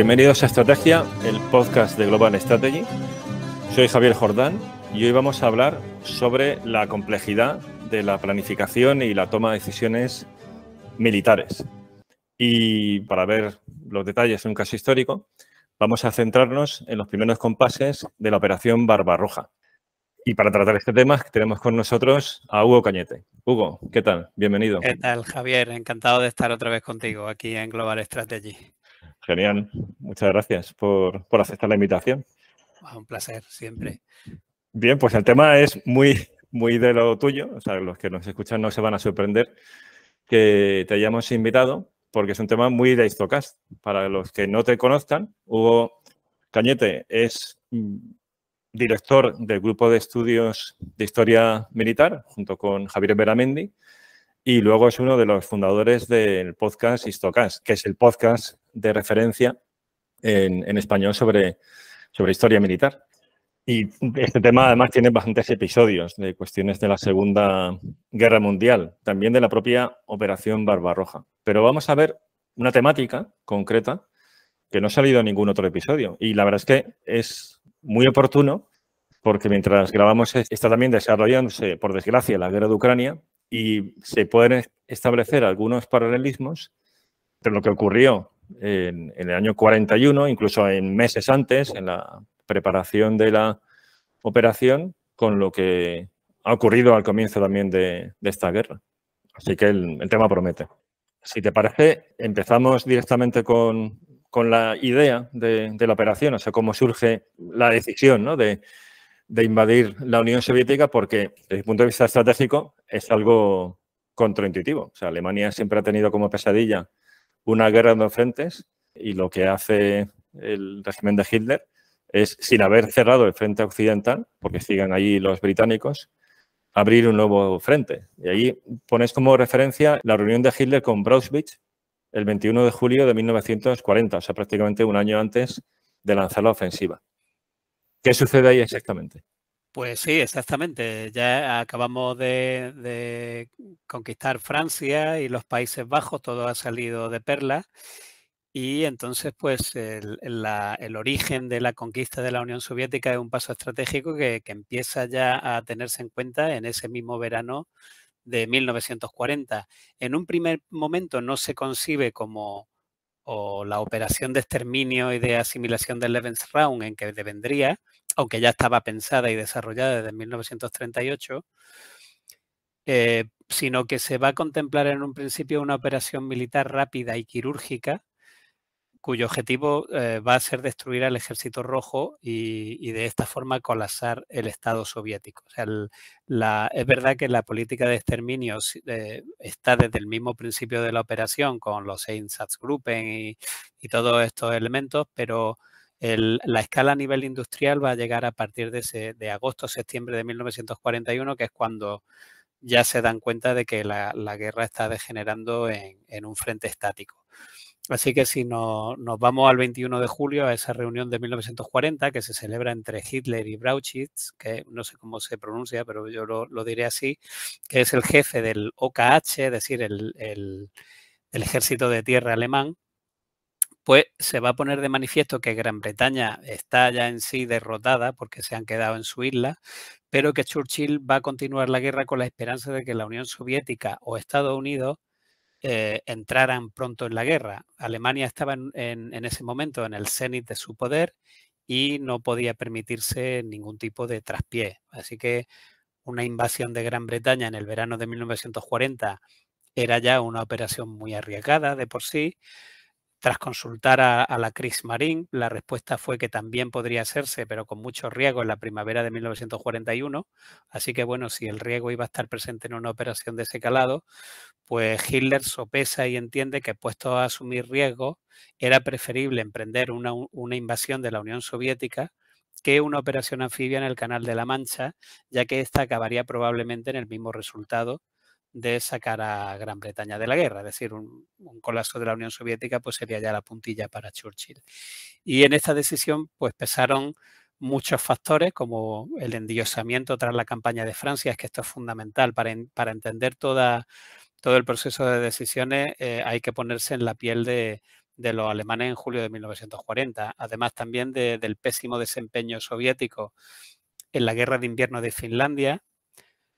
Bienvenidos a Estrategia, el podcast de Global Strategy. Soy Javier Jordán y hoy vamos a hablar sobre la complejidad de la planificación y la toma de decisiones militares. Y para ver los detalles en un caso histórico, vamos a centrarnos en los primeros compases de la Operación Barbarroja. Y para tratar este tema tenemos con nosotros a Hugo Cañete. Hugo, ¿qué tal? Bienvenido. ¿Qué tal, Javier? Encantado de estar otra vez contigo aquí en Global Strategy. Genial. Muchas gracias por, aceptar la invitación. Ah, un placer, siempre. Bien, pues el tema es muy, muy de lo tuyo. O sea, los que nos escuchan no se van a sorprender que te hayamos invitado porque es un tema muy de Histocast. Para los que no te conozcan, Hugo Cañete es mm, director del grupo de estudios de historia militar junto con Javier Beramendi y luego es uno de los fundadores del podcast Histocast, que es el podcast de referencia en, español sobre, sobre historia militar. Y este tema además tiene bastantes episodios de cuestiones de la Segunda Guerra Mundial, también de la propia Operación Barbarroja. Pero vamos a ver una temática concreta que no ha salido en ningún otro episodio. Y la verdad es que es muy oportuno porque mientras grabamos está también desarrollándose, por desgracia, la guerra de Ucrania y se pueden establecer algunos paralelismos entre lo que ocurrió en, el año 41, incluso en meses antes, en la preparación de la operación, con lo que ha ocurrido al comienzo también de, esta guerra. Así que el, tema promete. Si te parece, empezamos directamente con, la idea de, la operación, o sea, cómo surge la decisión de, invadir la Unión Soviética, porque desde el punto de vista estratégico es algo contraintuitivo. O sea, Alemania siempre ha tenido como pesadilla una guerra dos frentes y lo que hace el régimen de Hitler es, sin haber cerrado el frente occidental, porque siguen ahí los británicos, abrir un nuevo frente. Y ahí pones como referencia la reunión de Hitler con Brauswitz el 21 de julio de 1940, o sea, prácticamente un año antes de lanzar la ofensiva. ¿Qué sucede ahí exactamente? Pues sí, exactamente. Ya acabamos de, conquistar Francia y los Países Bajos, todo ha salido de perla. Y entonces, pues el, origen de la conquista de la Unión Soviética es un paso estratégico que, empieza ya a tenerse en cuenta en ese mismo verano de 1940. En un primer momento no se concibe como, la operación de exterminio y de asimilación del Lebensraum en que vendría, aunque ya estaba pensada y desarrollada desde 1938, eh, sino que se va a contemplar en un principio una operación militar rápida y quirúrgica cuyo objetivo eh, va a ser destruir al ejército rojo y, de esta forma colapsar el Estado soviético. es verdad que la política de exterminio eh, está desde el mismo principio de la operación con los Einsatzgruppen y todos estos elementos, pero la escala a nivel industrial va a llegar a partir de, ese, de agosto, septiembre de 1941, que es cuando ya se dan cuenta de que la, guerra está degenerando en, un frente estático. Así que si nos vamos al 21 de julio a esa reunión de 1940 que se celebra entre Hitler y Brauchitz, que no sé cómo se pronuncia, pero yo lo, diré así, que es el jefe del OKH, es decir, el ejército de tierra alemán, pues se va a poner de manifiesto que Gran Bretaña está ya en sí derrotada porque se han quedado en su isla, pero que Churchill va a continuar la guerra con la esperanza de que la Unión Soviética o Estados Unidos eh, entraran pronto en la guerra. Alemania estaba en, ese momento en el cenit de su poder y no podía permitirse ningún tipo de traspié. Así que una invasión de Gran Bretaña en el verano de 1940 era ya una operación muy arriesgada de por sí, tras consultar a, la Chris Marín, la respuesta fue que también podría hacerse, pero con mucho riesgo en la primavera de 1941. Así que bueno, si el riesgo iba a estar presente en una operación de ese calado, pues Hitler sopesa y entiende que puesto a asumir riesgo, era preferible emprender una, una invasión de la Unión Soviética que una operación anfibia en el Canal de la Mancha, ya que esta acabaría probablemente en el mismo resultado de sacar a Gran Bretaña de la guerra. Es decir, un, colapso de la Unión Soviética pues sería ya la puntilla para Churchill. Y en esta decisión pues pesaron muchos factores como el endiosamiento tras la campaña de Francia, es que esto es fundamental para, entender toda, todo el proceso de decisiones, eh, hay que ponerse en la piel de, de los alemanes en julio de 1940, además también del pésimo desempeño soviético en la guerra de invierno de Finlandia,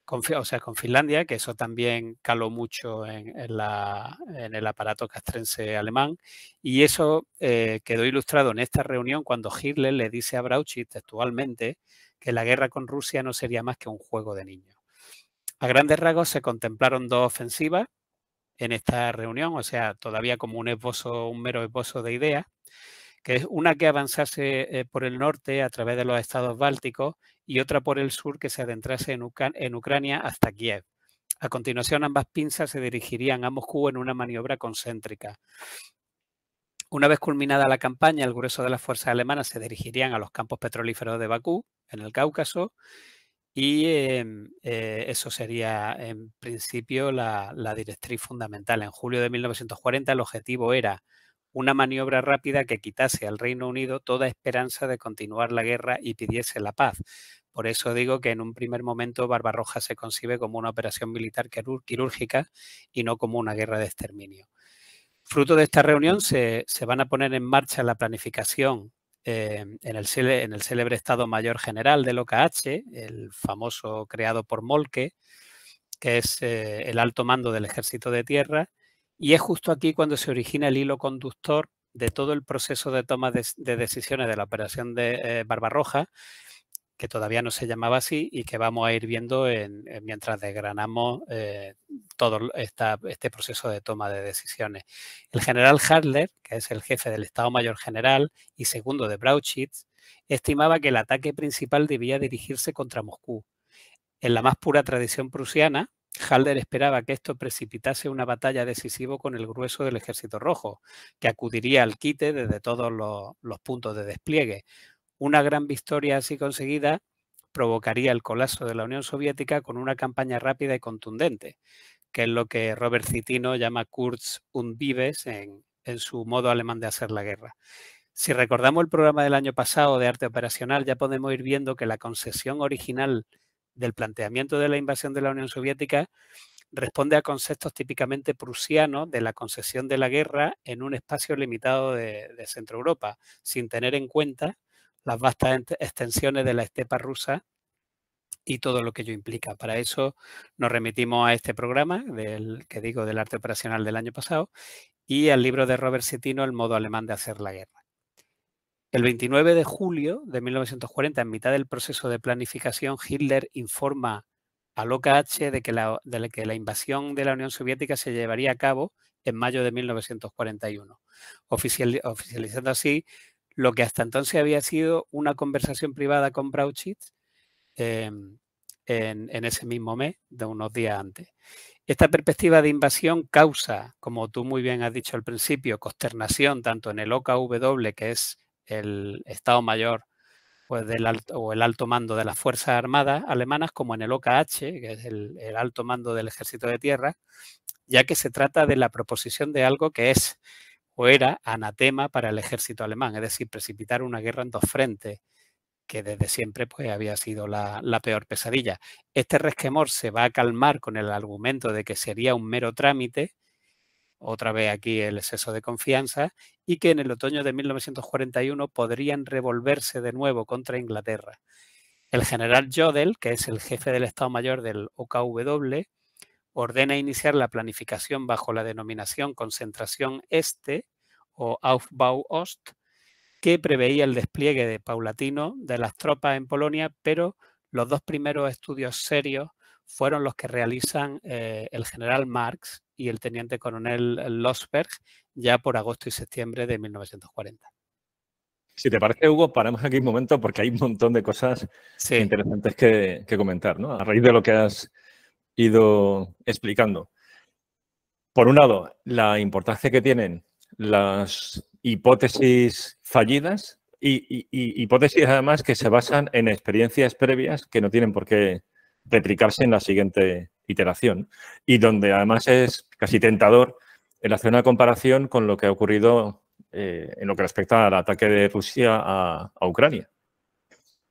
con, o sea, con Finlandia, que eso también caló mucho en, la, en el aparato castrense alemán. Y eso eh, quedó ilustrado en esta reunión cuando Hitler le dice a Brauchi textualmente que la guerra con Rusia no sería más que un juego de niños. A grandes rasgos se contemplaron dos ofensivas en esta reunión, o sea, todavía como un esbozo, un mero esbozo de ideas que es una que avanzase eh, por el norte a través de los estados bálticos y otra por el sur que se adentrase en, Ucrania hasta Kiev. A continuación, ambas pinzas se dirigirían a Moscú en una maniobra concéntrica. Una vez culminada la campaña, el grueso de las fuerzas alemanas se dirigirían a los campos petrolíferos de Bakú, en el Cáucaso, y em, eh, eso sería en principio la, la, directriz fundamental. En julio de 1940 el objetivo era una maniobra rápida que quitase al Reino Unido toda esperanza de continuar la guerra y pidiese la paz. Por eso digo que en un primer momento Barbarroja se concibe como una operación militar quirúrgica y no como una guerra de exterminio. Fruto de esta reunión se, van a poner en marcha la planificación eh, en, el en, el célebre Estado Mayor General del OKH, el famoso creado por Molke, que es eh, el alto mando del Ejército de Tierra, y es justo aquí cuando se origina el hilo conductor de todo el proceso de toma de, decisiones de la operación de eh, Barbarroja, que todavía no se llamaba así y que vamos a ir viendo mientras desgranamos eh, todo este proceso de toma de decisiones. El general Hadler, que es el jefe del Estado Mayor General y segundo de Brauchitz, estimaba que el ataque principal debía dirigirse contra Moscú. En la más pura tradición prusiana, Halder esperaba que esto precipitase una batalla decisiva con el grueso del ejército rojo, que acudiría al quite desde todos los, puntos de despliegue. Una gran victoria así conseguida provocaría el colapso de la Unión Soviética con una campaña rápida y contundente, que es lo que Robert Citino llama Kurz und Vives en su modo alemán de hacer la guerra. Si recordamos el programa del año pasado de arte operacional, ya podemos ir viendo que la concesión original del planteamiento de la invasión de la Unión Soviética responde a conceptos típicamente prusianos de la concesión de la guerra en un espacio limitado de, Centro Europa, sin tener en cuenta las vastas extensiones de la estepa rusa y todo lo que ello implica. Para eso nos remitimos a este programa, del que digo, del arte operacional del año pasado, y al libro de Robert Citino, El modo alemán de hacer la guerra. El 29 de julio de 1940, en mitad del proceso de planificación, Hitler informa al OKH de que, la, invasión de la Unión Soviética se llevaría a cabo en mayo de 1941, oficializando así lo que hasta entonces había sido una conversación privada con Brauchitz em, en, en ese mismo mes, de unos días antes. Esta perspectiva de invasión causa, como tú muy bien has dicho al principio, consternación tanto en el OKW, que es el Estado Mayor pues, del alto, o el alto mando de las Fuerzas Armadas alemanas, como en el OKH, que es el, alto mando del Ejército de Tierra, ya que se trata de la proposición de algo que es o era anatema para el ejército alemán, es decir, precipitar una guerra en dos frentes, que desde siempre pues, había sido la, peor pesadilla. Este resquemor se va a calmar con el argumento de que sería un mero trámite otra vez aquí el exceso de confianza, y que en el otoño de 1941 podrían revolverse de nuevo contra Inglaterra. El general Jodel, que es el jefe del Estado Mayor del OKW, ordena iniciar la planificación bajo la denominación Concentración Este o Aufbau Ost, que preveía el despliegue de paulatino de las tropas en Polonia, pero los dos primeros estudios serios fueron los que realizan eh, el general Marx y el teniente coronel Losberg ya por agosto y septiembre de 1940. Si te parece, Hugo, paramos aquí un momento porque hay un montón de cosas interesantes que, comentar, ¿no? A raíz de lo que has ido explicando. Por un lado, la importancia que tienen las hipótesis fallidas y hipótesis además que se basan en experiencias previas que no tienen por qué replicarse en la siguiente iteración. Y donde además es casi tentador el hacer una comparación con lo que ha ocurrido eh, en lo que respecta al ataque de Rusia a, Ucrania.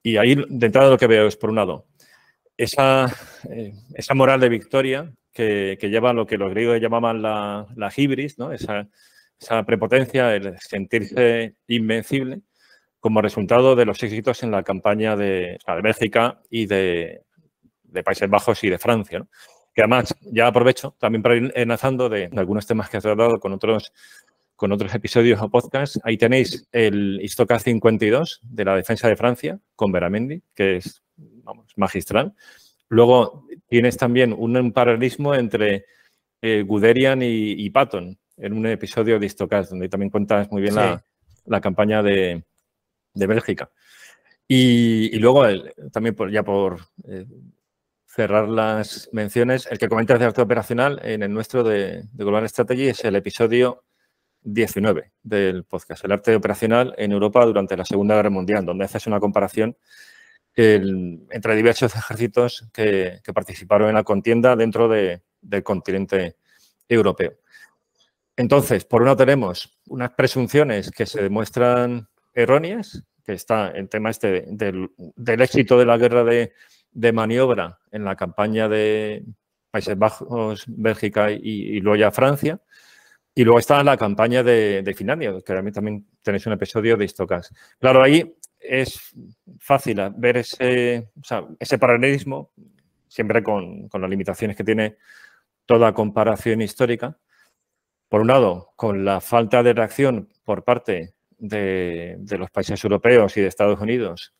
Y ahí, de entrada, lo que veo es, por un lado, esa, eh, esa moral de victoria que, lleva lo que los griegos llamaban la, la ¿no? esa, prepotencia, el sentirse invencible, como resultado de los éxitos en la campaña de, o de Bélgica y de, de Países Bajos y de Francia. Que además ya aprovecho también para ir enlazando de, algunos temas que has tratado con otros con otros episodios o podcasts. Ahí tenéis el Histocast 52 de la defensa de Francia con Veramendi, que es vamos, magistral. Luego tienes también un, paralelismo entre eh, Guderian y, Patton en un episodio de Histocast, donde también cuentas muy bien la, campaña de, Bélgica. Y, luego también ya por eh, cerrar las menciones, el que comenta el arte operacional en el nuestro de, Global Strategy es el episodio 19 del podcast, el arte operacional en Europa durante la Segunda Guerra Mundial, donde haces una comparación entre diversos ejércitos que, participaron en la contienda dentro del continente europeo. Entonces, por uno tenemos unas presunciones que se demuestran erróneas, que está el tema este del éxito de la guerra de, de maniobra en la campaña de Países Bajos, Bélgica y, luego ya Francia. Y luego está la campaña de, Finlandia, que también, también tenéis un episodio de Istocas. Claro, ahí es fácil ver ese, ese paralelismo, siempre con, las limitaciones que tiene toda comparación histórica. Por un lado, con la falta de reacción por parte de los países europeos y de Estados Unidos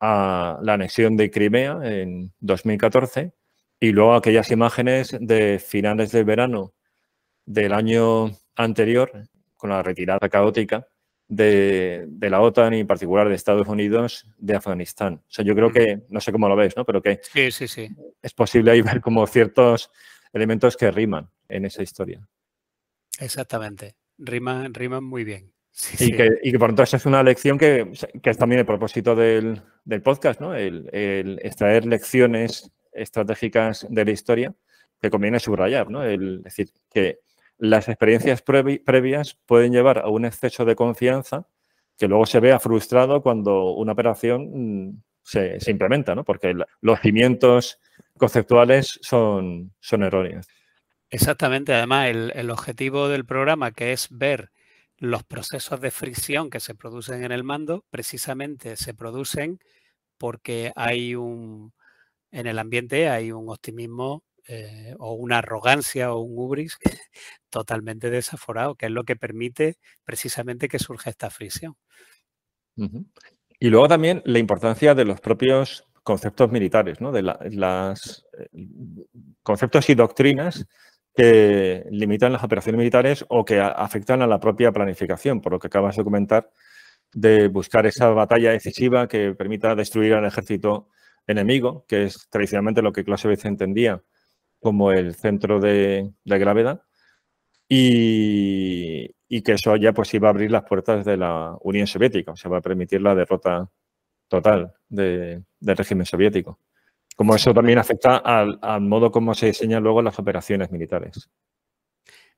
a la anexión de Crimea en 2014 y luego aquellas imágenes de finales del verano del año anterior con la retirada caótica de, la OTAN y en particular de Estados Unidos de Afganistán. O sea, yo creo que, no sé cómo lo veis, ¿no? Pero que sí, sí, sí. es posible ahí ver como ciertos elementos que riman en esa historia. Exactamente, riman, riman muy bien y, Que, y, lo por esa es una lección que, es también el propósito del, podcast, ¿no? El, extraer lecciones estratégicas de la historia que conviene subrayar, ¿no? El, es decir, que las experiencias previas pueden llevar a un exceso de confianza que luego se vea frustrado cuando una operación mm, se, implementa, ¿no? Porque los cimientos conceptuales son, son erróneos. Exactamente, además el, el objetivo del programa, que es ver los procesos de fricción que se producen en el mando precisamente se producen porque hay un, en el ambiente hay un optimismo eh, o una arrogancia o un ubris totalmente desaforado, que es lo que permite precisamente que surja esta fricción. Y luego también la importancia de los propios conceptos militares, ¿no? de las eh, conceptos y doctrinas que limitan las operaciones militares o que afectan a la propia planificación, por lo que acabas de comentar, de buscar esa batalla decisiva que permita destruir al ejército enemigo, que es tradicionalmente lo que Clausewitz entendía como el centro de, gravedad, y, que eso ya pues iba a abrir las puertas de la Unión Soviética, o sea, va a permitir la derrota total del régimen soviético. Como eso también afecta al, modo como se diseñan luego las operaciones militares.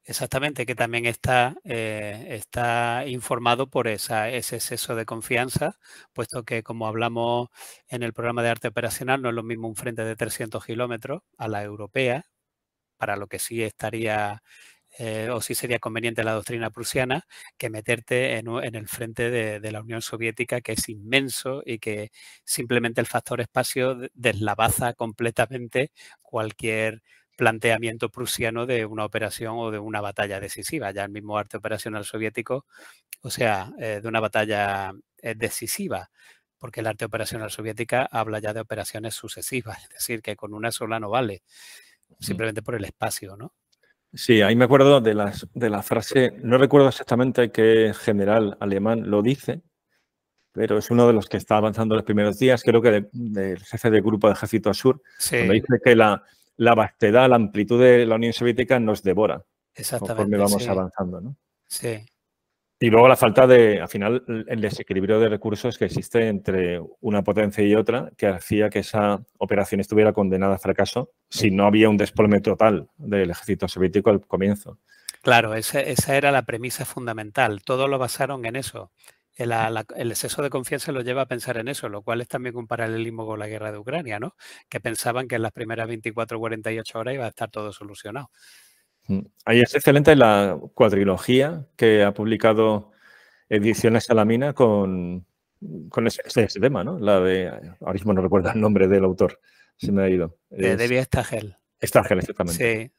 Exactamente, que también está, eh, está informado por esa, ese exceso de confianza, puesto que, como hablamos en el programa de arte operacional, no es lo mismo un frente de 300 kilómetros a la europea, para lo que sí estaría eh, o si sería conveniente la doctrina prusiana, que meterte en, el frente de, la Unión Soviética, que es inmenso y que simplemente el factor espacio deslavaza completamente cualquier planteamiento prusiano de una operación o de una batalla decisiva, ya el mismo arte operacional soviético, o sea, eh, de una batalla eh, decisiva porque el arte operacional soviética habla ya de operaciones sucesivas, es decir, que con una sola no vale, simplemente por el espacio, ¿no? Sí, ahí me acuerdo de, las, de la frase, no recuerdo exactamente qué general alemán lo dice, pero es uno de los que está avanzando los primeros días, creo que del jefe del grupo de Ejército Sur, donde dice que la, la, vastedad, la amplitud de la Unión Soviética nos devora. Exactamente. Conforme vamos avanzando, ¿no? Sí. Y luego la falta de, al final, el desequilibrio de recursos que existe entre una potencia y otra, que hacía que esa operación estuviera condenada a fracaso si no había un desplome total del ejército soviético al comienzo. Claro, esa, era la premisa fundamental. Todos lo basaron en eso. El, exceso de confianza lo lleva a pensar en eso, lo cual es también un paralelismo con la guerra de Ucrania, ¿no? Que pensaban que en las primeras 24 48 horas iba a estar todo solucionado. Mm. Ahí es excelente la cuadrilogía que ha publicado Ediciones Salamina con, con ese, tema, ¿no? La de. Ahora mismo no recuerdo el nombre del autor, se me ha ido. De David Stagel. Stagel, exactamente. Sí.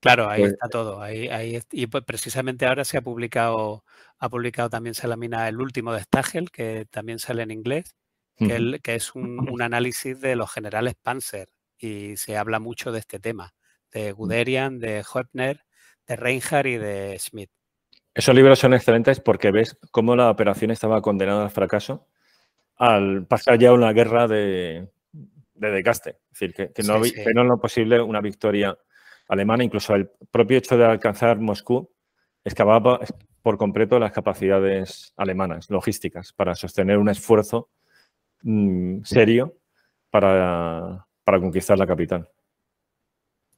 Claro, ahí pues está todo. Ahí, ahí, y pues precisamente ahora se ha publicado, ha publicado también Salamina el último de Stagel, que también sale en inglés, que, es un, análisis de los generales Panzer y se habla mucho de este tema de mm. Guderian, de Hoepner, de Reinhardt y de Schmidt. Esos libros son excelentes porque ves cómo la operación estaba condenada al fracaso al pasar ya una guerra de, de desgaste. Es decir, que, no, no, era posible una victoria alemana, incluso el propio hecho de alcanzar Moscú excavaba por completo las capacidades alemanas, logísticas, para sostener un esfuerzo mm, serio para conquistar la capital.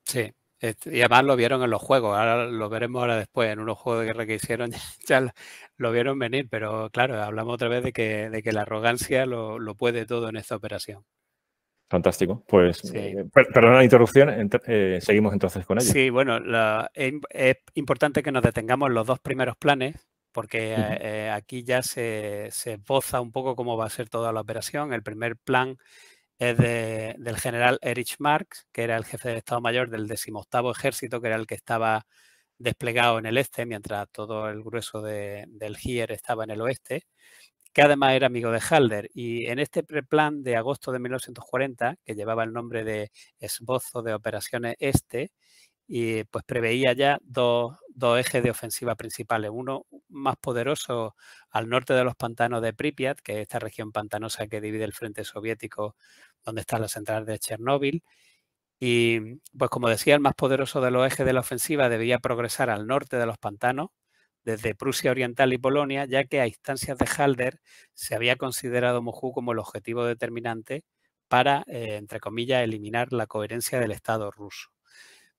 Sí. Este, y además lo vieron en los juegos, ahora lo veremos ahora después, en unos juegos de guerra que hicieron ya lo vieron venir, pero claro, hablamos otra vez de que, la arrogancia lo, puede todo en esta operación. Fantástico. Pues, eh, perdona la interrupción, eh, seguimos entonces con ello. Sí, bueno, es, importante que nos detengamos en los dos primeros planes, porque eh, aquí ya se, se, esboza un poco cómo va a ser toda la operación. El primer plan es del general Erich Marx, que era el jefe de Estado Mayor del decimoctavo ejército, que era el que estaba desplegado en el este, mientras todo el grueso de, del GIER estaba en el oeste, que además era amigo de Halder. Y en este preplan de agosto de 1940, que llevaba el nombre de Esbozo de Operaciones Este, y pues preveía ya dos, ejes de ofensiva principales. Uno más poderoso al norte de los pantanos de Pripyat, que es esta región pantanosa que divide el frente soviético donde está la central de Chernóbil. Y pues como decía, el más poderoso de los ejes de la ofensiva debía progresar al norte de los pantanos, desde Prusia Oriental y Polonia, ya que a instancias de Halder se había considerado Mojú como el objetivo determinante para, eh, entre comillas, eliminar la coherencia del Estado ruso.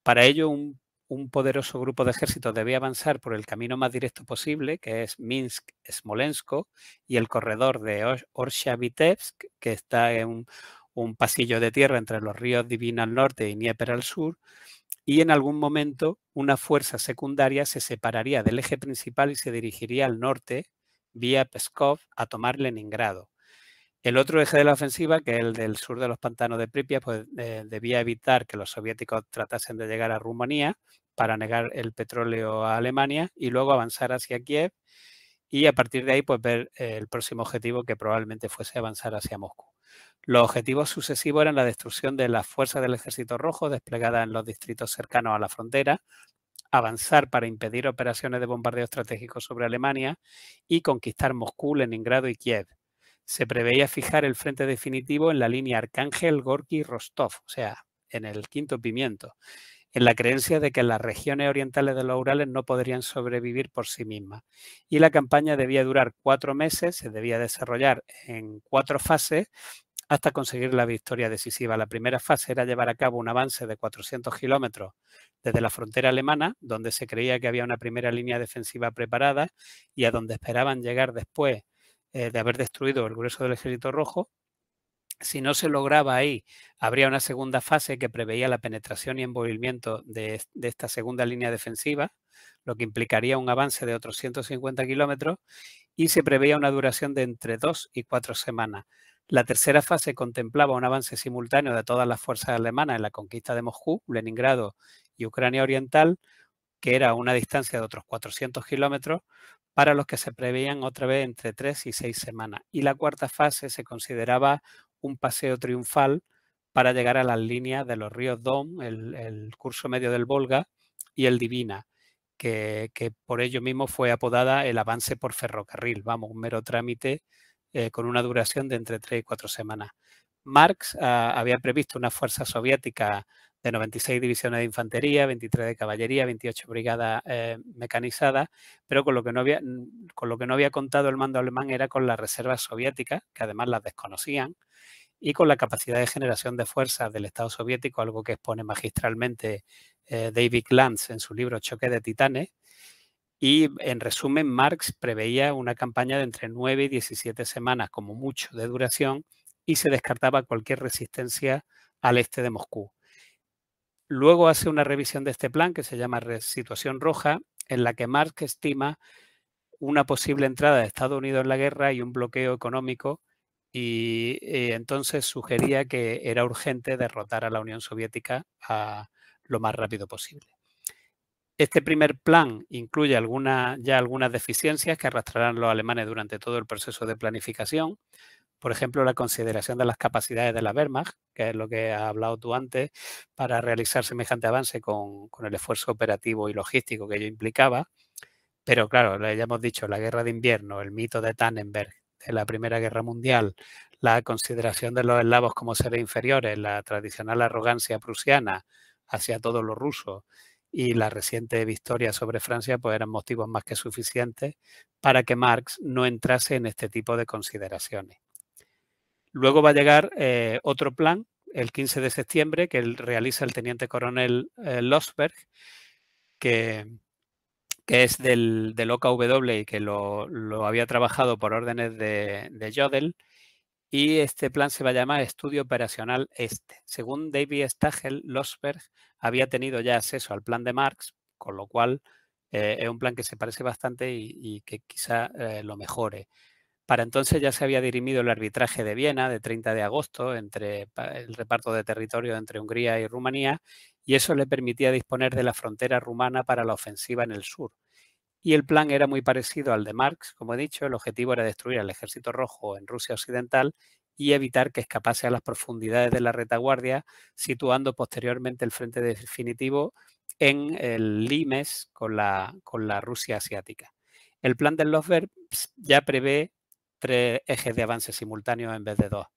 Para ello, un, poderoso grupo de ejércitos debía avanzar por el camino más directo posible, que es Minsk-Smolensko y el corredor de Orsha-Vitebsk, que está en un, pasillo de tierra entre los ríos Divina al norte y Dnieper al sur, y en algún momento una fuerza secundaria se separaría del eje principal y se dirigiría al norte vía Pskov a tomar Leningrado. El otro eje de la ofensiva, que es el del sur de los pantanos de Pripyat, pues eh, debía evitar que los soviéticos tratasen de llegar a Rumanía para negar el petróleo a Alemania y luego avanzar hacia Kiev y a partir de ahí pues ver eh, el próximo objetivo que probablemente fuese avanzar hacia Moscú. Los objetivos sucesivos eran la destrucción de las fuerzas del Ejército Rojo desplegadas en los distritos cercanos a la frontera, avanzar para impedir operaciones de bombardeo estratégico sobre Alemania y conquistar Moscú, Leningrado y Kiev se preveía fijar el frente definitivo en la línea Arcángel, Gorki, Rostov, o sea, en el quinto pimiento, en la creencia de que las regiones orientales de los Urales no podrían sobrevivir por sí mismas. Y la campaña debía durar cuatro meses, se debía desarrollar en cuatro fases hasta conseguir la victoria decisiva. La primera fase era llevar a cabo un avance de 400 kilómetros desde la frontera alemana, donde se creía que había una primera línea defensiva preparada y a donde esperaban llegar después eh, de haber destruido el grueso del ejército rojo. Si no se lograba ahí, habría una segunda fase que preveía la penetración y envolvimiento de, de esta segunda línea defensiva, lo que implicaría un avance de otros 150 kilómetros y se preveía una duración de entre dos y cuatro semanas. La tercera fase contemplaba un avance simultáneo de todas las fuerzas alemanas en la conquista de Moscú, Leningrado y Ucrania Oriental, que era una distancia de otros 400 kilómetros, para los que se preveían otra vez entre tres y seis semanas. Y la cuarta fase se consideraba un paseo triunfal para llegar a las líneas de los ríos Don, el, curso medio del Volga y el Divina, que, por ello mismo fue apodada el avance por ferrocarril, vamos, un mero trámite eh, con una duración de entre tres y cuatro semanas. Marx ah, había previsto una fuerza soviética de 96 divisiones de infantería, 23 de caballería, 28 brigadas eh, mecanizadas, pero mm, con lo, que no había, contado el mando alemán era con las reservas soviéticas, que además las desconocían, y con la capacidad de generación de fuerzas del Estado soviético, algo que expone magistralmente eh, David Glantz en su libro Choque de Titanes. Y en resumen, Marx preveía una campaña de entre 9 y 17 semanas, como mucho, de duración, y se descartaba cualquier resistencia al este de Moscú. Luego hace una revisión de este plan que se llama Situación Roja, en la que Marx estima una posible entrada de Estados Unidos en la guerra y un bloqueo económico y, eh, entonces sugería que era urgente derrotar a la Unión Soviética ah, lo más rápido posible. Este primer plan incluye ya algunas deficiencias que arrastrarán los alemanes durante todo el proceso de planificación, por ejemplo, la consideración de las capacidades de la Wehrmacht, que es lo que has hablado tú antes, para realizar semejante avance con, el esfuerzo operativo y logístico que ello implicaba. Pero claro, ya hemos dicho, la guerra de invierno, el mito de Tannenberg, de la Primera Guerra Mundial, la consideración de los eslavos como seres inferiores, la tradicional arrogancia prusiana hacia todos los rusos y la reciente victoria sobre Francia, pues eran motivos más que suficientes para que Marx no entrase en este tipo de consideraciones. Luego va a llegar eh, otro plan el 15 de septiembre que realiza el teniente coronel eh, Losberg, que, es del, OKW y que lo, había trabajado por órdenes de, de Jodel. Y este plan se va a llamar Estudio Operacional Este. Según David Stagel, Losberg había tenido ya acceso al plan de Marx, con lo cual eh, es un plan que se parece bastante y, que quizá lo mejore. Para entonces ya se había dirimido el arbitraje de Viena de 30 de agosto entre el reparto de territorio entre Hungría y Rumanía y eso le permitía disponer de la frontera rumana para la ofensiva en el sur. Y el plan era muy parecido al de Marx, como he dicho, el objetivo era destruir al ejército rojo en Rusia Occidental y evitar que escapase a las profundidades de la retaguardia, situando posteriormente el frente definitivo en el Limes con la, con la Rusia asiática. El plan de Lofberg pues, ya prevé tres ejes de avance simultáneos en vez de dos,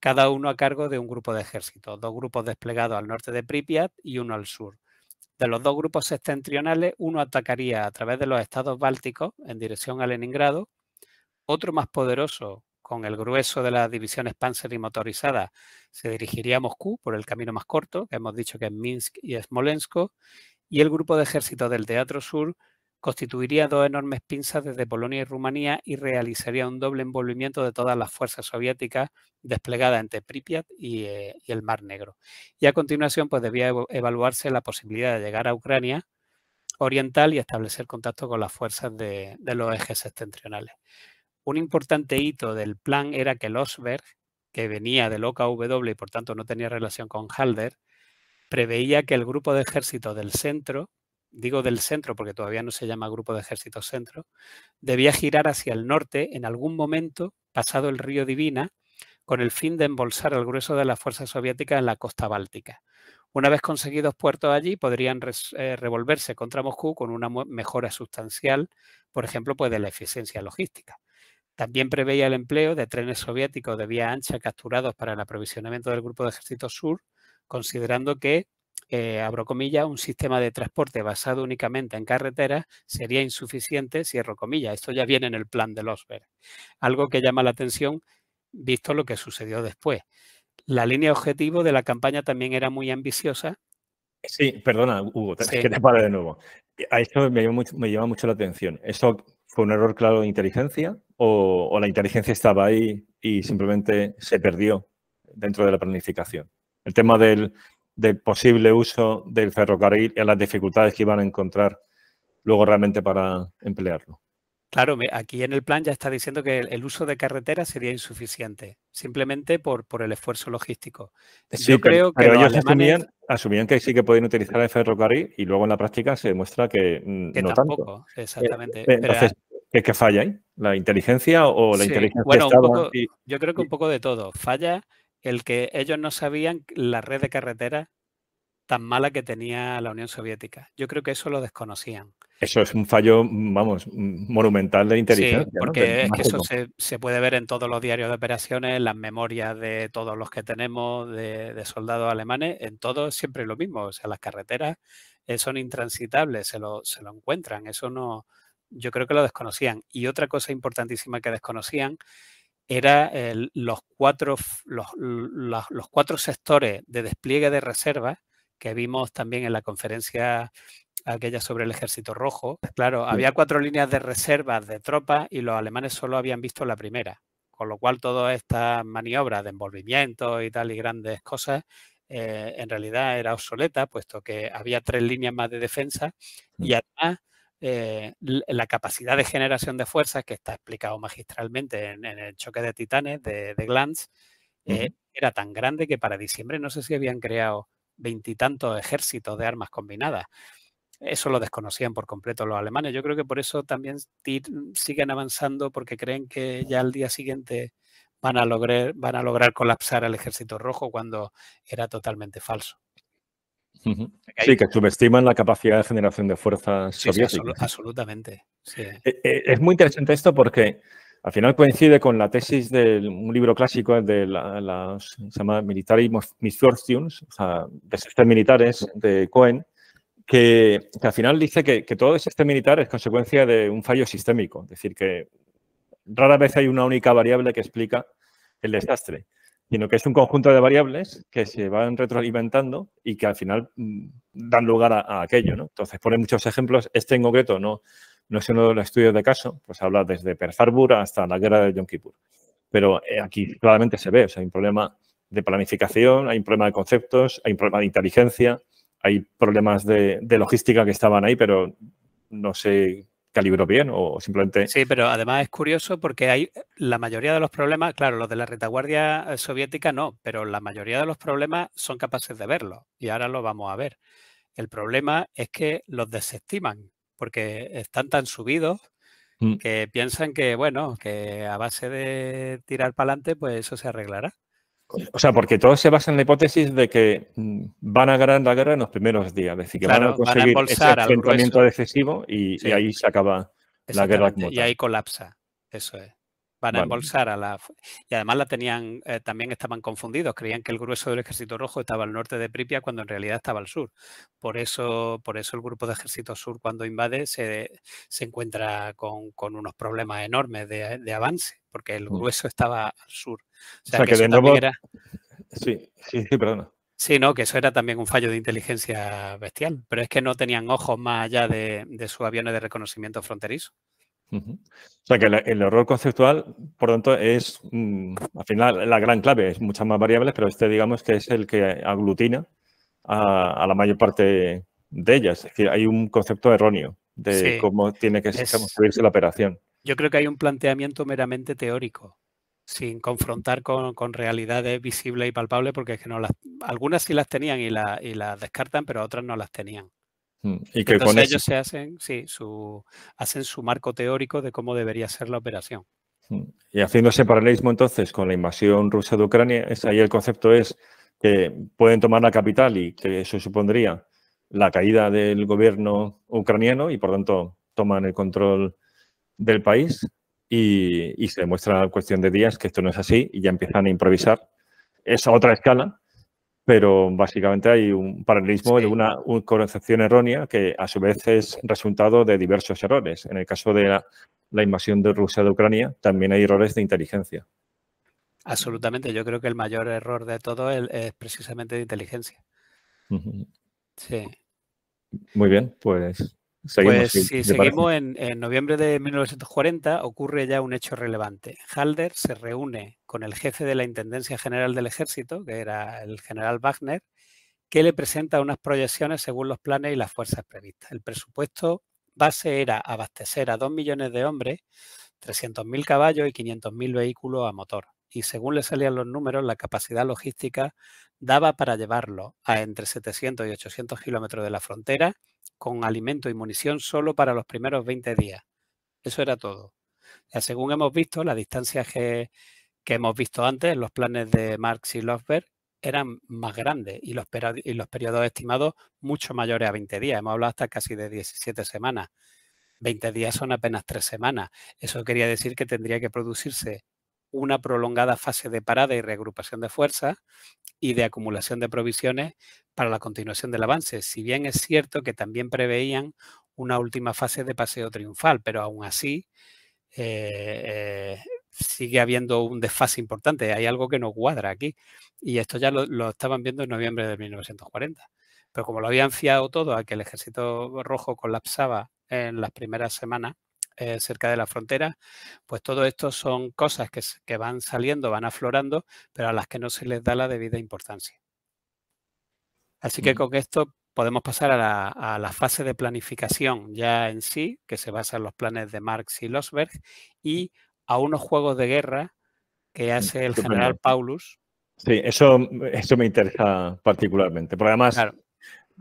cada uno a cargo de un grupo de ejército, dos grupos desplegados al norte de Pripyat y uno al sur. De los dos grupos septentrionales, uno atacaría a través de los estados bálticos en dirección a Leningrado, otro más poderoso con el grueso de las divisiones Panzer y motorizadas, se dirigiría a Moscú por el camino más corto, que hemos dicho que es Minsk y Smolensk, y el grupo de ejército del Teatro Sur constituiría dos enormes pinzas desde Polonia y Rumanía y realizaría un doble envolvimiento de todas las fuerzas soviéticas desplegadas entre Pripyat y, eh, el Mar Negro. Y a continuación, pues debía evaluarse la posibilidad de llegar a Ucrania oriental y establecer contacto con las fuerzas de, los ejes septentrionales. Un importante hito del plan era que Losberg, que venía del OKW y por tanto no tenía relación con Halder, preveía que el grupo de ejército del centro digo del centro porque todavía no se llama Grupo de ejército Centro, debía girar hacia el norte en algún momento, pasado el río Divina, con el fin de embolsar al grueso de las fuerzas soviéticas en la costa báltica. Una vez conseguidos puertos allí, podrían eh, revolverse contra Moscú con una mejora sustancial, por ejemplo, pues de la eficiencia logística. También preveía el empleo de trenes soviéticos de vía ancha capturados para el aprovisionamiento del Grupo de Ejército Sur, considerando que eh, abro comillas, un sistema de transporte basado únicamente en carreteras sería insuficiente, cierro comillas. Esto ya viene en el plan de Losberg. Algo que llama la atención visto lo que sucedió después. La línea objetivo de la campaña también era muy ambiciosa. Sí, perdona, Hugo, que te pare de nuevo. A esto me, me llama mucho, la atención. ¿Eso fue un error claro de inteligencia o, o la inteligencia estaba ahí y simplemente se perdió dentro de la planificación? El tema del, del posible uso del ferrocarril y a las dificultades que iban a encontrar luego realmente para emplearlo. Claro, aquí en el plan ya está diciendo que el uso de carretera sería insuficiente, simplemente por, por el esfuerzo logístico. Yo creo que pero ellos asumían, que sí que podían utilizar el ferrocarril y luego en la práctica se demuestra que, no tampoco, tanto. exactamente. Eh, eh, ¿qué, falla ahí? ¿La inteligencia o la inteligencia? Bueno, yo creo que un poco de todo. Falla el que ellos no sabían la red de carreteras tan mala que tenía la Unión Soviética. Yo creo que eso lo desconocían. Eso es un fallo, mm, vamos, mm, monumental de inteligencia. Sí, porque eso se, puede ver en todos los diarios de operaciones, en las memorias de todos los que tenemos de, soldados alemanes, en todos siempre lo mismo. O sea, las carreteras eh, son intransitables, se lo, se lo encuentran. Eso no, yo creo que lo desconocían. Y otra cosa importantísima que desconocían era los, cuatro, los, cuatro sectores de despliegue de reservas que vimos también en la conferencia aquella sobre el ejército rojo. Pues claro, había cuatro líneas de reservas de tropas y los alemanes solo habían visto la primera, con lo cual toda esta maniobra de envolvimiento y tal y grandes cosas eh, en realidad era obsoleta, puesto que había tres líneas más de defensa y además eh, la capacidad de generación de fuerzas que está explicado magistralmente en, el choque de titanes de, Glantz eh, era tan grande que para diciembre no sé si habían creado veintitantos ejércitos de armas combinadas. Eso lo desconocían por completo los alemanes. Yo creo que por eso también siguen avanzando porque creen que ya al día siguiente van a, lograr, van a lograr colapsar al ejército rojo cuando era totalmente falso. Sí, que subestiman la capacidad de generación de fuerzas soviéticas. Sí, absolutamente. E, e, es muy interesante esto porque al final coincide con la tesis de un libro clásico de la, se llama Military Misfortunes, o sea, desastres militares de Cohen, que, al final dice que, que, todo desastre militar es consecuencia de un fallo sistémico, es decir, que rara vez hay una única variable que explica el desastre sino que es un conjunto de variables que se van retroalimentando y que al final mm, dan lugar a, aquello. ¿no? Entonces, pone muchos ejemplos. Este en concreto no, no es uno de los estudios de caso, pues habla desde Perfarbur hasta la guerra de Yom Kippur. Pero eh, aquí claramente se ve, o sea, hay un problema de planificación, hay un problema de conceptos, hay un problema de inteligencia, hay problemas de, logística que estaban ahí, pero no sé calibró bien o simplemente... Sí, pero además es curioso porque hay la mayoría de los problemas, claro, los de la retaguardia eh, soviética no, pero la mayoría de los problemas son capaces de verlo y ahora lo vamos a ver. El problema es que los desestiman porque están tan subidos mm. que piensan que, bueno, que a base de tirar para adelante, pues eso se arreglará. O sea, porque todo se basa en la hipótesis de que mm, van a ganar la guerra en los primeros días, es decir, que van a conseguir van enfrentamiento excesivo y, ahí se acaba la guerra. y ahí colapsa, eso es. Van a embolsar a la... Y además la tenían, eh, también estaban confundidos, creían que el grueso del ejército rojo estaba al norte de Pripia cuando en realidad estaba al sur. Por eso, por eso el grupo de ejército sur cuando invade se, encuentra con, unos problemas enormes de avance porque el hueso mm. estaba al sur. O sea, que, Sí, sí, perdona. Sí, no, que eso era también un fallo de inteligencia bestial, pero es que no tenían ojos más allá de, su sus aviones de reconocimiento fronterizo. O sea que el error conceptual, por tanto, es mm, al final la gran clave, es muchas más variables, pero este digamos que es el que aglutina a, la mayor parte de ellas. Es decir, hay un concepto erróneo de cómo tiene que construirse la operación yo creo que hay un planteamiento meramente teórico, sin confrontar con, realidades visibles y palpables, porque es que no las, algunas sí las tenían y, las descartan, pero otras no las tenían. Mm, y Entonces ellos se hacen, sí, su, hacen su marco teórico de cómo debería ser la operación. Mm, y haciéndose paralelismo entonces con la invasión rusa de Ucrania, ahí el concepto es que pueden tomar la capital y que eso supondría la caída del gobierno ucraniano y por tanto toman el control del país y, se demuestra en cuestión de días que esto no es así y ya empiezan a improvisar. Es a otra escala, pero básicamente hay un paralelismo y de una, concepción errónea que a su vez es resultado de diversos errores. En el caso de la, invasión de Rusia de Ucrania, también hay errores de inteligencia. Absolutamente, yo creo que el mayor error de todo es, precisamente de inteligencia. Sí. Muy bien, pues pues si seguimos en, en, noviembre de 1940, ocurre ya un hecho relevante. Halder se reúne con el jefe de la Intendencia General del Ejército, que era el general Wagner, que le presenta unas proyecciones según los planes y las fuerzas previstas. El presupuesto base era abastecer a 2 millones de hombres, 300.000 caballos y 500.000 vehículos a motor y según le salían los números, la capacidad logística daba para llevarlo a entre 700 y 800 kilómetros de la frontera con alimento y munición solo para los primeros 20 días. Eso era todo. Ya, según hemos visto, las distancias que, que hemos visto antes, en los planes de Marx y Lofberg, eran más grandes y los, y los periodos estimados mucho mayores a 20 días. Hemos hablado hasta casi de 17 semanas. 20 días son apenas 3 semanas. Eso quería decir que tendría que producirse una prolongada fase de parada y reagrupación de fuerzas y de acumulación de provisiones para la continuación del avance, si bien es cierto que también preveían una última fase de paseo triunfal, pero aún así eh, eh, sigue habiendo un desfase importante, hay algo que no cuadra aquí y esto ya lo, lo estaban viendo en noviembre de 1940 pero como lo habían fiado todo a que el ejército rojo colapsaba en las primeras semanas, eh, cerca de la frontera, pues todo esto son cosas que, van saliendo, van aflorando, pero a las que no se les da la debida importancia. Así que con esto podemos pasar a la, fase de planificación ya en sí, que se basa en los planes de Marx y Losberg, y a unos juegos de guerra que mm, hace el general Paulus. Sí, eso, me interesa particularmente, además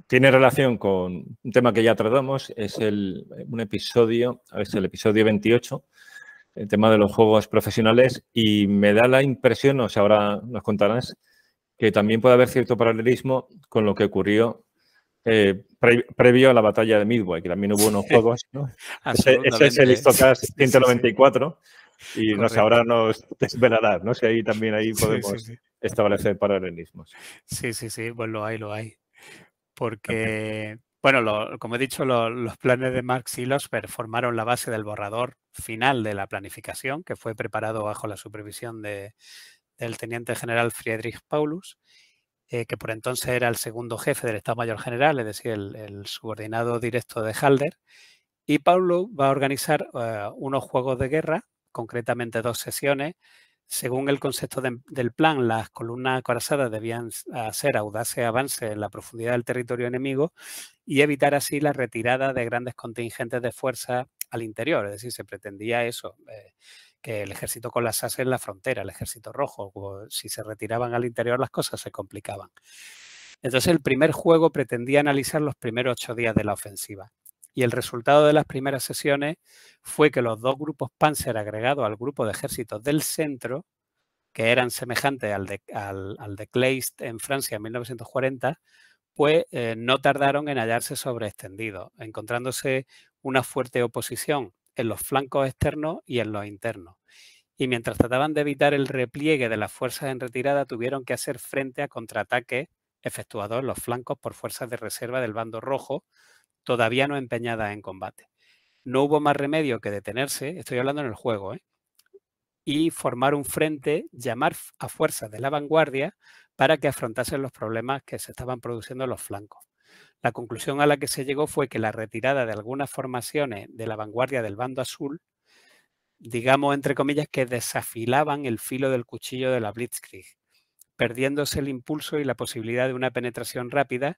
tiene relación con un tema que ya tratamos, es el, un episodio, es el episodio 28, el tema de los juegos profesionales, y me da la impresión, o sea, ahora nos contarás, que también puede haber cierto paralelismo con lo que ocurrió eh, previo a la batalla de Midway, que también hubo unos juegos, ¿no? ese, es el Histocast 194. Y no sé, ahora nos desvelarás, ¿no? Si ahí también ahí podemos establecer paralelismos. Sí, sí, sí, pues lo hay, lo hay porque, bueno, como he dicho, los planes de Marx y los formaron la base del borrador final de la planificación, que fue preparado bajo la supervisión del teniente general Friedrich Paulus, eh, que por entonces era el segundo jefe del Estado Mayor General, es decir, el, subordinado directo de Halder. Y Paulus va a organizar eh, unos juegos de guerra, concretamente dos sesiones, según el concepto del plan, las columnas acorazadas debían hacer audaces avances en la profundidad del territorio enemigo y evitar así la retirada de grandes contingentes de fuerza al interior. Es decir, se pretendía eso, eh, que el ejército colapsase en la frontera, el ejército rojo. O si se retiraban al interior, las cosas se complicaban. Entonces, el primer juego pretendía analizar los primeros ocho días de la ofensiva y el resultado de las primeras sesiones fue que los dos grupos Panzer agregados al grupo de ejércitos del centro, que eran semejantes al de, al, en Francia en 1940, pues eh, no tardaron en hallarse sobreextendidos, encontrándose una fuerte oposición en los flancos externos y en los internos. Y mientras trataban de evitar el repliegue de las fuerzas en retirada, tuvieron que hacer frente a contraataques efectuados en los flancos por fuerzas de reserva del bando rojo, todavía no empeñada en combate. No hubo más remedio que detenerse, estoy hablando en el juego, ¿eh? y formar un frente, llamar a fuerzas de la vanguardia para que afrontasen los problemas que se estaban produciendo en los flancos. La conclusión a la que se llegó fue que la retirada de algunas formaciones de la vanguardia del bando azul, digamos entre comillas, que desafilaban el filo del cuchillo de la Blitzkrieg, perdiéndose el impulso y la posibilidad de una penetración rápida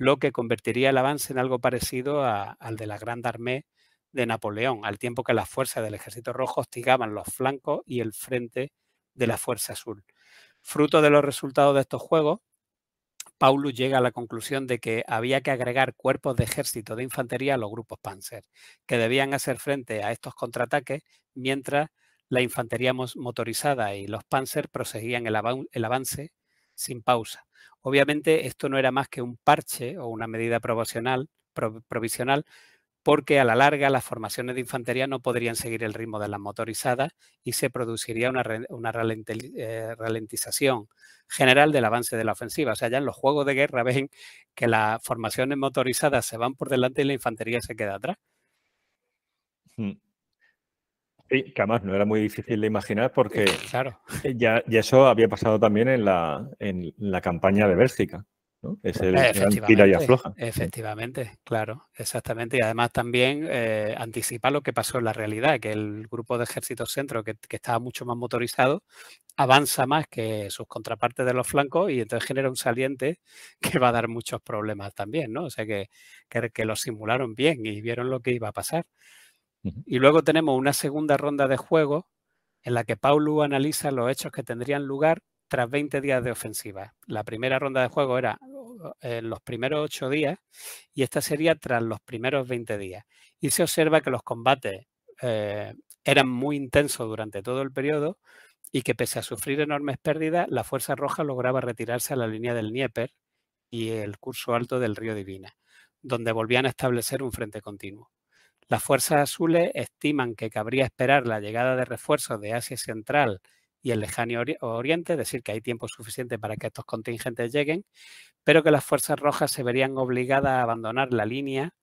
lo que convertiría el avance en algo parecido al de la Grande Armée de Napoleón, al tiempo que las fuerzas del Ejército Rojo hostigaban los flancos y el frente de la Fuerza Azul. Fruto de los resultados de estos juegos, Paulus llega a la conclusión de que había que agregar cuerpos de ejército de infantería a los grupos Panzer, que debían hacer frente a estos contraataques mientras la infantería motorizada y los Panzer proseguían el avance sin pausa. Obviamente esto no era más que un parche o una medida provisional, provisional porque a la larga las formaciones de infantería no podrían seguir el ritmo de las motorizadas y se produciría una, eh, ralentización general del avance de la ofensiva. O sea, ya en los juegos de guerra ven que las formaciones motorizadas se van por delante y la infantería se queda atrás. Hmm. Sí, que además no era muy difícil de imaginar porque eh, claro. Eh, ya, eso había pasado también en la, en la campaña de Bélgica. ¿no? Es el y afloja. Efectivamente, claro, exactamente. Y además también eh, anticipa lo que pasó en la realidad, que el grupo de ejército centro, que, estaba mucho más motorizado, avanza más que sus contrapartes de los flancos y entonces genera un saliente que va a dar muchos problemas también, ¿no? O sea que, que lo simularon bien y vieron lo que iba a pasar. Y luego tenemos una segunda ronda de juego en la que Paulo analiza los hechos que tendrían lugar tras 20 días de ofensiva. La primera ronda de juego era en eh, los primeros 8 días y esta sería tras los primeros 20 días. Y se observa que los combates eh, eran muy intensos durante todo el periodo y que pese a sufrir enormes pérdidas, la Fuerza Roja lograba retirarse a la línea del Nieper y el curso alto del río Divina, donde volvían a establecer un frente continuo. Las fuerzas azules estiman que cabría esperar la llegada de refuerzos de Asia Central y el lejano oriente, es decir, que hay tiempo suficiente para que estos contingentes lleguen, pero que las fuerzas rojas se verían obligadas a abandonar la línea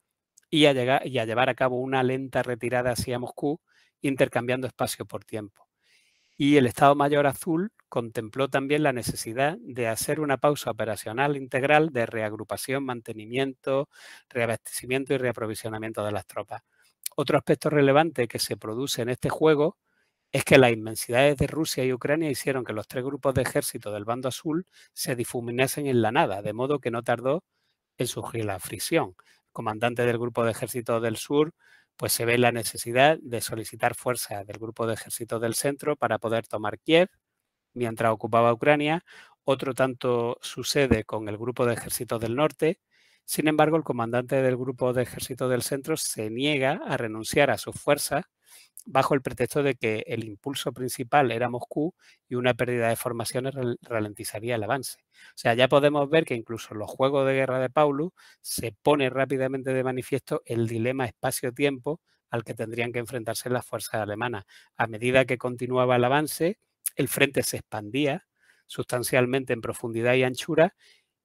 y a, y a llevar a cabo una lenta retirada hacia Moscú, intercambiando espacio por tiempo. Y el Estado Mayor Azul contempló también la necesidad de hacer una pausa operacional integral de reagrupación, mantenimiento, reabastecimiento y reaprovisionamiento de las tropas. Otro aspecto relevante que se produce en este juego es que las inmensidades de Rusia y Ucrania hicieron que los tres grupos de ejército del bando azul se difuminasen en la nada, de modo que no tardó en surgir la fricción. El comandante del grupo de ejército del sur pues se ve la necesidad de solicitar fuerzas del grupo de ejército del centro para poder tomar Kiev mientras ocupaba Ucrania. Otro tanto sucede con el grupo de ejército del norte, sin embargo, el comandante del grupo de ejército del centro se niega a renunciar a sus fuerzas bajo el pretexto de que el impulso principal era Moscú y una pérdida de formaciones ralentizaría el avance. O sea, ya podemos ver que incluso en los juegos de guerra de Paulus se pone rápidamente de manifiesto el dilema espacio-tiempo al que tendrían que enfrentarse las fuerzas alemanas. A medida que continuaba el avance, el frente se expandía sustancialmente en profundidad y anchura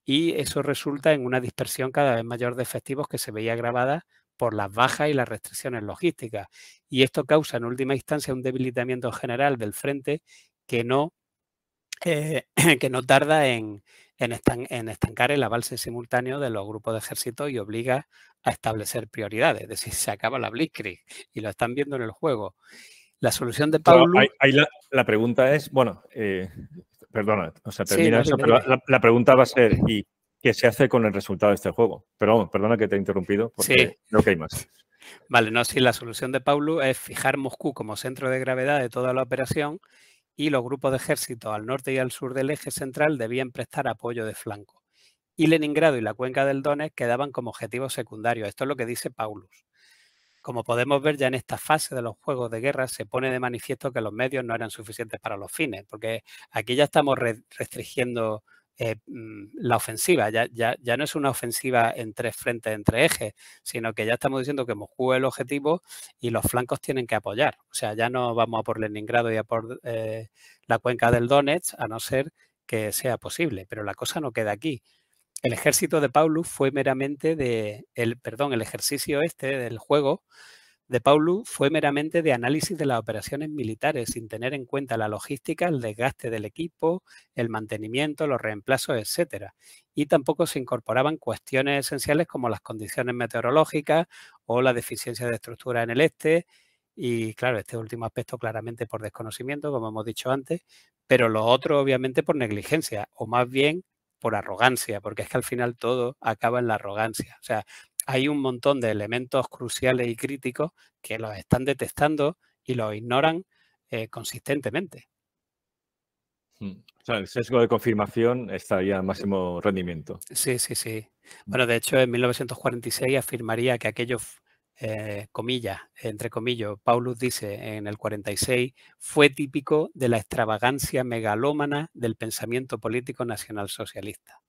y eso resulta en una dispersión cada vez mayor de efectivos que se veía agravada por las bajas y las restricciones logísticas. Y esto causa en última instancia un debilitamiento general del frente que no, eh, que no tarda en, estancar el avance simultáneo de los grupos de ejército y obliga a establecer prioridades. Es decir, se acaba la Blitzkrieg y lo están viendo en el juego. La solución de Pablo... la, pregunta es, bueno, eh, perdona, o sea, termina eso, pero la, pregunta va a ser, ¿y qué se hace con el resultado de este juego? Pero vamos, perdona que te he interrumpido, porque no hay más. Vale, no, sí, la solución de Paulus es fijar Moscú como centro de gravedad de toda la operación y los grupos de ejército al norte y al sur del eje central debían prestar apoyo de flanco. Y Leningrado y la cuenca del Donetsk quedaban como objetivos secundarios. Esto es lo que dice Paulus. Como podemos ver ya en esta fase de los juegos de guerra se pone de manifiesto que los medios no eran suficientes para los fines, porque aquí ya estamos restringiendo eh, mm, la ofensiva, ya, ya, ya, no es una ofensiva en tres frentes, entre ejes, sino que ya estamos diciendo que hemos jugado el objetivo y los flancos tienen que apoyar. O sea, ya no vamos a por Leningrado y a por eh, la cuenca del Donetsk, a no ser que sea posible, pero la cosa no queda aquí. El ejército de Paulus fue meramente de, el, perdón, el ejercicio este del juego de Paulus fue meramente de análisis de las operaciones militares, sin tener en cuenta la logística, el desgaste del equipo, el mantenimiento, los reemplazos, etc. Y tampoco se incorporaban cuestiones esenciales como las condiciones meteorológicas o la deficiencia de estructura en el este. Y claro, este último aspecto claramente por desconocimiento, como hemos dicho antes, pero lo otro obviamente por negligencia, o más bien por arrogancia, porque es que al final todo acaba en la arrogancia. O sea, hay un montón de elementos cruciales y críticos que los están detestando y los ignoran eh, consistentemente. Mm, o sea, el sesgo de confirmación estaría al máximo rendimiento. Sí, sí, sí. Mm. Bueno, de hecho, en 1946 afirmaría que aquellos eh, comillas, entre comillas, Paulus dice en el 46, fue típico de la extravagancia megalómana del pensamiento político nacionalsocialista.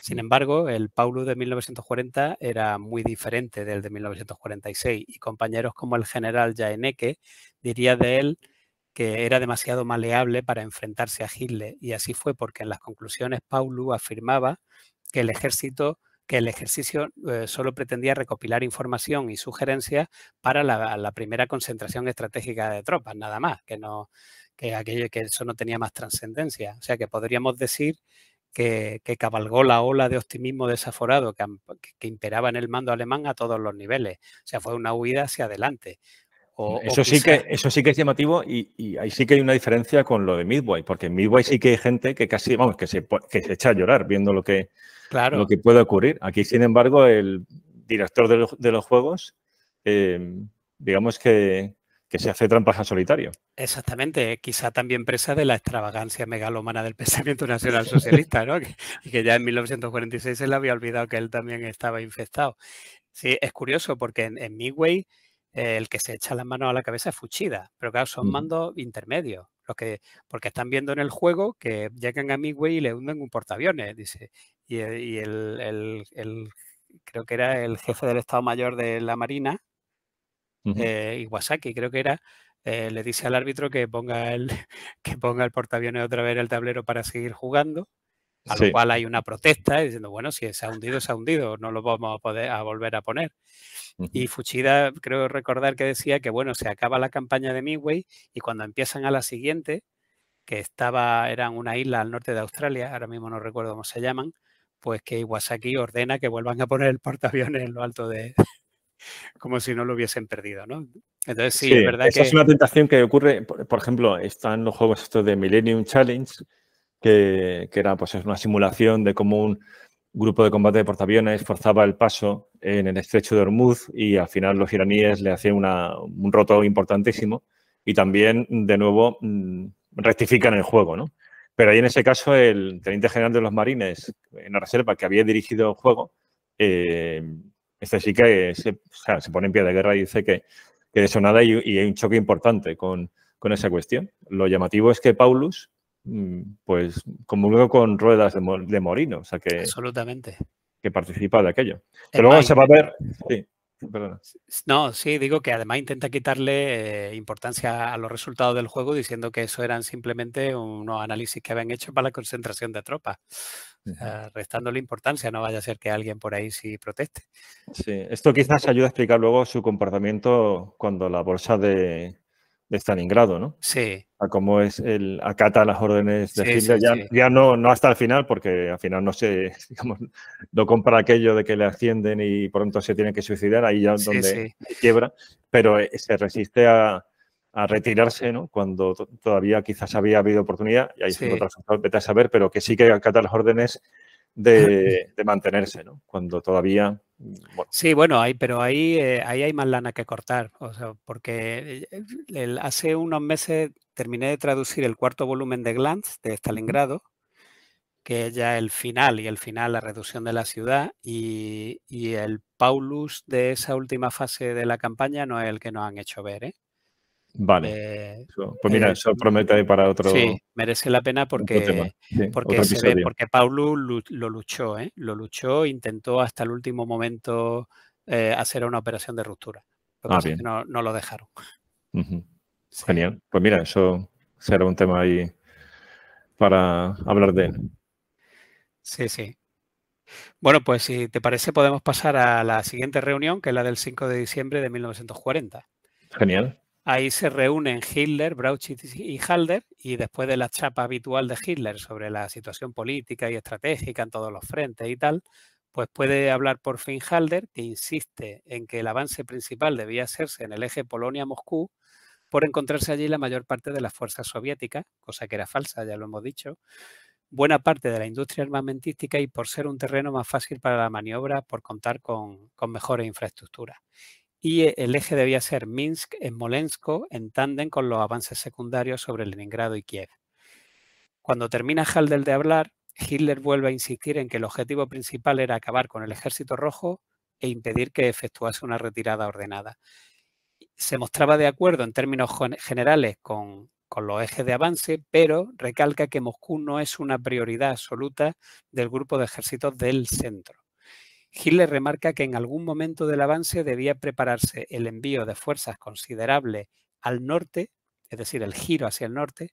Sin embargo, el Paulus de 1940 era muy diferente del de 1946 y compañeros como el general Jaeneke diría de él que era demasiado maleable para enfrentarse a Hitler y así fue porque en las conclusiones Paulus afirmaba que el ejército que el ejercicio eh, solo pretendía recopilar información y sugerencias para la, primera concentración estratégica de tropas, nada más, que no que aquello que eso no tenía más trascendencia. O sea que podríamos decir que, cabalgó la ola de optimismo desaforado que, que, imperaba en el mando alemán a todos los niveles. O sea, fue una huida hacia adelante eso, sí que, eso sí que es llamativo y, ahí sí que hay una diferencia con lo de Midway, porque en Midway sí que hay gente que casi, vamos, que se, que se echa a llorar viendo lo que, lo que puede ocurrir. Aquí, sin embargo, el director de, los juegos, eh, digamos que, se hace trampa a solitario. Exactamente, quizá también presa de la extravagancia megalomana del pensamiento nacionalsocialista, ¿no? que, que ya en 1946 se le había olvidado que él también estaba infectado. Sí, es curioso porque en Midway el que se echa las manos a la cabeza es Fuchida, pero claro, son mandos intermedios, los que, porque están viendo en el juego que llegan a Midway y le hunden un portaaviones, dice. Y, eh, el, creo que era el jefe del Estado Mayor de la Marina, eh, Iwasaki, creo que era, eh, le dice al árbitro que ponga el, que ponga el portaaviones otra vez en el tablero para seguir jugando. A lo cual hay una protesta diciendo, bueno, si se ha hundido, se ha hundido, no lo vamos a poder a volver a poner. Y Fuchida, creo recordar que decía que, bueno, se acaba la campaña de Midway y cuando empiezan a la siguiente, que estaba, eran una isla al norte de Australia, ahora mismo no recuerdo cómo se llaman, pues que Iwasaki ordena que vuelvan a poner el portaaviones en lo alto de, como si no lo hubiesen perdido, ¿no? Entonces sí, es verdad esa es una tentación que ocurre, por, ejemplo, están los juegos estos de Millennium Challenge, que, era pues, una simulación de cómo un grupo de combate de portaaviones forzaba el paso en el estrecho de Hormuz y al final los iraníes le hacían una, un roto importantísimo y también, de nuevo, mm, rectifican el juego, ¿no? Pero ahí en ese caso el teniente general de los marines en la reserva que había dirigido el juego, eh, este sí que se, se, pone en pie de guerra y dice que, que de eso nada y, y hay un choque importante con, con, esa cuestión. Lo llamativo es que Paulus, Mm, pues como luego con ruedas de, Morino, o sea que... Absolutamente. Que participa de aquello. Pero luego se va a ver... Sí. No, sí, digo que además intenta quitarle eh, importancia a los resultados del juego diciendo que eso eran simplemente unos análisis que habían hecho para la concentración de tropas, restándole importancia, no vaya a ser que alguien por ahí sí proteste. Sí, esto quizás ayuda a explicar luego su comportamiento cuando la bolsa de, de ingrado, ¿no? Sí. A cómo es el acata las órdenes de sí, ya, no, no, hasta el final, porque al final no se, digamos, no compra aquello de que le ascienden y pronto se tiene que suicidar, ahí ya es donde quiebra, pero eh, se resiste a, retirarse, ¿no? Cuando todavía quizás había habido oportunidad, y ahí se vete a saber, pero que sí que acata las órdenes de, mantenerse, ¿no? Cuando todavía Sí, bueno, hay, pero ahí, eh, ahí hay más lana que cortar, o sea, porque eh, hace unos meses terminé de traducir el cuarto volumen de Glantz de Stalingrado, este que es ya el final, y el final, la reducción de la ciudad, y, y el Paulus de esa última fase de la campaña no es el que nos han hecho ver, ¿eh? Vale. Eh, pues mira, eh, eso promete para otro. Sí, merece la pena porque, porque, se ve, porque Paulo lo luchó, ¿eh? lo luchó, intentó hasta el último momento hacer una operación de ruptura. Ah, no, lo dejaron. Genial. Pues mira, eso será un tema ahí para hablar de él. Sí, sí. Bueno, pues si te parece, podemos pasar a la siguiente reunión, que es la del 5 de diciembre de 1940. Genial. Ahí se reúnen Hitler, Brauchitz y Halder y después de la chapa habitual de Hitler sobre la situación política y estratégica en todos los frentes y tal, pues puede hablar por fin Halder, que insiste en que el avance principal debía hacerse en el eje Polonia-Moscú, por encontrarse allí la mayor parte de las fuerzas soviéticas, cosa que era falsa, ya lo hemos dicho, buena parte de la industria armamentística y por ser un terreno más fácil para la maniobra por contar con, con mejores infraestructuras y eh, el eje debía ser minsk en Molensko, en tándem con los avances secundarios sobre Leningrado y Kiev. Cuando termina Haldel de hablar, Hitler vuelve a insistir en que el objetivo principal era acabar con el ejército rojo e impedir que efectuase una retirada ordenada. Se mostraba de acuerdo en términos generales con, con los ejes de avance, pero recalca que Moscú no es una prioridad absoluta del grupo de ejércitos del centro. Hitler remarca que en algún momento del avance debía prepararse el envío de fuerzas considerables al norte, es decir, el giro hacia el norte,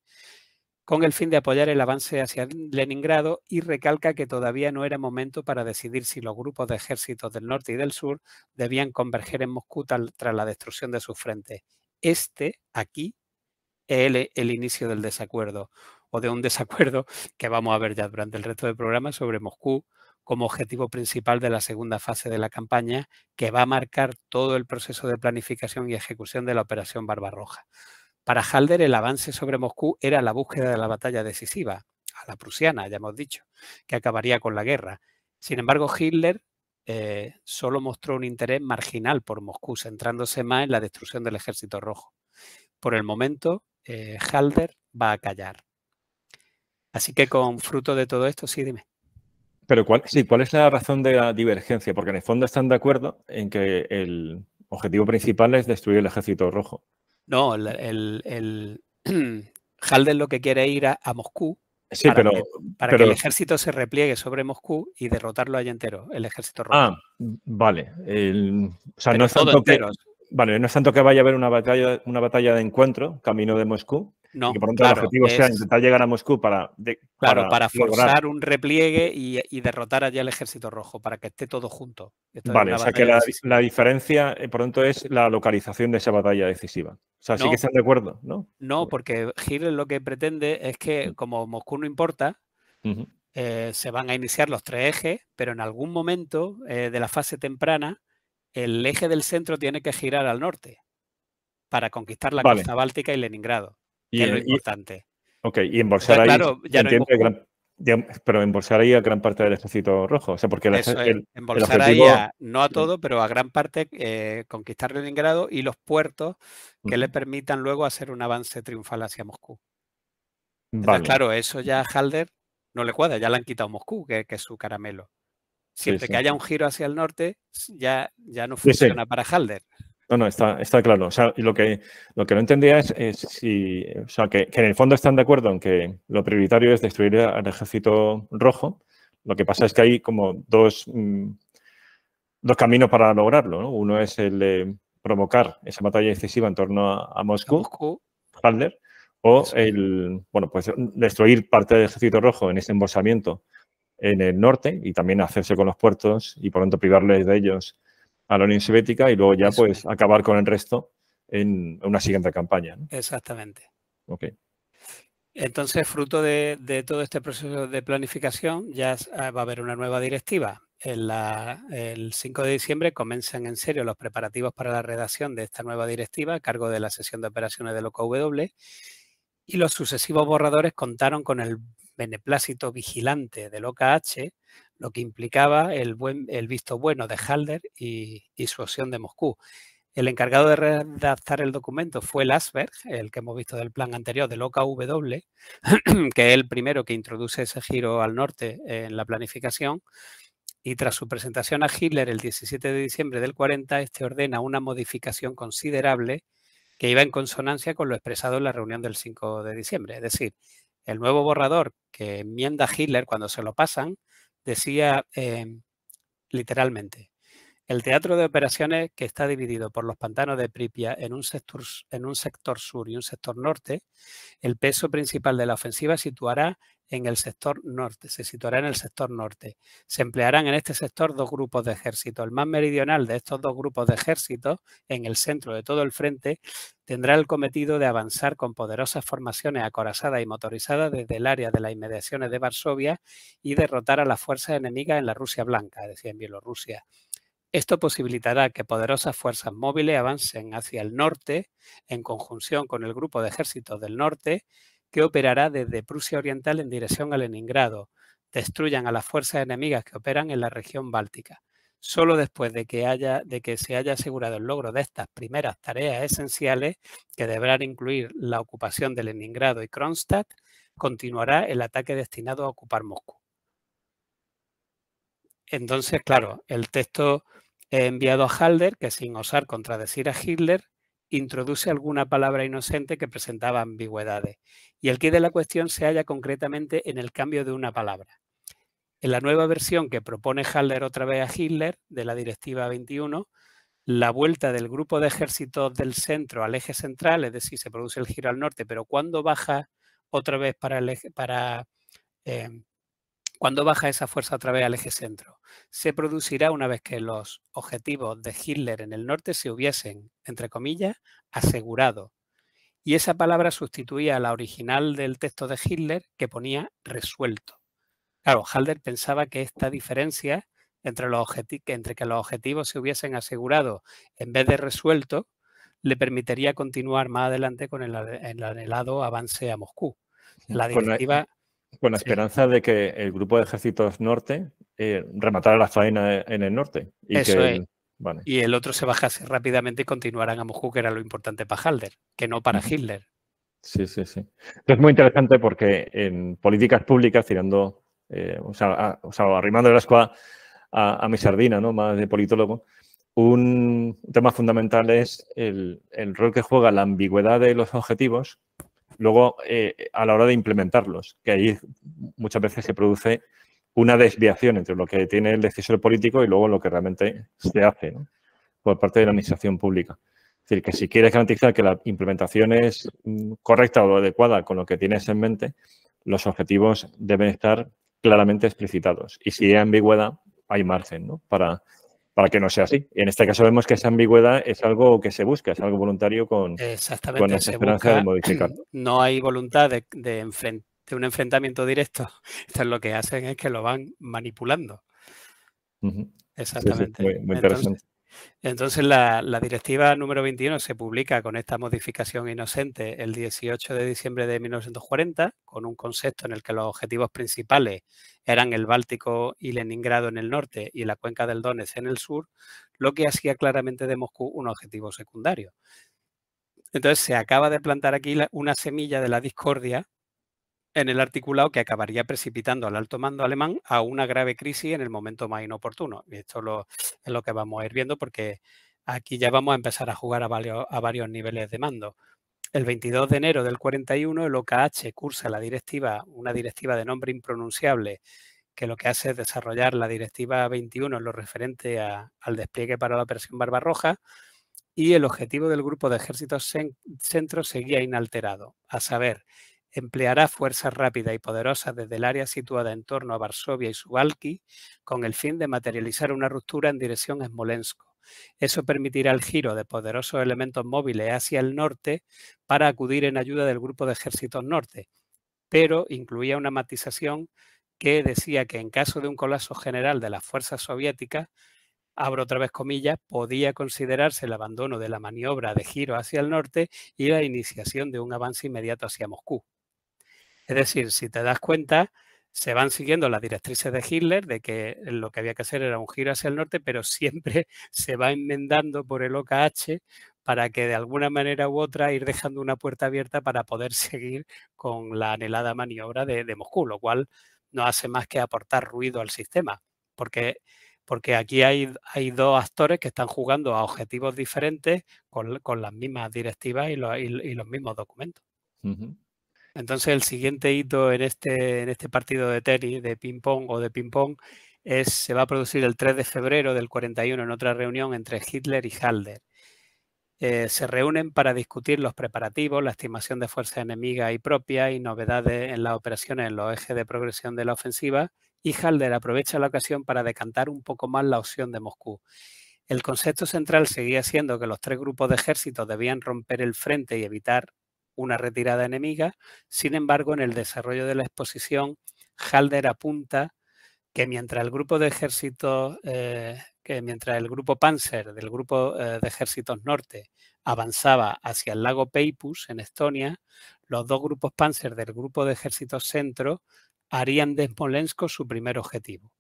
con el fin de apoyar el avance hacia Leningrado y recalca que todavía no era momento para decidir si los grupos de ejércitos del norte y del sur debían converger en Moscú tras la destrucción de su frente. Este, aquí, es el inicio del desacuerdo, o de un desacuerdo que vamos a ver ya durante el resto del programa sobre Moscú, como objetivo principal de la segunda fase de la campaña, que va a marcar todo el proceso de planificación y ejecución de la Operación Barbarroja. Para Halder, el avance sobre Moscú era la búsqueda de la batalla decisiva, a la prusiana, ya hemos dicho, que acabaría con la guerra. Sin embargo, Hitler eh, solo mostró un interés marginal por Moscú, centrándose más en la destrucción del Ejército Rojo. Por el momento, eh, Halder va a callar. Así que con fruto de todo esto, sí, dime. Pero cuál, sí, ¿cuál es la razón de la divergencia? Porque en el fondo están de acuerdo en que el objetivo principal es destruir el ejército rojo. No, el, el, lo que quiere ir a, Moscú sí, para, pero, que, para que el ejército se repliegue sobre Moscú y derrotarlo allá entero, el ejército rojo. Ah, vale. o sea, no es tanto Vale, no es tanto que vaya a haber una batalla, una batalla de encuentro camino de Moscú, no, que por el objetivo sea intentar llegar a Moscú para... claro, para, forzar un repliegue y, derrotar allá el Ejército Rojo, para que esté todo junto. vale, o sea que la, diferencia, eh, por lo tanto, es la localización de esa batalla decisiva. O sea, sí que están de acuerdo, ¿no? No, porque Hitler lo que pretende es que, mm. como Moscú no importa, eh, se van a iniciar los tres ejes, pero en algún momento eh, de la fase temprana el eje del centro tiene que girar al norte para conquistar la costa báltica y Leningrado. que es lo importante. ok, y embolsar ahí. pero embolsar ahí a gran parte del ejército rojo. O sea, porque embolsar ahí no a todo, pero a gran parte eh, conquistar Leningrado y los puertos que le permitan luego hacer un avance triunfal hacia Moscú. claro, eso ya a Halder no le cuadra, ya le han quitado Moscú, que es su caramelo. Siempre que haya un giro hacia el norte, ya, ya no funciona para Halder. No, no, está, está claro. lo que, lo que no entendía es, si, sea, que, en el fondo están de acuerdo en que lo prioritario es destruir al ejército rojo. Lo que pasa es que hay como dos, mm, dos caminos para lograrlo. Uno es el de provocar esa batalla excesiva en torno a, Moscú, Halder, o el, bueno, pues destruir parte del ejército rojo en ese embosamiento en el norte y también hacerse con los puertos y por lo tanto privarles de ellos a la Unión Soviética y luego ya pues acabar con el resto en una siguiente campaña. Exactamente. Ok. Entonces, fruto de, todo este proceso de planificación, ya ah, va a haber una nueva directiva. el 5 de diciembre comienzan en serio los preparativos para la redacción de esta nueva directiva a cargo de la sesión de operaciones de del w y los sucesivos borradores contaron con el beneplácito vigilante del OKH, lo que implicaba el, visto bueno de Halder y, su opción de Moscú. El encargado de redactar el documento fue Lasberg, el que hemos visto del plan anterior del OKW, que es el primero que introduce ese giro al norte en la planificación. Y tras su presentación a Hitler el 17 de diciembre del 40, este ordena una modificación considerable que iba en consonancia con lo expresado en la reunión del 5 de diciembre. Es decir, el nuevo borrador que enmienda Hitler cuando se lo pasan, decía em, literalmente, el teatro de operaciones, que está dividido por los pantanos de Pripia en un, sector, en un sector sur y un sector norte, el peso principal de la ofensiva situará en el sector norte, se situará en el sector norte. Se emplearán en este sector dos grupos de ejército. El más meridional de estos dos grupos de ejército, en el centro de todo el frente, tendrá el cometido de avanzar con poderosas formaciones acorazadas y motorizadas desde el área de las inmediaciones de Varsovia y derrotar a las fuerzas enemigas en la Rusia Blanca, es decir, en Bielorrusia esto posibilitará que poderosas fuerzas móviles avancen hacia el norte en conjunción con el grupo de ejércitos del norte que operará desde Prusia Oriental en dirección a Leningrado, destruyan a las fuerzas enemigas que operan en la región báltica. Solo después de que, de que se haya asegurado el logro de estas primeras tareas esenciales, que deberán incluir la ocupación de Leningrado y Kronstadt, continuará el ataque destinado a ocupar Moscú. Entonces, claro, el texto enviado a Halder, que sin osar contradecir a Hitler, introduce alguna palabra inocente que presentaba ambigüedades. Y el quid de la cuestión se halla concretamente en el cambio de una palabra. En la nueva versión que propone Halder otra vez a Hitler, de la Directiva 21, la vuelta del grupo de ejércitos del centro al eje central, es decir, se produce el giro al norte, pero ¿cuándo baja otra vez para el eje, para, eh, cuando baja esa fuerza otra vez al eje centro? se producirá una vez que los objetivos de Hitler en el norte se hubiesen, entre comillas, asegurado. Y esa palabra sustituía a la original del texto de Hitler que ponía resuelto. Claro, Halder pensaba que esta diferencia entre, los entre que los objetivos se hubiesen asegurado en vez de resuelto le permitiría continuar más adelante con el, anhelado avance a Moscú. La directiva... Con la esperanza de que el grupo de ejércitos norte eh, rematara la faena en el norte. Y Y el otro se bajase rápidamente y continuara a Moscú, que era lo importante para Halder, que no para Hitler. Sí, sí, sí. Es muy interesante porque en políticas públicas, tirando, eh, o, sea, o, sea, arrimando el asco a, a, mi sardina, ¿no? más de politólogo, un tema fundamental es el, el rol que juega la ambigüedad de los objetivos luego eh, a la hora de implementarlos, que ahí muchas veces se produce una desviación entre lo que tiene el decisor político y luego lo que realmente se hace por parte de la administración pública. Es decir, que si quieres garantizar que la implementación es mm, correcta o adecuada con lo que tienes en mente, los objetivos deben estar claramente explicitados. Y si hay ambigüedad, hay margen ¿no? para para que no sea así. Y en este caso vemos que esa ambigüedad es algo que se busca, es algo voluntario con, con esa esperanza de modificar. No hay voluntad de, un enfrentamiento directo. Entonces lo que hacen es que lo van manipulando. Exactamente. muy, interesante. Entonces, la, la, directiva número 21 se publica con esta modificación inocente el 18 de diciembre de 1940, con un concepto en el que los objetivos principales eran el Báltico y Leningrado en el norte y la cuenca del Donetsk en el sur, lo que hacía claramente de Moscú un objetivo secundario. Entonces se acaba de plantar aquí una semilla de la discordia en el articulado que acabaría precipitando al alto mando alemán a una grave crisis en el momento más inoportuno. Y esto lo, es lo que vamos a ir viendo porque aquí ya vamos a empezar a jugar a varios niveles de mando. El 22 de enero del 41, el OKH cursa la directiva, una directiva de nombre impronunciable, que lo que hace es desarrollar la directiva 21 en lo referente al despliegue para la operación Barbarroja, y el objetivo del grupo de ejércitos centro seguía inalterado, a saber, empleará fuerzas rápidas y poderosas desde el área situada en torno a Varsovia y Subalki con el fin de materializar una ruptura en dirección a Smolensk eso permitirá el giro de poderosos elementos móviles hacia el norte para acudir en ayuda del grupo de ejércitos norte, pero incluía una matización que decía que en caso de un colapso general de las fuerzas soviéticas, abro otra vez comillas, podía considerarse el abandono de la maniobra de giro hacia el norte y la iniciación de un avance inmediato hacia Moscú. Es decir, si te das cuenta, se van siguiendo las directrices de Hitler de que lo que había que hacer era un giro hacia el norte, pero siempre se va enmendando por el OKH para que de alguna manera u otra ir dejando una puerta abierta para poder seguir con la anhelada maniobra de, de Moscú, lo cual no hace más que aportar ruido al sistema, porque, porque aquí hay, hay dos actores que están jugando a objetivos diferentes con, las mismas directivas y, y, los mismos documentos. Entonces el siguiente hito en este, en este partido de tenis, de ping-pong o de ping-pong, es, se va a producir el 3 de febrero del 41 en otra reunión entre Hitler y Halder. Eh, se reúnen para discutir los preparativos, la estimación de fuerzas enemiga y propia y novedades en las operaciones en los ejes de progresión de la ofensiva y Halder aprovecha la ocasión para decantar un poco más la opción de Moscú. El concepto central seguía siendo que los tres grupos de ejércitos debían romper el frente y evitar una retirada enemiga. Sin embargo, en el desarrollo de la exposición, Halder apunta que mientras el grupo de ejércitos, eh, que mientras el grupo Panzer del grupo eh, de ejércitos norte avanzaba hacia el lago Peipus en Estonia, los dos grupos Panzer del grupo de ejércitos centro harían de Smolensk su primer objetivo.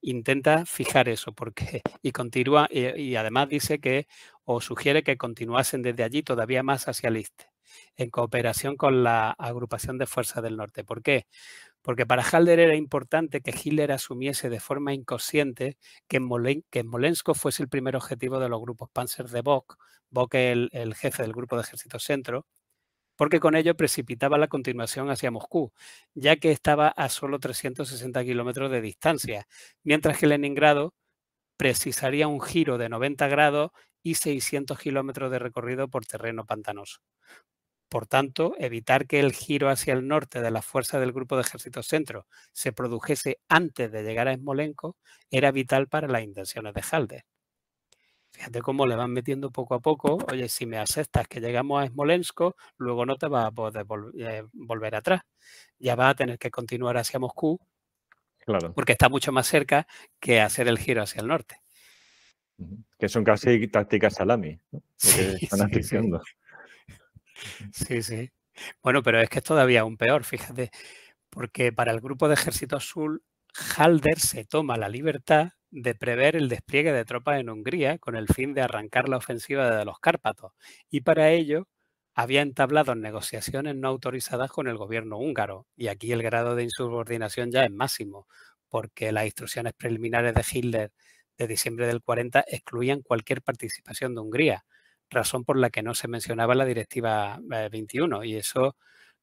Intenta fijar eso porque y continúa y además dice que o sugiere que continuasen desde allí todavía más hacia el este en cooperación con la agrupación de fuerzas del norte. ¿Por qué? Porque para Halder era importante que Hitler asumiese de forma inconsciente que, Molensko fuese el primer objetivo de los grupos Panzer de Bock, Bock el, el jefe del grupo de ejército centro, porque con ello precipitaba la continuación hacia Moscú, ya que estaba a solo 360 kilómetros de distancia, mientras que Leningrado precisaría un giro de 90 grados y 600 kilómetros de recorrido por terreno pantanoso. Por tanto, evitar que el giro hacia el norte de las fuerzas del Grupo de Ejército Centro se produjese antes de llegar a Smolensk era vital para las intenciones de Halder. Fíjate cómo le van metiendo poco a poco, oye, si me aceptas que llegamos a Smolensk, luego no te vas a poder eh, volver atrás. Ya vas a tener que continuar hacia Moscú, porque está mucho más cerca que hacer el giro hacia el norte. Que son casi tácticas salami, ¿no? que Sí, sí. Bueno, pero es que es todavía aún peor, fíjate, porque para el grupo de Ejército Azul, Halder se toma la libertad de prever el despliegue de tropas en Hungría con el fin de arrancar la ofensiva de los Cárpatos y para ello había entablado negociaciones no autorizadas con el gobierno húngaro y aquí el grado de insubordinación ya es máximo porque las instrucciones preliminares de Hitler de diciembre del 40 excluían cualquier participación de Hungría razón por la que no se mencionaba la Directiva 21 eh, y eso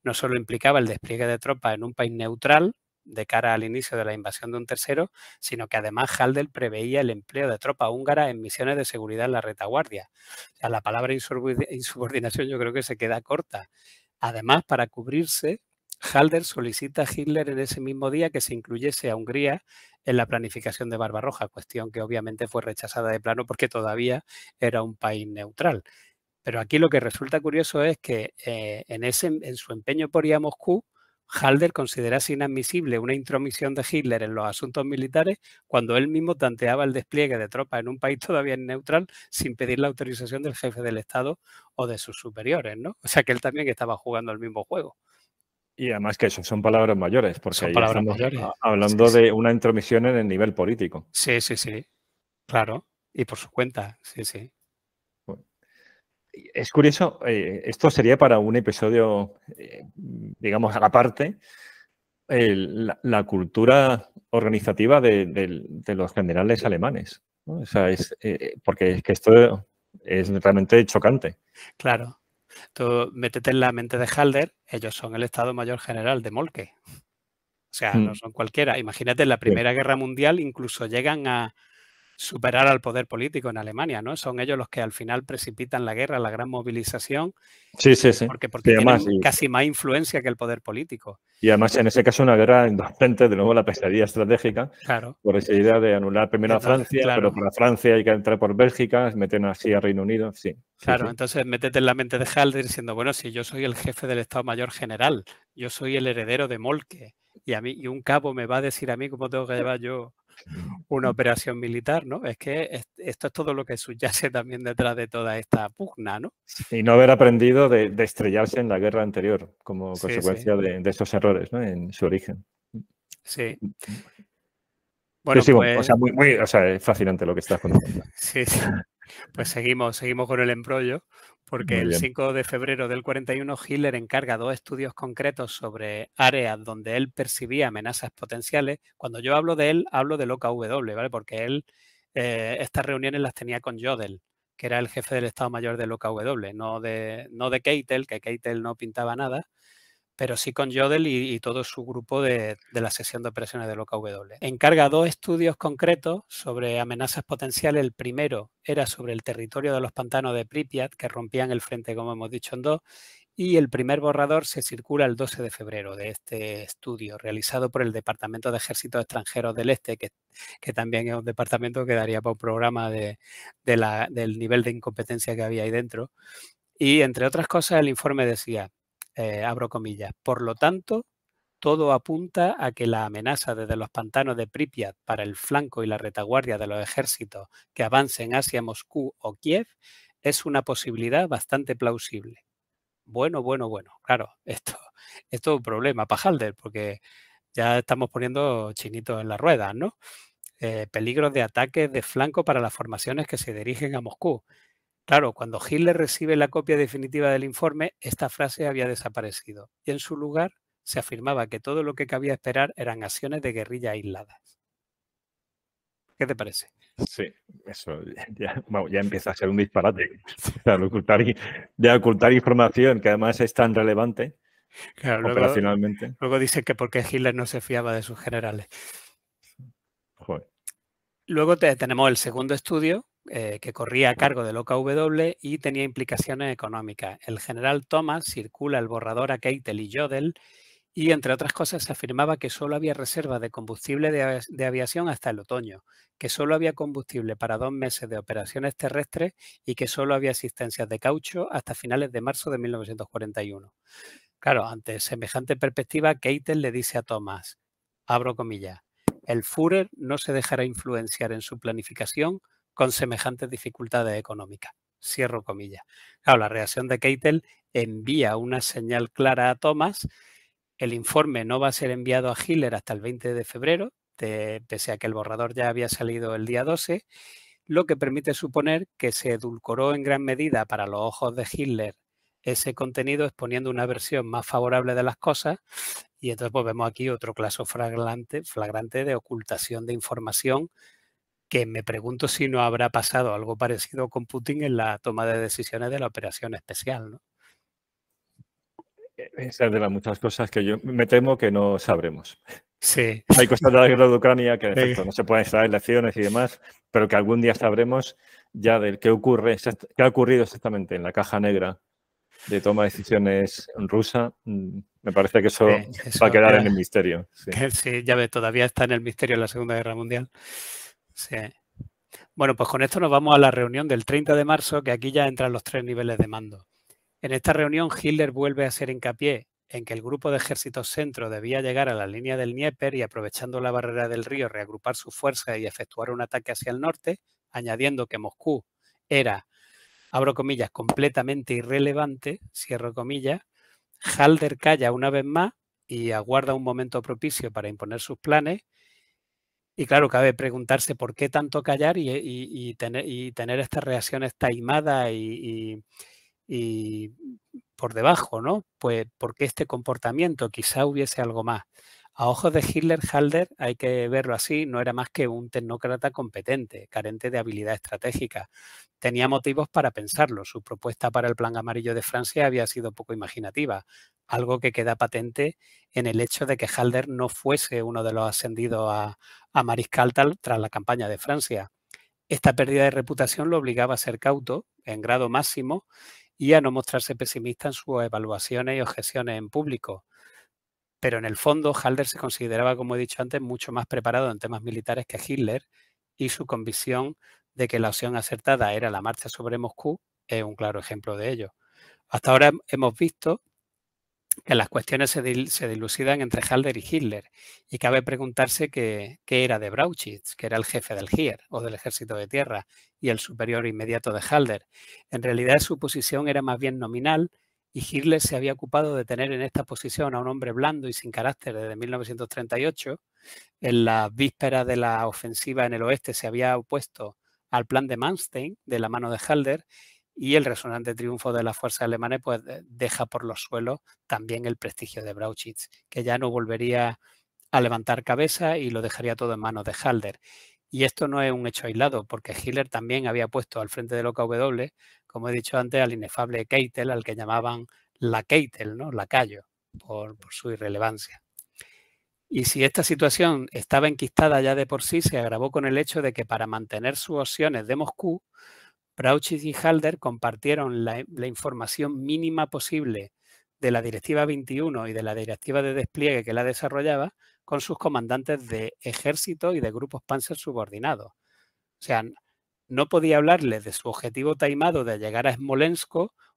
no solo implicaba el despliegue de tropas en un país neutral de cara al inicio de la invasión de un tercero, sino que además Haldel preveía el empleo de tropas húngaras en misiones de seguridad en la retaguardia. O la palabra insubordinación yo creo que se queda corta. Además, para cubrirse, Halder solicita a Hitler en ese mismo día que se incluyese a Hungría en la planificación de Barbarroja, cuestión que obviamente fue rechazada de plano porque todavía era un país neutral. Pero aquí lo que resulta curioso es que eh, en, ese, en su empeño por ir a Moscú, Halder considerase inadmisible una intromisión de Hitler en los asuntos militares cuando él mismo tanteaba el despliegue de tropas en un país todavía neutral sin pedir la autorización del jefe del Estado o de sus superiores, ¿no? O sea que él también estaba jugando el mismo juego. Y además que eso son palabras mayores, porque hablando de una intromisión en el nivel político. Sí, sí, sí. Claro. Y por su cuenta, sí, sí. Es curioso, eh, esto sería para un episodio, eh, digamos, aparte, la la, la, cultura organizativa de, los generales alemanes. O sea, es, eh, porque es que esto es realmente chocante. Claro. Tú métete en la mente de Halder, ellos son el Estado Mayor General de Molke. O sea, no mm. son cualquiera. Imagínate, en la Primera Guerra Mundial incluso llegan a, superar al poder político en Alemania, ¿no? Son ellos los que al final precipitan la guerra, la gran movilización. Sí, sí, sí. Porque, tienen casi más influencia que el poder político. Y además, en ese caso, una guerra indocente, de nuevo la pesadilla estratégica. Claro. Por esa idea de anular primero a Francia, claro. pero para Francia hay que entrar por Bélgica, meten así a Reino Unido, sí. Claro, entonces métete en la mente de Halder diciendo, bueno, si yo soy el jefe del Estado Mayor General, yo soy el heredero de Molke, y a mí, y un cabo me va a decir a mí cómo tengo que llevar yo una operación militar, ¿no? Es que esto es todo lo que subyace también detrás de toda esta pugna, ¿no? Y no haber aprendido de, estrellarse en la guerra anterior como consecuencia De, de, estos errores, ¿no? En su origen. Sí. Mm, mm. Bueno, pues... o sea, es fascinante lo que estás contando. sí, Pues seguimos, seguimos con el embrollo, porque el 5 de febrero del 41 Hitler encarga dos estudios concretos sobre áreas donde él percibía amenazas potenciales. Cuando yo hablo de él, hablo de Loca W, ¿vale? Porque él eh, estas reuniones las tenía con Jodel, que era el jefe del Estado Mayor de Loca W, no de, no de Keitel, que Keitel no pintaba nada, pero sí con Jodel y, todo su grupo de, la sesión de operaciones de w Encarga dos estudios concretos sobre amenazas potenciales. El primero era sobre el territorio de los pantanos de Pripyat, que rompían el frente, como hemos dicho, en dos, y el primer borrador se circula el 12 de febrero de este estudio realizado por el Departamento de Ejércitos Extranjeros del Este, que, también es un departamento que daría por programa del nivel de incompetencia que había ahí dentro. Y entre otras cosas, el informe decía, eh, abro comillas. Por lo tanto, todo apunta a que la amenaza desde los pantanos de Pripyat para el flanco y la retaguardia de los ejércitos que avancen hacia Moscú o Kiev es una posibilidad bastante plausible. Bueno, bueno, bueno, claro, esto, esto es un problema para Halder, porque ya estamos poniendo chinitos en las ruedas, ¿no? Eh, peligros de ataques de flanco para las formaciones que se dirigen a Moscú. Claro, cuando Hitler recibe la copia definitiva del informe, esta frase había desaparecido y en su lugar se afirmaba que todo lo que cabía esperar eran acciones de guerrilla aisladas. ¿Qué te parece? Sí, eso ya, empieza a ser un disparate. de ocultar, de ocultar información que además es tan relevante operacionalmente. Luego, dice que porque Hitler no se fiaba de sus generales. Luego tenemos el segundo estudio, eh, que corría a cargo de del OKW y tenía implicaciones económicas. El general Thomas circula el borrador a Keitel y Jodel y, entre otras cosas, se afirmaba que solo había reservas de combustible de, aviación hasta el otoño, que solo había combustible para dos meses de operaciones terrestres y que solo había asistencias de caucho hasta finales de marzo de 1941. Claro, ante semejante perspectiva, Keitel le dice a Thomas, abro comillas, el Führer no se dejará influenciar en su planificación con semejantes dificultades económicas. Cierro comillas. Claro, la reacción de Keitel envía una señal clara a Thomas. El informe no va a ser enviado a Hitler hasta el 20 de febrero, pese a que el borrador ya había salido el día 12, lo que permite suponer que se edulcoró en gran medida para los ojos de Hitler ese contenido exponiendo una versión más favorable de las cosas y entonces pues, vemos aquí otro caso flagrante de ocultación de información que me pregunto si no habrá pasado algo parecido con Putin en la toma de decisiones de la operación especial. ¿no? E-, esa es de las muchas cosas que yo me temo que no sabremos. Sí. Hay cosas de la guerra de Ucrania que no se pueden extraer elecciones y demás, pero que algún día sabremos ya del qué ocurre, qué ha ocurrido exactamente en la caja negra de toma de decisiones rusa. Mm, me parece que eso, va a quedar en el misterio. Sí. ya ve, todavía está en el misterio la Segunda Guerra Mundial. Sí. Bueno, pues con esto nos vamos a la reunión del 30 de marzo, que aquí ya entran los tres niveles de mando. En esta reunión, Hitler vuelve a hacer hincapié en que el grupo de ejércitos centro debía llegar a la línea del Dnieper y aprovechando la barrera del río reagrupar sus fuerzas y efectuar un ataque hacia el norte, añadiendo que Moscú era, abro comillas, completamente irrelevante, cierro comillas, Halder calla una vez más y aguarda un momento propicio para imponer sus planes y claro, cabe preguntarse por qué tanto callar y, tener, tener, estas reacciones taimadas y, por debajo, ¿no? Pues, ¿por qué este comportamiento? Quizá hubiese algo más. A ojos de Hitler, Halder, hay que verlo así, no era más que un tecnócrata competente, carente de habilidad estratégica. Tenía motivos para pensarlo. Su propuesta para el Plan Amarillo de Francia había sido poco imaginativa, algo que queda patente en el hecho de que Halder no fuese uno de los ascendidos a, a Mariscal tras la campaña de Francia. Esta pérdida de reputación lo obligaba a ser cauto, en grado máximo, y a no mostrarse pesimista en sus evaluaciones y objeciones en público. Pero en el fondo, Halder se consideraba, como he dicho antes, mucho más preparado en temas militares que Hitler y su convicción de que la opción acertada era la marcha sobre Moscú es un claro ejemplo de ello. Hasta ahora hemos visto que las cuestiones se, dilucidan entre Halder y Hitler y cabe preguntarse qué era de Brauchitz, que era el jefe del GIER o del ejército de tierra y el superior inmediato de Halder. En realidad su posición era más bien nominal y Hitler se había ocupado de tener en esta posición a un hombre blando y sin carácter desde 1938. En la víspera de la ofensiva en el oeste se había opuesto al plan de Manstein de la mano de Halder y el resonante triunfo de las fuerzas alemanes pues, deja por los suelos también el prestigio de Brauchitz, que ya no volvería a levantar cabeza y lo dejaría todo en manos de Halder. Y esto no es un hecho aislado, porque Hitler también había puesto al frente de lo OKW como he dicho antes, al inefable Keitel, al que llamaban la Keitel, ¿no? Cayo, por, por su irrelevancia. Y si esta situación estaba enquistada ya de por sí, se agravó con el hecho de que para mantener sus opciones de Moscú, Brauchitz y Halder compartieron la, la, información mínima posible de la Directiva 21 y de la Directiva de Despliegue que la desarrollaba con sus comandantes de ejército y de grupos panzer subordinados. O sea, no podía hablarles de su objetivo taimado de llegar a Smolensk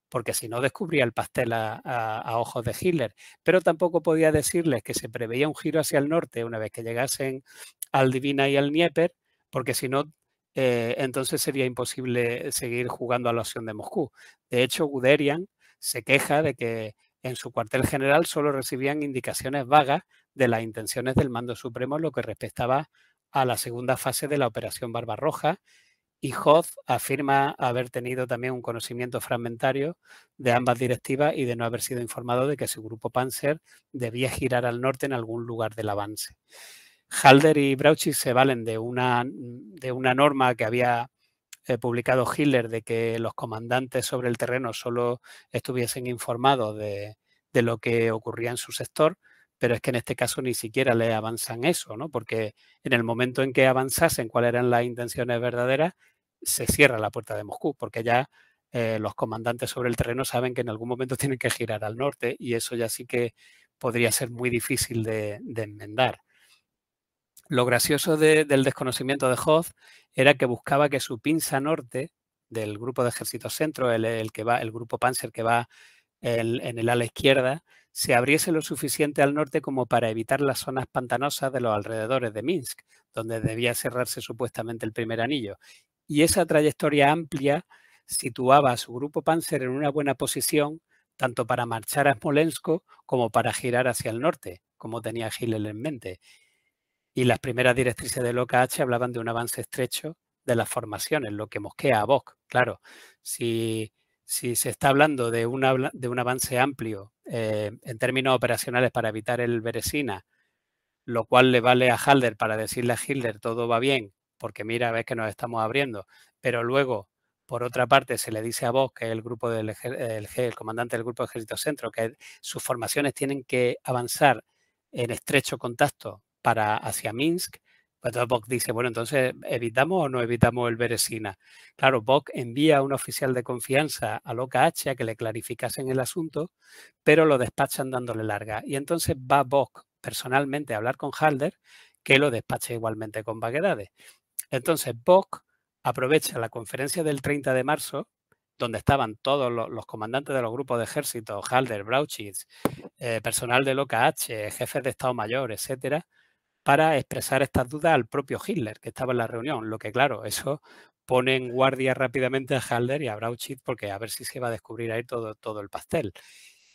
porque si no descubría el pastel a, ojos de Hitler, pero tampoco podía decirles que se preveía un giro hacia el norte una vez que llegasen al Divina y al Dnieper, porque si no, eh, entonces sería imposible seguir jugando a la opción de Moscú. De hecho, Guderian se queja de que en su cuartel general solo recibían indicaciones vagas de las intenciones del mando supremo en lo que respectaba a la segunda fase de la Operación Barbarroja, y Hoth afirma haber tenido también un conocimiento fragmentario de ambas directivas y de no haber sido informado de que su grupo Panzer debía girar al norte en algún lugar del avance. Halder y brauchy se valen de una, de una norma que había eh, publicado Hitler de que los comandantes sobre el terreno solo estuviesen informados de, de lo que ocurría en su sector pero es que en este caso ni siquiera le avanzan eso, ¿no? Porque en el momento en que avanzasen cuáles eran las intenciones verdaderas, se cierra la puerta de Moscú, porque ya eh, los comandantes sobre el terreno saben que en algún momento tienen que girar al norte y eso ya sí que podría ser muy difícil de, enmendar. Lo gracioso del desconocimiento de Hoth era que buscaba que su pinza norte del grupo de ejército centro, el, que va, el grupo Panzer que va en el ala izquierda, se abriese lo suficiente al norte como para evitar las zonas pantanosas de los alrededores de Minsk, donde debía cerrarse supuestamente el primer anillo. Y esa trayectoria amplia situaba a su grupo Panzer en una buena posición tanto para marchar a Smolensk como para girar hacia el norte, como tenía Hillel en mente. Y las primeras directrices del OKH hablaban de un avance estrecho de las formaciones, lo que mosquea a Bock. Claro, si si se está hablando de, de un avance amplio eh, en términos operacionales para evitar el Beresina, lo cual le vale a Halder para decirle a Hilder todo va bien, porque mira, ves que nos estamos abriendo, pero luego, por otra parte, se le dice a vos que es el grupo del el, comandante del grupo de Ejército Centro, que sus formaciones tienen que avanzar en estrecho contacto para hacia Minsk, pues entonces Bock dice, bueno, entonces, ¿evitamos o no evitamos el Beresina? Claro, Bock envía a un oficial de confianza a Loca H a que le clarificasen el asunto, pero lo despachan dándole larga. Y entonces va Bock personalmente a hablar con Halder, que lo despacha igualmente con vaguedades. Entonces Bock aprovecha la conferencia del 30 de marzo, donde estaban todos los, comandantes de los grupos de ejército, Halder, Brauchitz, eh, personal de Loca H, jefes de Estado Mayor, etcétera, para expresar estas dudas al propio Hitler, que estaba en la reunión. Lo que, claro, eso pone en guardia rápidamente a Halder y a Brauchit, porque a ver si se va a descubrir ahí todo, todo el pastel.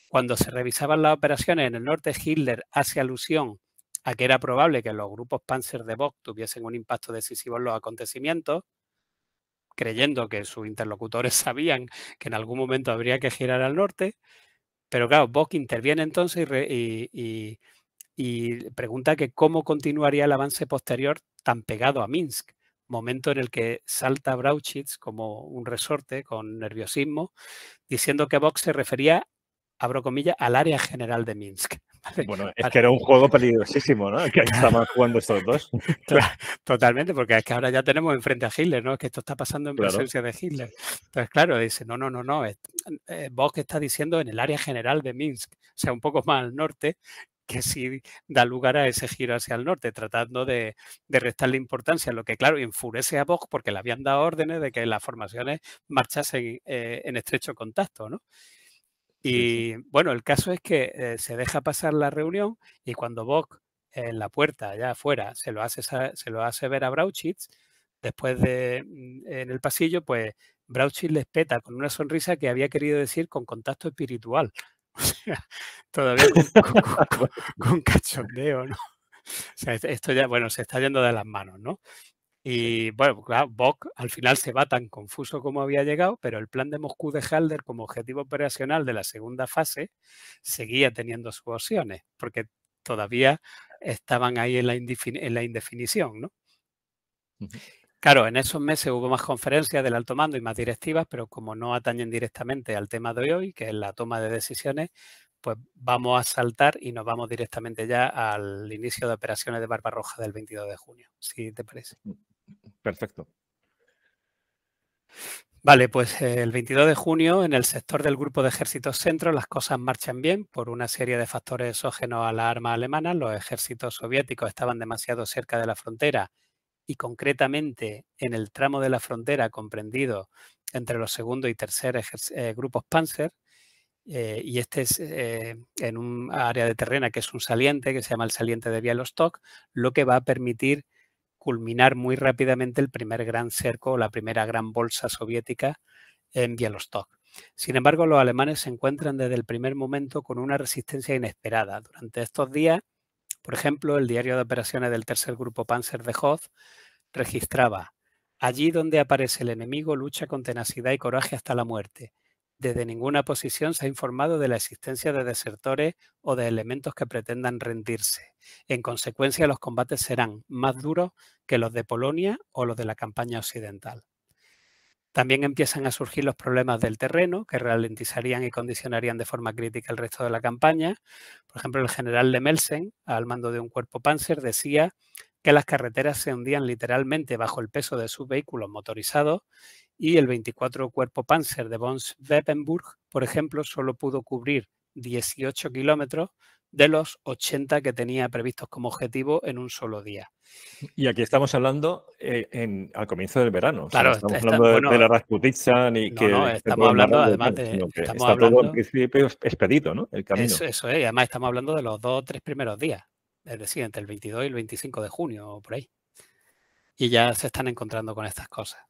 Cuando se revisaban las operaciones en el norte, Hitler hace alusión a que era probable que los grupos Panzer de Bock tuviesen un impacto decisivo en los acontecimientos, creyendo que sus interlocutores sabían que en algún momento habría que girar al norte. Pero claro, Bock interviene entonces y y pregunta que cómo continuaría el avance posterior tan pegado a Minsk, momento en el que salta Brauchitz como un resorte con nerviosismo, diciendo que Vox se refería, abro comillas, al área general de Minsk. Bueno, es que era un juego peligrosísimo, ¿no? Que estaban jugando estos dos. totalmente, porque es que ahora ya tenemos enfrente a Hitler, ¿no? Es que esto está pasando en presencia de Hitler. Entonces, claro, dice, no, no, no, no. Eh, eh, Vox está diciendo en el área general de Minsk, o sea, un poco más al norte, que sí da lugar a ese giro hacia el norte, tratando de, de restarle importancia, lo que claro enfurece a Bog porque le habían dado órdenes de que las formaciones marchasen eh, en estrecho contacto, Y bueno, el caso es que eh, se deja pasar la reunión y cuando Bock, en la puerta, allá afuera, se lo hace, se lo hace ver a Brauchitz, después de mm, en el pasillo, pues Brauchitz le espeta con una sonrisa que había querido decir con contacto espiritual. Todavía con, todavía con, cachondeo, ¿no? O sea, esto ya, bueno, se está yendo de las manos, ¿no? Y bueno, pues claro, Bock al final se va tan confuso como había llegado, pero el plan de Moscú de Halder como objetivo operacional de la segunda fase seguía teniendo sus opciones, porque todavía estaban ahí en la, en la indefinición, ¿no? Claro, en esos meses hubo más conferencias del alto mando y más directivas, pero como no atañen directamente al tema de hoy, que es la toma de decisiones, pues vamos a saltar y nos vamos directamente ya al inicio de operaciones de Barbarroja del 22 de junio, si te parece. Mm, mm, perfecto. Vale, pues eh, el 22 de junio en el sector del grupo de ejércitos centro las cosas marchan bien por una serie de factores exógenos a la arma alemana. Los ejércitos soviéticos estaban demasiado cerca de la frontera y concretamente en el tramo de la frontera comprendido entre los segundo y tercer eh, grupos Panzer. Eh, y este es eh, en un área de terreno que es un saliente, que se llama el saliente de Bielostock, lo que va a permitir culminar muy rápidamente el primer gran cerco la primera gran bolsa soviética en Bielostock. Sin embargo, los alemanes se encuentran desde el primer momento con una resistencia inesperada. Durante estos días, por ejemplo, el diario de operaciones del tercer grupo Panzer de Hoth registraba, allí donde aparece el enemigo lucha con tenacidad y coraje hasta la muerte. Desde ninguna posición se ha informado de la existencia de desertores o de elementos que pretendan rendirse. En consecuencia, los combates serán más duros que los de Polonia o los de la campaña occidental. También empiezan a surgir los problemas del terreno, que ralentizarían y condicionarían de forma crítica el resto de la campaña. Por ejemplo, el general de Melsen, al mando de un cuerpo panzer, decía que las carreteras se hundían literalmente bajo el peso de sus vehículos motorizados y el 24 Cuerpo Panzer de Bonsweppenburg, Weppenburg, por ejemplo, solo pudo cubrir 18 kilómetros de los 80 que tenía previstos como objetivo en un solo día. Y aquí estamos hablando eh, al comienzo del verano. Claro, estamos hablando de, la Rasputitsa. que... No, estamos hablando además de... está todo al principio expedito, ¿no? El camino. Eso, es, y además estamos hablando de los dos o tres primeros días, es decir, entre el 22 y el 25 de junio o por ahí. Y ya se están encontrando con estas cosas.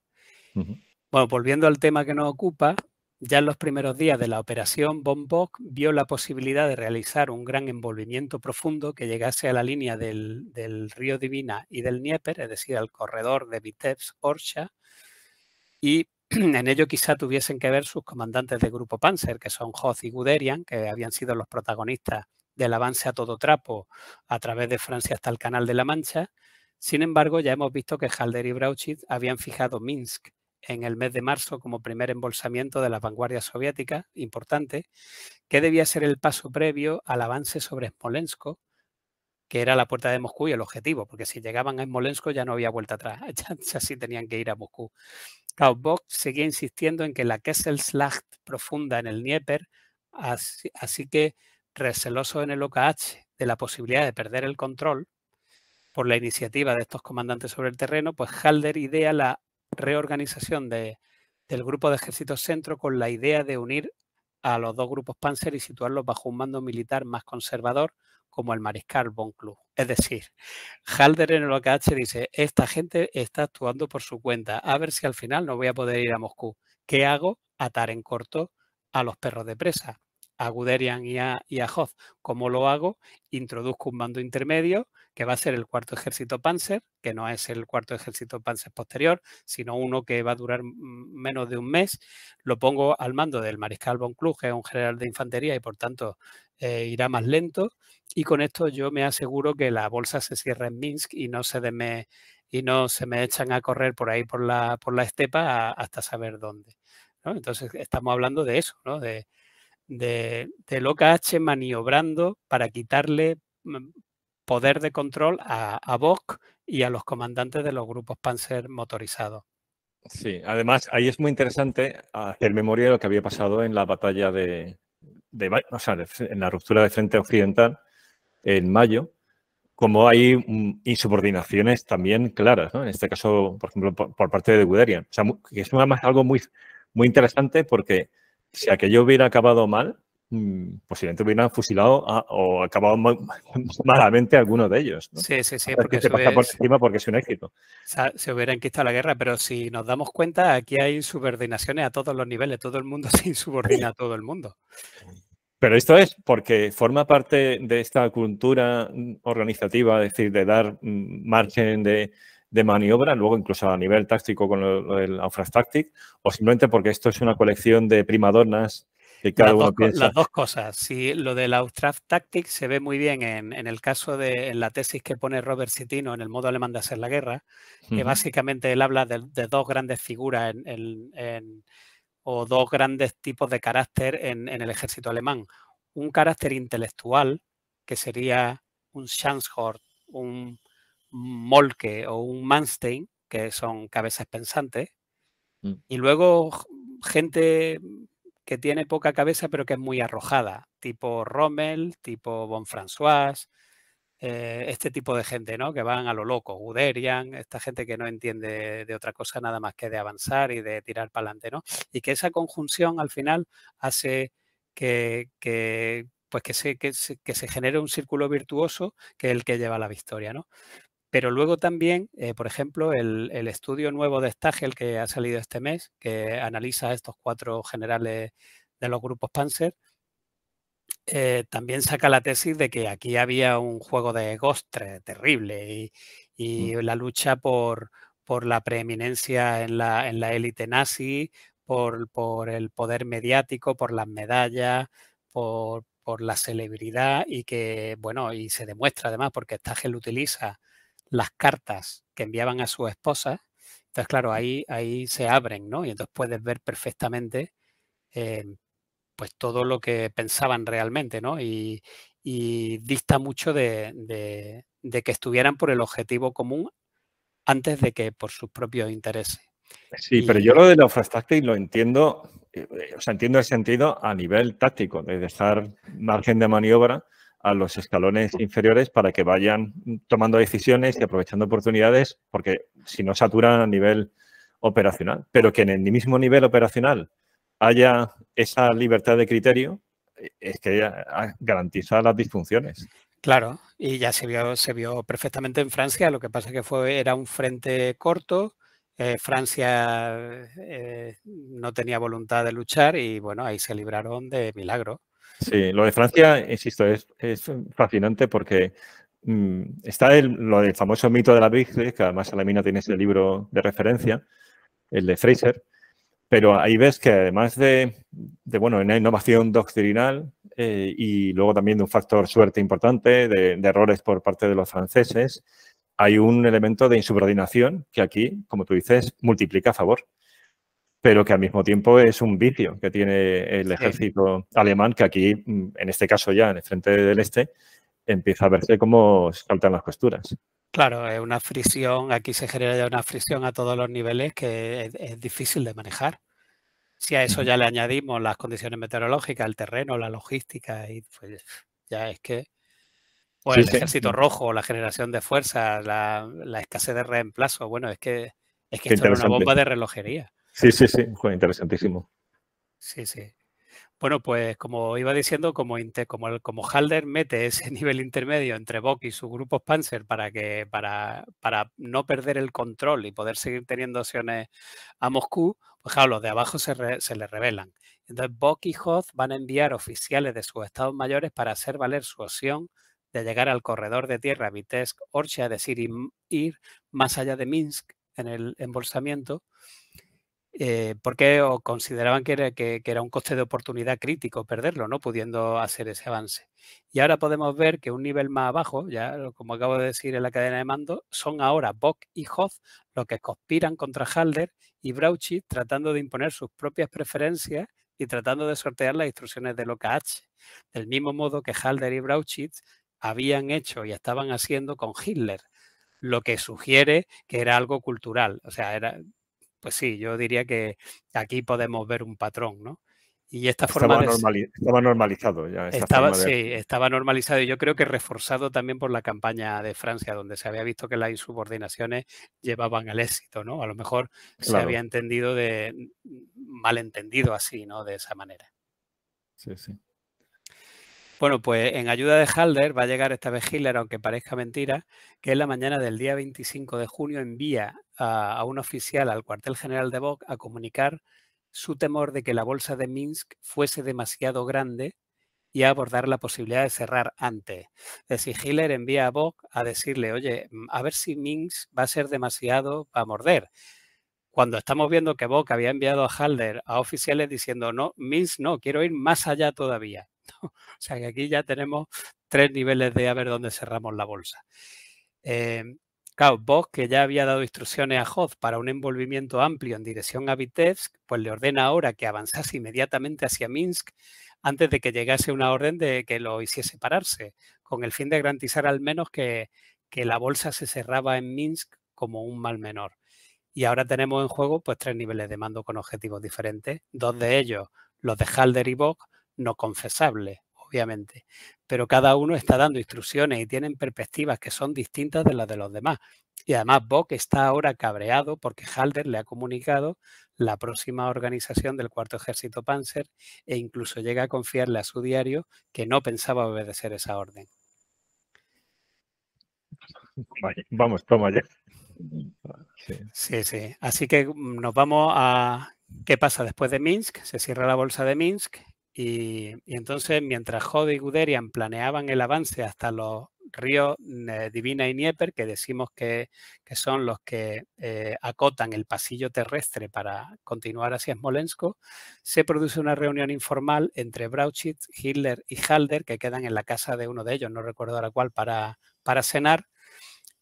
Bueno, volviendo al tema que nos ocupa, ya en los primeros días de la operación, von Bock vio la posibilidad de realizar un gran envolvimiento profundo que llegase a la línea del, río Divina y del Nieper, es decir, al corredor de Vitebsk-Orsha, y en ello quizá tuviesen que ver sus comandantes de grupo Panzer, que son Hoth y Guderian, que habían sido los protagonistas del avance a todo trapo a través de Francia hasta el Canal de la Mancha. Sin embargo, ya hemos visto que Halder y Brauchitz habían fijado Minsk en el mes de marzo como primer embolsamiento de la vanguardia soviética, importante, que debía ser el paso previo al avance sobre Smolensk, que era la puerta de Moscú y el objetivo, porque si llegaban a Smolensk ya no había vuelta atrás, ya, sí tenían que ir a Moscú. Klaus seguía insistiendo en que la Kesselslacht profunda en el Dnieper, así, así que receloso en el OKH de la posibilidad de perder el control por la iniciativa de estos comandantes sobre el terreno, pues Halder idea la reorganización de, del grupo de ejércitos centro con la idea de unir a los dos grupos Panzer y situarlos bajo un mando militar más conservador como el mariscal von Es decir, Halder en el OKH dice, esta gente está actuando por su cuenta, a ver si al final no voy a poder ir a Moscú. ¿Qué hago? Atar en corto a los perros de presa a Guderian y a, ¿Cómo lo hago? Introduzco un mando intermedio que va a ser el cuarto ejército Panzer, que no es el cuarto ejército Panzer posterior, sino uno que va a durar menos de un mes. Lo pongo al mando del mariscal von Kluge, que es un general de infantería y por tanto eh, irá más lento. Y con esto yo me aseguro que la bolsa se cierra en Minsk y no se me, y no se me echan a correr por ahí por la, estepa hasta saber dónde. Entonces estamos hablando de eso, ¿no? de, de, de Loca H maniobrando para quitarle mm, poder de control a, a y a los comandantes de los grupos Panzer motorizados. Sí, además ahí es muy interesante hacer memoria de lo que había pasado en la batalla de, o sea, en la ruptura de frente occidental en mayo, como hay mm, insubordinaciones también claras, ¿no? En este caso, por ejemplo, por, parte de Guderian. O sea, que es algo muy, muy interesante porque si aquello hubiera acabado mal, mm, posiblemente hubieran fusilado o acabado malamente a alguno de ellos. Sí, sí, sí. Porque se por encima porque es un éxito. Se hubiera enquistado la guerra, pero si nos damos cuenta, aquí hay subordinaciones a todos los niveles. Todo el mundo se insubordina a todo el mundo. Pero esto es porque forma parte de esta cultura mm, organizativa, es decir, de dar mm, margen de, de maniobra, luego incluso a nivel táctico con el lo o simplemente porque esto es una colección de primadonas que cada uno dos, Las dos cosas. Sí, lo del Auftrag se ve muy bien en, en el caso de la tesis que pone Robert Citino en el modo alemán de hacer la guerra, que básicamente él habla de, dos grandes figuras en, o dos grandes tipos de carácter en, en el ejército alemán. Un carácter intelectual, que sería un Schanzhort, un Molke o un Manstein, que son cabezas pensantes, mm. y luego gente que tiene poca cabeza pero que es muy arrojada, tipo Rommel, tipo Bonfrançois, eh, este tipo de gente, ¿no? Que van a lo loco, Guderian, esta gente que no entiende de otra cosa nada más que de avanzar y de tirar para adelante, ¿no? Y que esa conjunción al final hace que, pues que se, que se, genere un círculo virtuoso que es el que lleva la victoria, ¿no? Pero luego también, eh, por ejemplo, el, estudio nuevo de Stagel que ha salido este mes, que analiza estos cuatro generales de los grupos Panzer, eh, también saca la tesis de que aquí había un juego de gostre terrible mm. y, la lucha por, la preeminencia en la, élite nazi, por, el poder mediático, por las medallas, por, por, la celebridad y que, bueno, y se demuestra además porque Stagel utiliza las cartas que enviaban a sus esposas. Entonces, claro, ahí, ahí se abren, ¿no? Y entonces puedes ver perfectamente eh, pues todo lo que pensaban realmente, ¿no? Y, dista mucho de, que estuvieran por el objetivo común antes de que por sus propios intereses. Sí, pero yo lo de los y lo entiendo, eh, eh, o sea, entiendo el sentido a nivel táctico, de dejar margen de maniobra a los escalones inferiores para que vayan tomando decisiones y aprovechando oportunidades, porque si no saturan a nivel operacional, pero que en el mismo nivel operacional haya esa libertad de criterio, es que ah, garantiza las disfunciones. Claro, y ya se vio, se vio perfectamente en Francia, lo que pasa que fue, era un frente corto, eh, Francia eh, no tenía voluntad de luchar y bueno, ahí se libraron de milagro. Sí, lo de Francia, insisto, es, fascinante porque mm, está lo del famoso mito de la Virgen, que además mina tiene ese libro de referencia, el de Fraser, pero ahí ves que además de, bueno, una innovación doctrinal eh, y luego también de un factor suerte importante, de errores por parte de los franceses, hay un elemento de insubordinación que aquí, como tú dices, multiplica a favor pero que al mismo tiempo es un vicio que tiene el ejército alemán, que aquí, mm, en este caso ya, en el frente del este, empieza a verse cómo saltan las costuras. Claro, es una fricción, aquí se genera ya una fricción a todos los niveles que es, difícil de manejar. Si a eso ya le añadimos las condiciones meteorológicas, el terreno, la logística, y pues ya es que. O el ejército rojo, la generación de fuerzas, la, la, escasez de reemplazo. Bueno, es que es que esto es una bomba de relojería. Sí, sí, sí, fue interesantísimo. Sí, sí. Bueno, pues como iba diciendo, como, como, el, como Halder mete ese nivel intermedio entre Bock y su grupo Panzer para, que, para, para no perder el control y poder seguir teniendo opciones a Moscú, pues claro, los de abajo se, re, se le rebelan. Entonces Bock y Hoth van a enviar oficiales de sus estados mayores para hacer valer su opción de llegar al corredor de tierra vitesk orcha es decir, ir más allá de Minsk en el embolsamiento, eh, porque consideraban que era, un coste de oportunidad crítico perderlo, no pudiendo hacer ese avance. Y ahora podemos ver que un nivel más abajo, ya como acabo de decir en la cadena de mando, son ahora Bock y Hoth los que conspiran contra Halder y Brauchit tratando de imponer sus propias preferencias y tratando de sortear las instrucciones de OKH, del mismo modo que Halder y Brauchit habían hecho y estaban haciendo con Hitler, lo que sugiere que era algo cultural, o sea, era, pues sí, yo diría que aquí podemos ver un patrón, ¿no? Y esta forma. estaba normalizado ya. Estaba, Sí, estaba normalizado y yo creo que reforzado también por la campaña de Francia, donde se había visto que las insubordinaciones llevaban al éxito, ¿no? A lo mejor se había entendido de malentendido así, ¿no? De esa manera. Sí, sí. Bueno, pues en ayuda de Halder va a llegar esta vez Hitler, aunque parezca mentira, que en la mañana del día 25 de junio envía a, un oficial al cuartel general de Bock a comunicar su temor de que la bolsa de Minsk fuese demasiado grande y a abordar la posibilidad de cerrar antes. Es decir, Hitler envía a Bock a decirle, oye, mm, a ver si Minsk va a ser demasiado para morder. Cuando estamos viendo que Bock había enviado a Halder a oficiales diciendo, no, Minsk no, quiero ir más allá todavía. o sea que aquí ya tenemos tres niveles de a ver dónde cerramos la bolsa. Eh, claro, que ya había dado instrucciones a Hoth para un envolvimiento amplio en dirección a Vitebsk, pues le ordena ahora que avanzase inmediatamente hacia Minsk antes de que llegase una orden de que lo hiciese pararse, con el fin de garantizar al menos que, la bolsa se cerraba en Minsk como un mal menor. Y ahora tenemos en juego pues tres niveles de mando con objetivos diferentes, dos de ellos los de Halder y Bock no confesable, obviamente, pero cada uno está dando instrucciones y tienen perspectivas que son distintas de las de los demás. Y además Bock está ahora cabreado porque Halder le ha comunicado la próxima organización del Cuarto Ejército Panzer e incluso llega a confiarle a su diario que no pensaba obedecer esa orden. vamos, toma ya. sí, sí. Así que mm, nos vamos a qué pasa después de Minsk. Se cierra la bolsa de Minsk y, entonces, mientras Jode y Guderian planeaban el avance hasta los ríos eh, Divina y Nieper, que decimos que, son los que eh, acotan el pasillo terrestre para continuar hacia Smolensk, se produce una reunión informal entre Brauchitz, Hitler y Halder, que quedan en la casa de uno de ellos, no recuerdo ahora cuál, para, para cenar.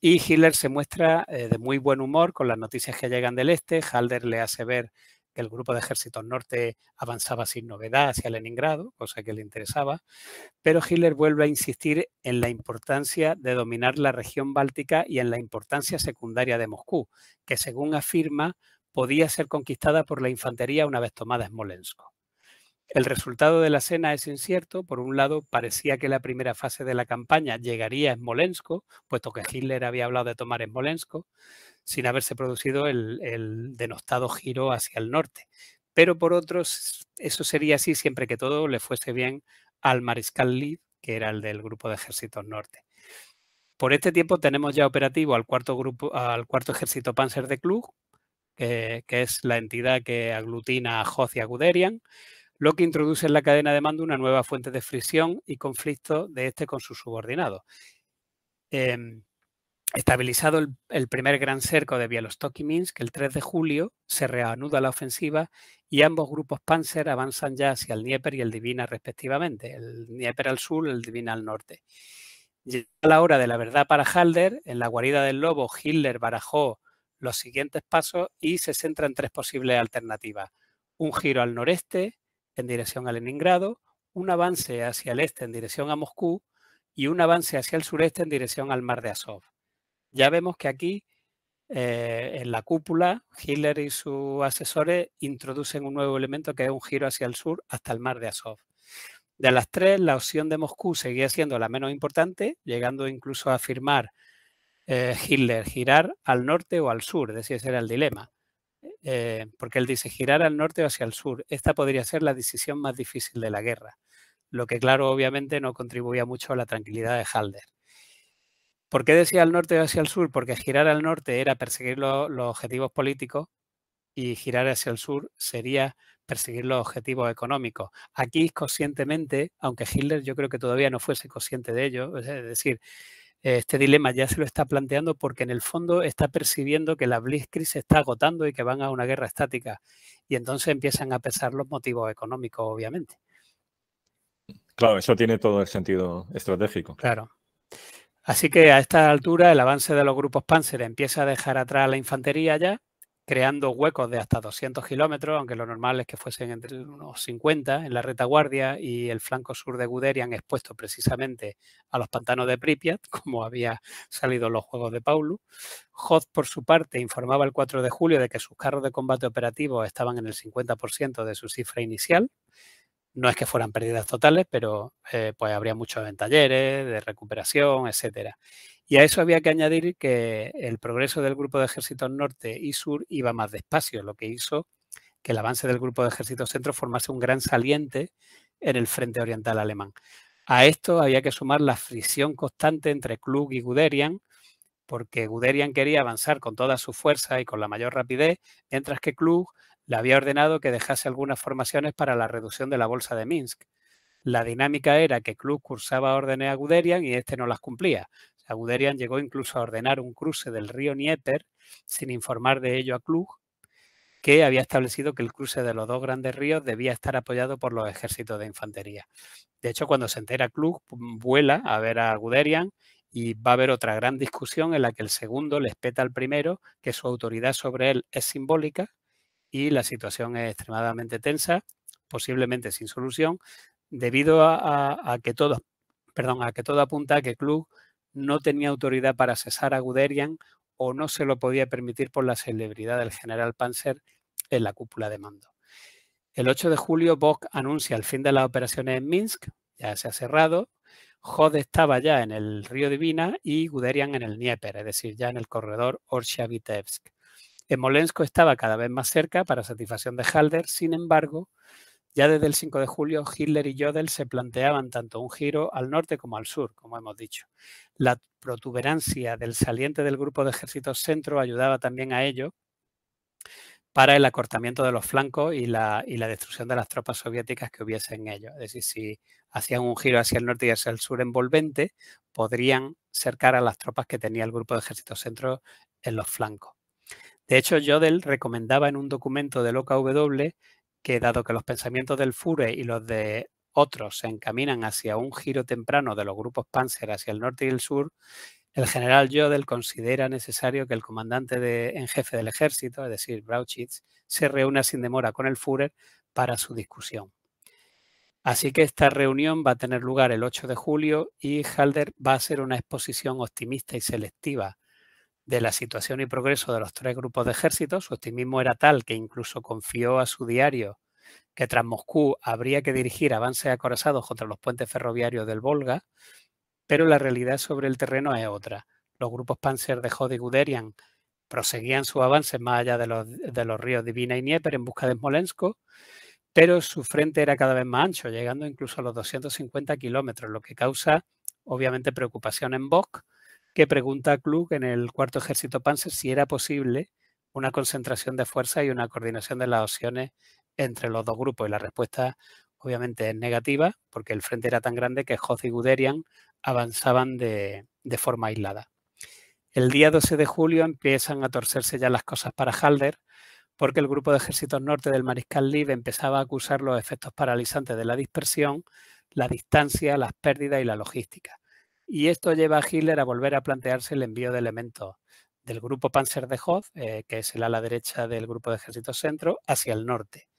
Y Hitler se muestra eh, de muy buen humor con las noticias que llegan del este. Halder le hace ver el grupo de ejércitos norte avanzaba sin novedad hacia Leningrado, cosa que le interesaba, pero Hitler vuelve a insistir en la importancia de dominar la región báltica y en la importancia secundaria de Moscú, que según afirma podía ser conquistada por la infantería una vez tomada Smolensk. El resultado de la cena es incierto. Por un lado, parecía que la primera fase de la campaña llegaría a Smolensk, puesto que Hitler había hablado de tomar Smolensk, sin haberse producido el, denostado giro hacia el norte. Pero por otros, eso sería así siempre que todo le fuese bien al mariscal Lee, que era el del grupo de ejércitos norte. Por este tiempo tenemos ya operativo al cuarto, grupo, al cuarto ejército Panzer de Klug, que, es la entidad que aglutina a Hoth y a Guderian lo que introduce en la cadena de mando una nueva fuente de fricción y conflicto de este con sus subordinados. Em, estabilizado el, primer gran cerco de Bielostok y Minsk, el 3 de julio se reanuda la ofensiva y ambos grupos Panzer avanzan ya hacia el Dnieper y el Divina respectivamente, el Dnieper al sur, el Divina al norte. Llega la hora de la verdad para Halder, en la guarida del lobo Hitler barajó los siguientes pasos y se centra en tres posibles alternativas. Un giro al noreste, en dirección a Leningrado, un avance hacia el este en dirección a Moscú y un avance hacia el sureste en dirección al mar de Azov. Ya vemos que aquí, eh, en la cúpula, Hitler y sus asesores introducen un nuevo elemento que es un giro hacia el sur hasta el mar de Azov. De las tres, la opción de Moscú seguía siendo la menos importante, llegando incluso a afirmar eh, Hitler girar al norte o al sur, es decir, ese era el dilema. Eh, porque él dice girar al norte o hacia el sur. Esta podría ser la decisión más difícil de la guerra, lo que claro, obviamente, no contribuía mucho a la tranquilidad de Halder. ¿Por qué decía al norte o hacia el sur? Porque girar al norte era perseguir los objetivos políticos y girar hacia el sur sería perseguir los objetivos económicos. Aquí conscientemente, aunque Hitler yo creo que todavía no fuese consciente de ello, es decir, este dilema ya se lo está planteando porque en el fondo está percibiendo que la Blitzkrieg se está agotando y que van a una guerra estática. Y entonces empiezan a pesar los motivos económicos, obviamente. Claro, eso tiene todo el sentido estratégico. Claro. Así que a esta altura el avance de los grupos Panzer empieza a dejar atrás a la infantería ya creando huecos de hasta 200 kilómetros, aunque lo normal es que fuesen entre unos 50 en la retaguardia y el flanco sur de Guderian expuesto precisamente a los pantanos de Pripyat, como había salido en los Juegos de Paulus. Hoth, por su parte, informaba el 4 de julio de que sus carros de combate operativos estaban en el 50% de su cifra inicial, no es que fueran pérdidas totales, pero eh, pues habría muchos en talleres, de recuperación, etcétera. Y a eso había que añadir que el progreso del grupo de ejércitos norte y sur iba más despacio, lo que hizo que el avance del grupo de ejércitos centro formase un gran saliente en el frente oriental alemán. A esto había que sumar la fricción constante entre Klug y Guderian, porque Guderian quería avanzar con toda su fuerza y con la mayor rapidez, mientras que Klug le había ordenado que dejase algunas formaciones para la reducción de la bolsa de Minsk. La dinámica era que Klug cursaba órdenes a Guderian y este no las cumplía. Guderian llegó incluso a ordenar un cruce del río Dnieper sin informar de ello a Klug, que había establecido que el cruce de los dos grandes ríos debía estar apoyado por los ejércitos de infantería. De hecho, cuando se entera Klug, mm, vuela a ver a Guderian y va a haber otra gran discusión en la que el segundo le espeta al primero que su autoridad sobre él es simbólica y la situación es extremadamente tensa, posiblemente sin solución, debido a, que todo, perdón, a que todo apunta a que Klug no tenía autoridad para cesar a Guderian o no se lo podía permitir por la celebridad del general Panzer en la cúpula de mando. El 8 de julio, Bock anuncia el fin de las operaciones en Minsk, ya se ha cerrado. Jod estaba ya en el río Divina y Guderian en el Dnieper, es decir, ya en el corredor Orsha-Vitebsk. Molensco estaba cada vez más cerca para satisfacción de Halder, sin embargo, ya desde el 5 de julio, Hitler y Jodel se planteaban tanto un giro al norte como al sur, como hemos dicho. La protuberancia del saliente del grupo de ejércitos centro ayudaba también a ello para el acortamiento de los flancos y la, destrucción de las tropas soviéticas que hubiesen ellos. Es decir, si hacían un giro hacia el norte y hacia el sur envolvente, podrían cercar a las tropas que tenía el grupo de ejércitos centro en los flancos. De hecho, Jodel recomendaba en un documento del W que dado que los pensamientos del Führer y los de otros se encaminan hacia un giro temprano de los grupos Panzer hacia el norte y el sur, el general Jodel considera necesario que el comandante en jefe del ejército, es decir, Brauchitz, se reúna sin demora con el Führer para su discusión. Así que esta reunión va a tener lugar el 8 de julio y Halder va a hacer una exposición optimista y selectiva de la situación y progreso de los tres grupos de ejércitos. Su optimismo era tal que incluso confió a su diario que tras Moscú habría que dirigir avances acorazados contra los puentes ferroviarios del Volga, pero la realidad sobre el terreno es otra. Los grupos Panzer de y Guderian proseguían sus avances más allá de los, de los ríos Divina y Nieper en busca de Smolensk, pero su frente era cada vez más ancho, llegando incluso a los 250 kilómetros, lo que causa obviamente preocupación en bok que pregunta a Klug en el cuarto ejército Panzer si era posible una concentración de fuerza y una coordinación de las opciones entre los dos grupos. Y la respuesta obviamente es negativa porque el frente era tan grande que Hoth y Guderian avanzaban de, forma aislada. El día 12 de julio empiezan a torcerse ya las cosas para Halder porque el grupo de ejércitos norte del mariscal Lee empezaba a acusar los efectos paralizantes de la dispersión, la distancia, las pérdidas y la logística. Y esto lleva a Hitler a volver a plantearse el envío de elementos del grupo Panzer de Hoth, eh, que es el ala derecha del grupo de ejército centro, hacia el norte.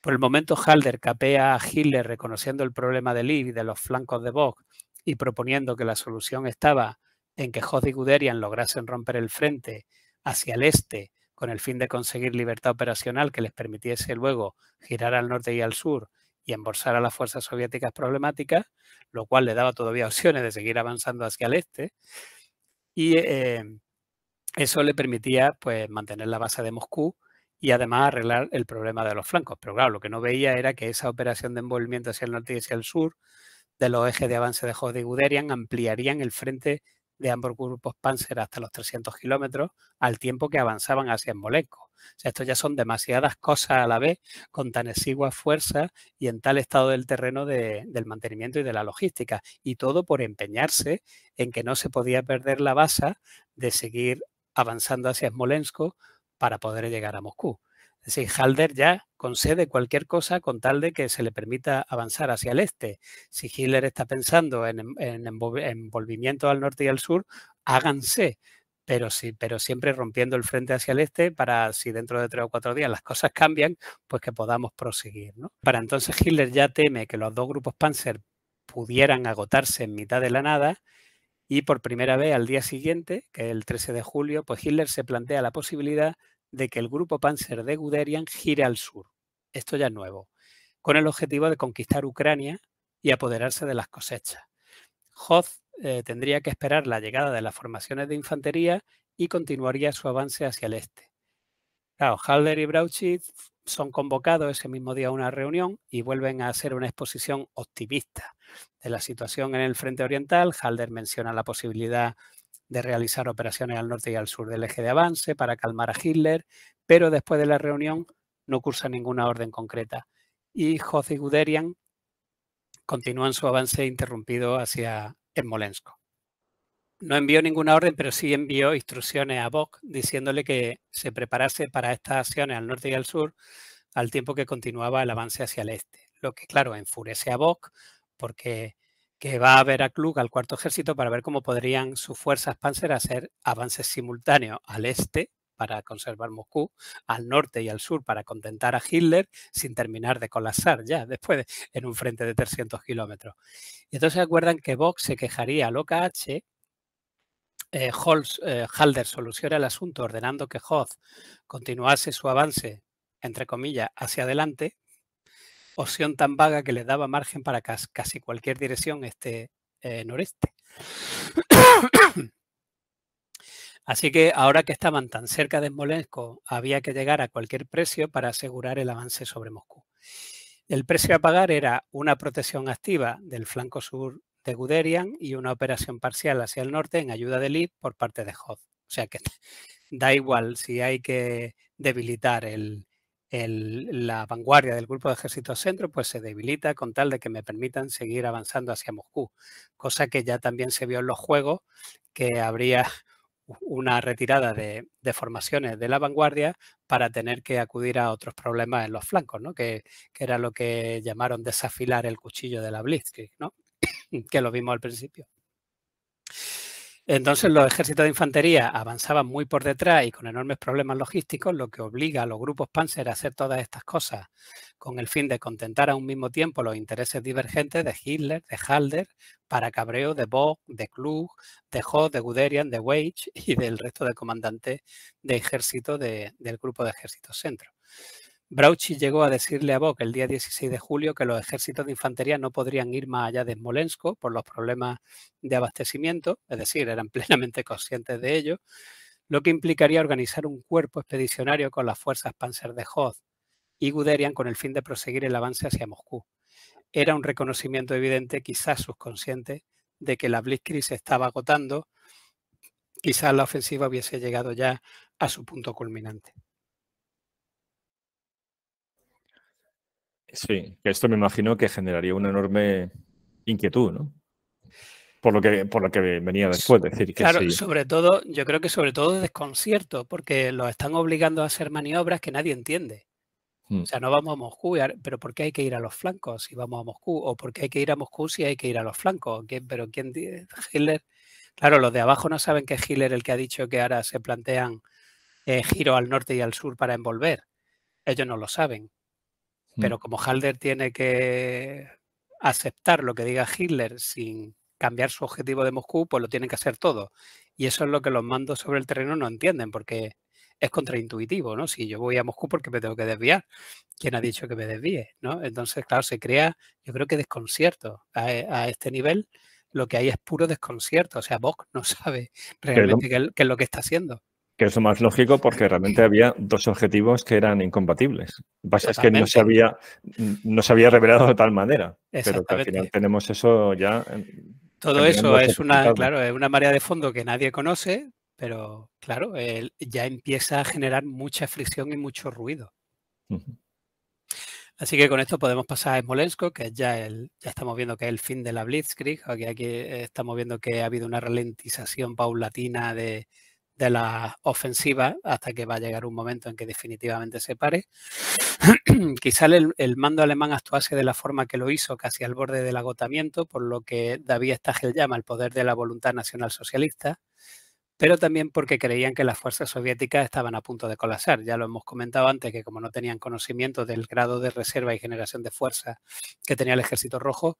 Por el momento, Halder capea a Hitler reconociendo el problema de Lee y de los flancos de Bock y proponiendo que la solución estaba en que Hoth y Guderian lograsen romper el frente hacia el este con el fin de conseguir libertad operacional que les permitiese luego girar al norte y al sur y embolsar a las fuerzas soviéticas problemáticas, lo cual le daba todavía opciones de seguir avanzando hacia el este. Y eh, eso le permitía pues, mantener la base de Moscú y además arreglar el problema de los flancos. Pero claro, lo que no veía era que esa operación de envolvimiento hacia el norte y hacia el sur de los ejes de avance de Jode y Guderian ampliarían el frente de ambos grupos Panzer hasta los 300 kilómetros, al tiempo que avanzaban hacia Molenco sea, esto ya son demasiadas cosas a la vez, con tan exigua fuerza y en tal estado del terreno del mantenimiento y de la logística. Y todo por empeñarse en que no se podía perder la base de seguir avanzando hacia Smolensk para poder llegar a Moscú. Es decir, Halder ya concede cualquier cosa con tal de que se le permita avanzar hacia el este. Si Hitler está pensando en, em-, en envolvimiento al norte y al sur, háganse pero sí, pero siempre rompiendo el frente hacia el este para si dentro de tres o cuatro días las cosas cambian, pues que podamos proseguir. Para entonces Hitler ya teme que los dos grupos Panzer pudieran agotarse en mitad de la nada y por primera vez al día siguiente, que es el 13 de julio, pues Hitler se plantea la posibilidad de que el grupo Panzer de Guderian gire al sur. Esto ya es nuevo, con el objetivo de conquistar Ucrania y apoderarse de las cosechas. Hoth eh, tendría que esperar la llegada de las formaciones de infantería y continuaría su avance hacia el este. Claro, Halder y Brauchitz son convocados ese mismo día a una reunión y vuelven a hacer una exposición optimista de la situación en el frente oriental. Halder menciona la posibilidad de realizar operaciones al norte y al sur del eje de avance para calmar a Hitler, pero después de la reunión no cursa ninguna orden concreta. Y y Guderian continúan su avance interrumpido hacia en No envió ninguna orden, pero sí envió instrucciones a Bock diciéndole que se preparase para estas acciones al norte y al sur al tiempo que continuaba el avance hacia el este. Lo que, claro, enfurece a Bock porque que va a ver a Klug al cuarto ejército para ver cómo podrían sus fuerzas panzer hacer avances simultáneos al este para conservar Moscú, al norte y al sur para contentar a Hitler, sin terminar de colapsar ya después en un frente de 300 kilómetros. Y entonces acuerdan que Vox se quejaría a OKH eh, eh, Halder soluciona el asunto ordenando que Hoth continuase su avance, entre comillas, hacia adelante, opción tan vaga que le daba margen para casi cualquier dirección este eh, noreste. Así que ahora que estaban tan cerca de Smolensk, había que llegar a cualquier precio para asegurar el avance sobre Moscú. El precio a pagar era una protección activa del flanco sur de Guderian y una operación parcial hacia el norte en ayuda de Lee por parte de Hoth. O sea que da igual si hay que debilitar la vanguardia del grupo de ejército centro, pues se debilita con tal de que me permitan seguir avanzando hacia Moscú, cosa que ya también se vio en los juegos, que habría una retirada de, formaciones de la vanguardia para tener que acudir a otros problemas en los flancos, ¿no? que, era lo que llamaron desafilar el cuchillo de la Blitzkrieg, ¿no? que lo vimos al principio. Entonces los ejércitos de infantería avanzaban muy por detrás y con enormes problemas logísticos, lo que obliga a los grupos panzer a hacer todas estas cosas con el fin de contentar a un mismo tiempo los intereses divergentes de Hitler, de Halder, para cabreo de Bock, de Klug, de Hoth, de Guderian, de Weich y del resto de comandantes de ejército del grupo de ejércitos centro. Brauchi llegó a decirle a Bock el día 16 de julio que los ejércitos de infantería no podrían ir más allá de Smolensk por los problemas de abastecimiento, es decir, eran plenamente conscientes de ello, lo que implicaría organizar un cuerpo expedicionario con las fuerzas Panzer de Hoth y Guderian con el fin de proseguir el avance hacia Moscú. Era un reconocimiento evidente, quizás subconsciente, de que la Blitzkrieg se estaba agotando, quizás la ofensiva hubiese llegado ya a su punto culminante. Sí, esto me imagino que generaría una enorme inquietud, ¿no? Por lo que, por lo que venía después. Decir que claro, sobre todo, yo creo que sobre todo desconcierto, porque los están obligando a hacer maniobras que nadie entiende. Hmm. O sea, no vamos a Moscú, pero ¿por qué hay que ir a los flancos si vamos a Moscú? ¿O por qué hay que ir a Moscú si hay que ir a los flancos? pero ¿quién dice? Hitler? Claro, los de abajo no saben que es Hitler el que ha dicho que ahora se plantean eh, giro al norte y al sur para envolver. Ellos no lo saben. Mm. Pero como Halder tiene que aceptar lo que diga Hitler sin cambiar su objetivo de Moscú, pues lo tienen que hacer todo. Y eso es lo que los mandos sobre el terreno no entienden, porque es contraintuitivo, ¿no? Si yo voy a Moscú porque me tengo que desviar, ¿quién ha dicho que me desvíe? ¿no? Entonces, claro, se crea, yo creo que desconcierto a, e, este nivel. Lo que hay es puro desconcierto, o sea, Vox no sabe realmente qué es lo que está haciendo. Que es lo más lógico porque realmente había dos objetivos que eran incompatibles. Lo que pasa es que no se, había, no se había revelado de tal manera, pero al final tenemos eso ya. Eh, Todo eso es una, claro, es una marea de fondo que nadie conoce, pero claro, ya empieza a generar mucha fricción y mucho ruido. Así que con esto podemos pasar a Smolensk, que ya, el, ya estamos viendo que es el fin de la Blitzkrieg, aquí, aquí estamos viendo que ha habido una ralentización paulatina de, de la ofensiva hasta que va a llegar un momento en que definitivamente se pare. Quizá el, mando alemán actuase de la forma que lo hizo, casi al borde del agotamiento, por lo que David Stagel llama el poder de la voluntad nacional socialista pero también porque creían que las fuerzas soviéticas estaban a punto de colapsar. Ya lo hemos comentado antes, que como no tenían conocimiento del grado de reserva y generación de fuerza que tenía el ejército rojo,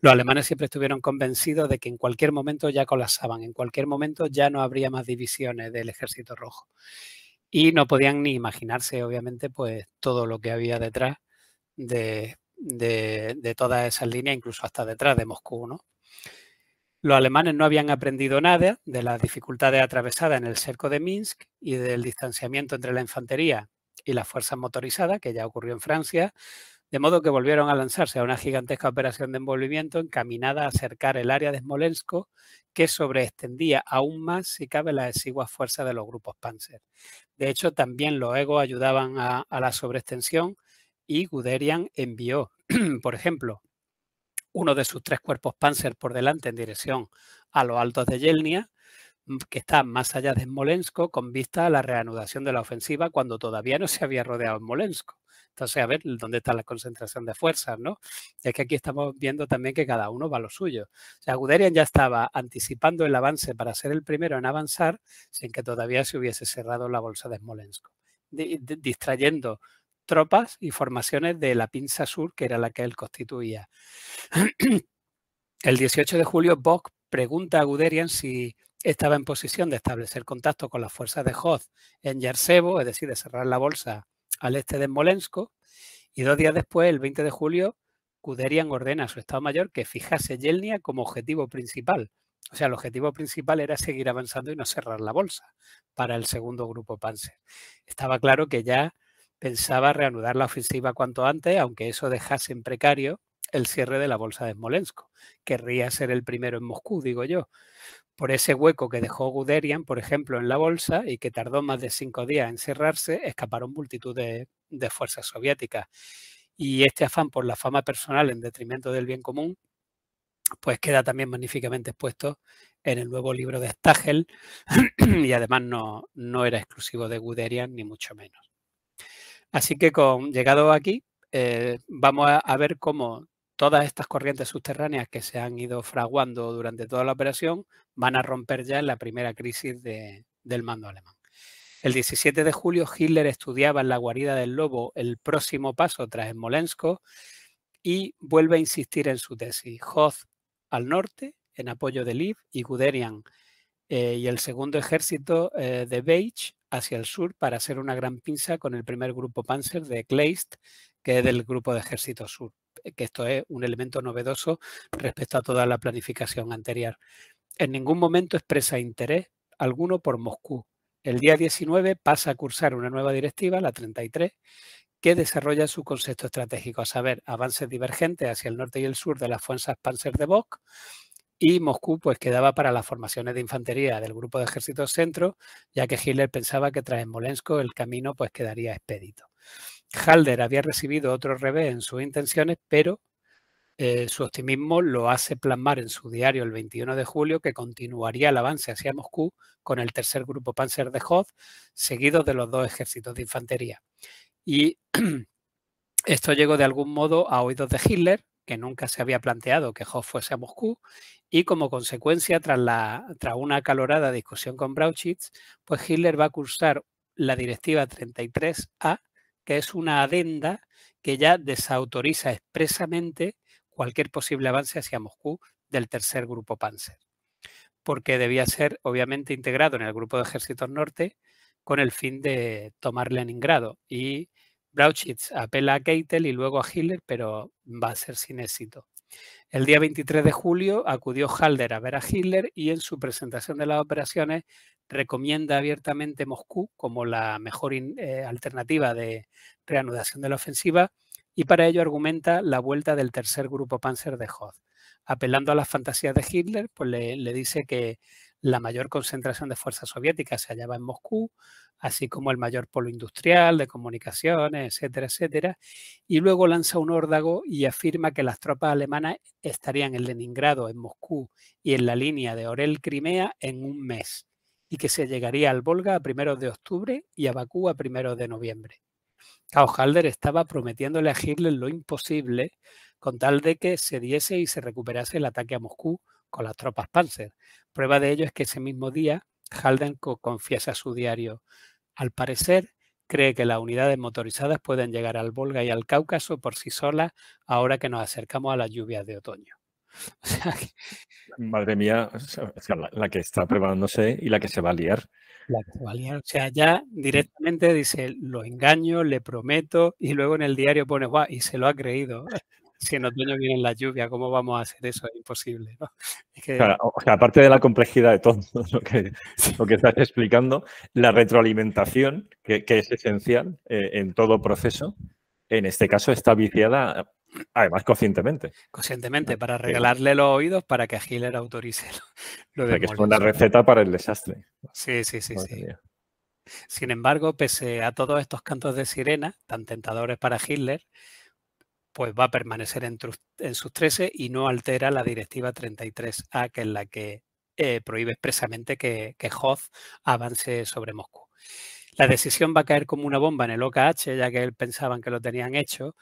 los alemanes siempre estuvieron convencidos de que en cualquier momento ya colapsaban, en cualquier momento ya no habría más divisiones del ejército rojo. Y no podían ni imaginarse, obviamente, pues todo lo que había detrás de, de todas esas líneas, incluso hasta detrás de Moscú, ¿no? Los alemanes no habían aprendido nada de las dificultades atravesadas en el cerco de Minsk y del distanciamiento entre la infantería y las fuerzas motorizadas, que ya ocurrió en Francia, de modo que volvieron a lanzarse a una gigantesca operación de envolvimiento encaminada a acercar el área de Smolensk, que sobreextendía aún más, si cabe, las exiguas fuerzas de los grupos Panzer. De hecho, también los egos ayudaban a, a la sobreextensión y Guderian envió, por ejemplo, uno de sus tres cuerpos Panzer por delante en dirección a los altos de Yelnia, mm, que está más allá de Smolensk, con vista a la reanudación de la ofensiva cuando todavía no se había rodeado Smolensk. Entonces, a ver dónde está la concentración de fuerzas, ¿no? es que aquí estamos viendo también que cada uno va a lo suyo. O sea, Guderian ya estaba anticipando el avance para ser el primero en avanzar sin que todavía se hubiese cerrado la bolsa de Smolensk, distrayendo tropas y formaciones de la pinza sur, que era la que él constituía. El 18 de julio, Bock pregunta a Guderian si estaba en posición de establecer contacto con las fuerzas de Hoth en Yersevo, es decir, de cerrar la bolsa al este de Molensco. Y dos días después, el 20 de julio, Guderian ordena a su Estado Mayor que fijase Yelnia como objetivo principal. O sea, el objetivo principal era seguir avanzando y no cerrar la bolsa para el segundo grupo Panzer. Estaba claro que ya pensaba reanudar la ofensiva cuanto antes, aunque eso dejase en precario el cierre de la bolsa de Smolensk. Querría ser el primero en Moscú, digo yo. Por ese hueco que dejó Guderian, por ejemplo, en la bolsa y que tardó más de cinco días en cerrarse, escaparon multitud de, fuerzas soviéticas. Y este afán por la fama personal en detrimento del bien común, pues queda también magníficamente expuesto en el nuevo libro de Stagel y además no, no era exclusivo de Guderian, ni mucho menos. Así que con, llegado aquí, eh, vamos a, ver cómo todas estas corrientes subterráneas que se han ido fraguando durante toda la operación van a romper ya en la primera crisis del mando alemán. El 17 de julio Hitler estudiaba en la guarida del lobo el próximo paso tras Smolensk y vuelve a insistir en su tesis. Hoth al norte, en apoyo de Liv y Guderian, eh, y el segundo ejército eh, de Beich hacia el sur para hacer una gran pinza con el primer grupo Panzer de Kleist, que es del grupo de Ejército Sur, eh, que esto es un elemento novedoso respecto a toda la planificación anterior. En ningún momento expresa interés alguno por Moscú. El día 19 pasa a cursar una nueva directiva, la 33, que desarrolla su concepto estratégico, a saber, avances divergentes hacia el norte y el sur de las fuerzas Panzer de Bock, y Moscú pues quedaba para las formaciones de infantería del grupo de ejércitos centro, ya que Hitler pensaba que tras Molensco el camino pues quedaría expedito. Halder había recibido otro revés en sus intenciones, pero eh, su optimismo lo hace plasmar en su diario el 21 de julio que continuaría el avance hacia Moscú con el tercer grupo Panzer de Hoth, seguido de los dos ejércitos de infantería. Y esto llegó de algún modo a oídos de Hitler, que nunca se había planteado que Hoth fuese a Moscú y como consecuencia, tras, una acalorada discusión con Brauchitz, pues Hitler va a cursar la Directiva 33A, que es una adenda que ya desautoriza expresamente cualquier posible avance hacia Moscú del tercer grupo Panzer, porque debía ser obviamente integrado en el grupo de ejércitos norte con el fin de tomar Leningrado. Y Brauchitz apela a Keitel y luego a Hitler, pero va a ser sin éxito. El día 23 de julio acudió Halder a ver a Hitler y en su presentación de las operaciones recomienda abiertamente Moscú como la mejor eh, alternativa de reanudación de la ofensiva y para ello argumenta la vuelta del tercer grupo Panzer de Hoth. Apelando a las fantasías de Hitler, pues le dice que la mayor concentración de fuerzas soviéticas se hallaba en Moscú, así como el mayor polo industrial, de comunicaciones, etcétera, etcétera. Y luego lanza un órdago y afirma que las tropas alemanas estarían en Leningrado, en Moscú y en la línea de Orel-Crimea en un mes, y que se llegaría al Volga a primeros de octubre y a Bakú a primeros de noviembre. Halder estaba prometiéndole a Hitler lo imposible con tal de que se diese y se recuperase el ataque a Moscú, con las tropas Panzer. Prueba de ello es que ese mismo día Haldenko confiesa su diario, al parecer cree que las unidades motorizadas pueden llegar al Volga y al Cáucaso por sí solas ahora que nos acercamos a las lluvias de otoño. Madre mía, la, que está preparándose y la que se va a liar. La que se va a liar. O sea, ya directamente dice, lo engaño, le prometo, y luego en el diario pone, guau, y se lo ha creído si en otoño viene la lluvia, ¿cómo vamos a hacer eso? Es imposible. aparte de la complejidad de todo lo que, estás explicando, la retroalimentación, que, es esencial eh, en todo proceso, en este caso está viciada, además, conscientemente. Conscientemente, para regalarle los oídos para que Hitler autorice lo, de que es una receta para el desastre. Sí, sí, sí. sí. Sin embargo, pese a todos estos cantos de sirena, tan tentadores para Hitler, pues va a permanecer en, sus 13 y no altera la directiva 33A, que es la que eh, prohíbe expresamente que, que Hoth avance sobre Moscú. La decisión va a caer como una bomba en el OKH, ya que él pensaban que lo tenían hecho,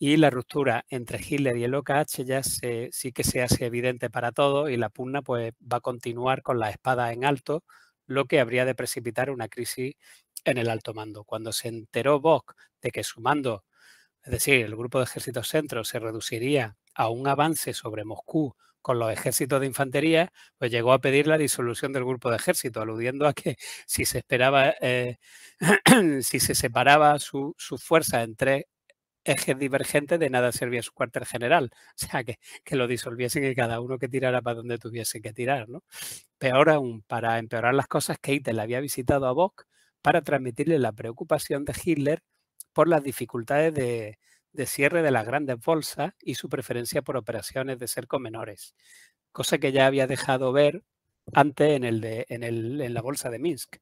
y la ruptura entre Hitler y el OKH ya sí que se hace evidente para todos y la pugna pues, va a continuar con la espada en alto, lo que habría de precipitar una crisis en el alto mando. Cuando se enteró Bock de que su mando es decir, el grupo de ejércitos centro se reduciría a un avance sobre Moscú con los ejércitos de infantería, pues llegó a pedir la disolución del grupo de ejército, aludiendo a que si se esperaba, eh, si se separaba su, fuerza en tres ejes divergentes, de nada servía su cuartel general. O sea, que, lo disolviesen y cada uno que tirara para donde tuviese que tirar, Peor aún, para empeorar las cosas, Keitel había visitado a Bock para transmitirle la preocupación de Hitler por las dificultades de, cierre de las grandes bolsas y su preferencia por operaciones de cerco menores, cosa que ya había dejado ver antes en, en la bolsa de Minsk.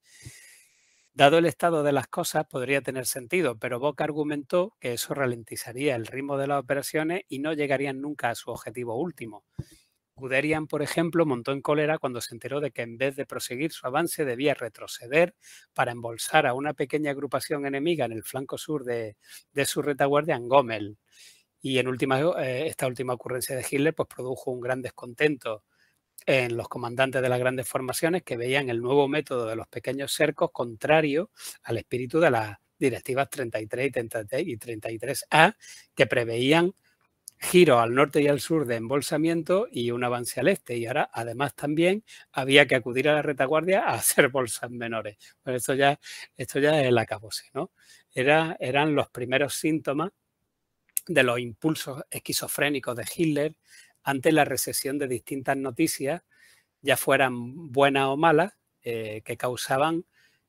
Dado el estado de las cosas, podría tener sentido, pero Boca argumentó que eso ralentizaría el ritmo de las operaciones y no llegarían nunca a su objetivo último, Guderian, por ejemplo, montó en cólera cuando se enteró de que en vez de proseguir su avance debía retroceder para embolsar a una pequeña agrupación enemiga en el flanco sur de, su retaguardia en Gómel. Y en última, eh, esta última ocurrencia de Hitler pues, produjo un gran descontento en los comandantes de las grandes formaciones que veían el nuevo método de los pequeños cercos contrario al espíritu de las directivas 33 y 33A que preveían giro al norte y al sur de embolsamiento y un avance al este. Y ahora, además, también había que acudir a la retaguardia a hacer bolsas menores. Pero esto ya, esto ya es el acabose, ¿no? Era, eran los primeros síntomas de los impulsos esquizofrénicos de Hitler ante la recesión de distintas noticias, ya fueran buenas o malas, eh, que causaban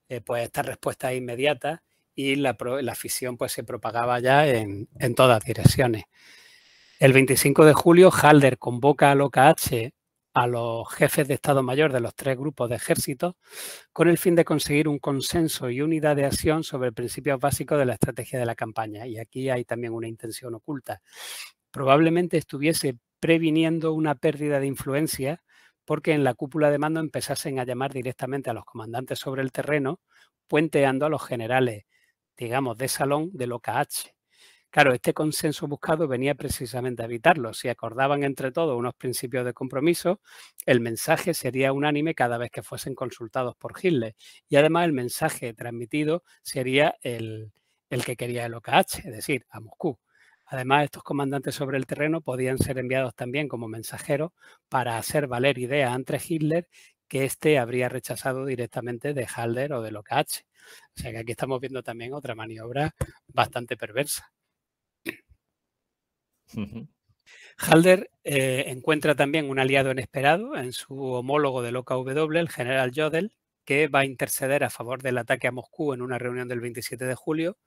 eh, pues estas respuestas inmediatas y la, la, afición pues se propagaba ya en, en todas direcciones. El 25 de julio, Halder convoca al OKH a los jefes de Estado Mayor de los tres grupos de ejército con el fin de conseguir un consenso y unidad de acción sobre principios básicos de la estrategia de la campaña. Y aquí hay también una intención oculta. Probablemente estuviese previniendo una pérdida de influencia porque en la cúpula de mando empezasen a llamar directamente a los comandantes sobre el terreno, puenteando a los generales, digamos, de salón del OKH. Claro, este consenso buscado venía precisamente a evitarlo. Si acordaban entre todos unos principios de compromiso, el mensaje sería unánime cada vez que fuesen consultados por Hitler. Y además el mensaje transmitido sería el, que quería el OKH, es decir, a Moscú. Además, estos comandantes sobre el terreno podían ser enviados también como mensajeros para hacer valer idea ante Hitler que éste habría rechazado directamente de Halder o de OKH. O sea que aquí estamos viendo también otra maniobra bastante perversa. Halder eh, encuentra también un aliado inesperado en su homólogo del OKW, el general Jodel, que va a interceder a favor del ataque a Moscú en una reunión del 27 de julio.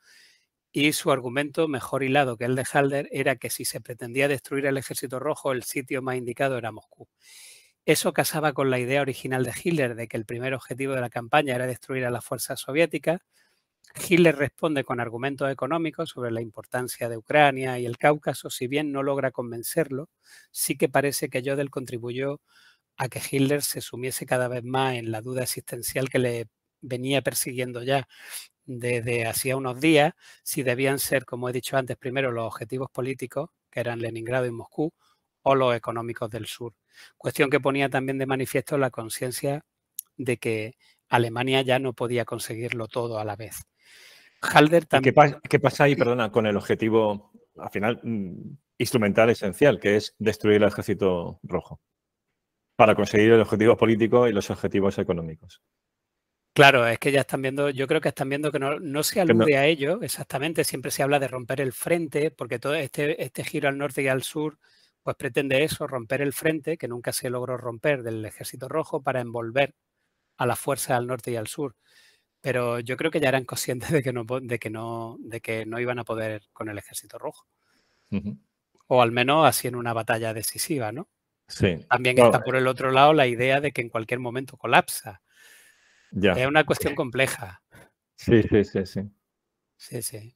Y su argumento, mejor hilado que el de Halder, era que si se pretendía destruir el ejército rojo, el sitio más indicado era Moscú. Eso casaba con la idea original de Hitler de que el primer objetivo de la campaña era destruir a las fuerzas soviéticas, Hitler responde con argumentos económicos sobre la importancia de Ucrania y el Cáucaso, si bien no logra convencerlo, sí que parece que Jodel contribuyó a que Hitler se sumiese cada vez más en la duda existencial que le venía persiguiendo ya desde hacía unos días, si debían ser, como he dicho antes, primero los objetivos políticos, que eran Leningrado y Moscú, o los económicos del sur. Cuestión que ponía también de manifiesto la conciencia de que Alemania ya no podía conseguirlo todo a la vez. ¿Qué pasa, ahí, perdona, con el objetivo, al final, mm, instrumental esencial, que es destruir el ejército rojo? Para conseguir los objetivos políticos y los objetivos económicos. Claro, es que ya están viendo, yo creo que están viendo que no, se alude a ello exactamente, siempre se habla de romper el frente, porque todo este, este giro al norte y al sur, pues pretende eso, romper el frente, que nunca se logró romper del ejército rojo, para envolver a las fuerzas al norte y al sur pero yo creo que ya eran conscientes de que no, de que no, de que no iban a poder con el ejército rojo. O al menos así en una batalla decisiva, ¿no? Sí. También está eh por el otro lado la idea de que en cualquier momento colapsa. Ya. Es una cuestión compleja. Sí, sí, sí, sí. Sí, sí.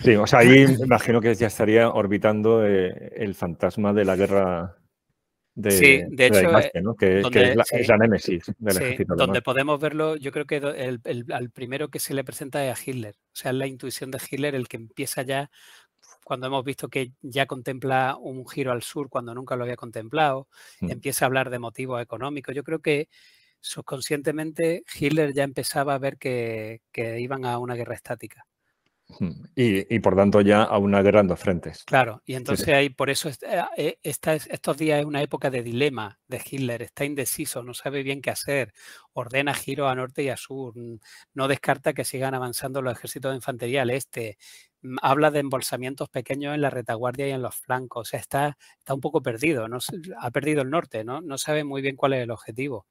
Sí, o sea, ahí imagino que ya estaría orbitando eh, el fantasma de la guerra sí, de, hecho, donde, es, la, Donde podemos verlo, yo creo que el, al primero que se le presenta es a Hitler. O sea, es la intuición de Hitler el que empieza ya cuando hemos visto que ya contempla un giro al sur cuando nunca lo había contemplado, mm. empieza a hablar de motivos económicos. Yo creo que subconscientemente Hitler ya empezaba a ver que iban a una guerra estática. Y, por tanto ya a una guerra en dos frentes. Claro, y entonces ahí por eso este, ah, eh, estos días es una época de dilema de Hitler, está indeciso, no sabe bien qué hacer, ordena giros a norte y a sur, no descarta que sigan avanzando los ejércitos de infantería al este, habla de embolsamientos pequeños en la retaguardia y en los flancos, o sea, está, está un poco perdido, no, ha perdido el norte, ¿no? no sabe muy bien cuál es el objetivo.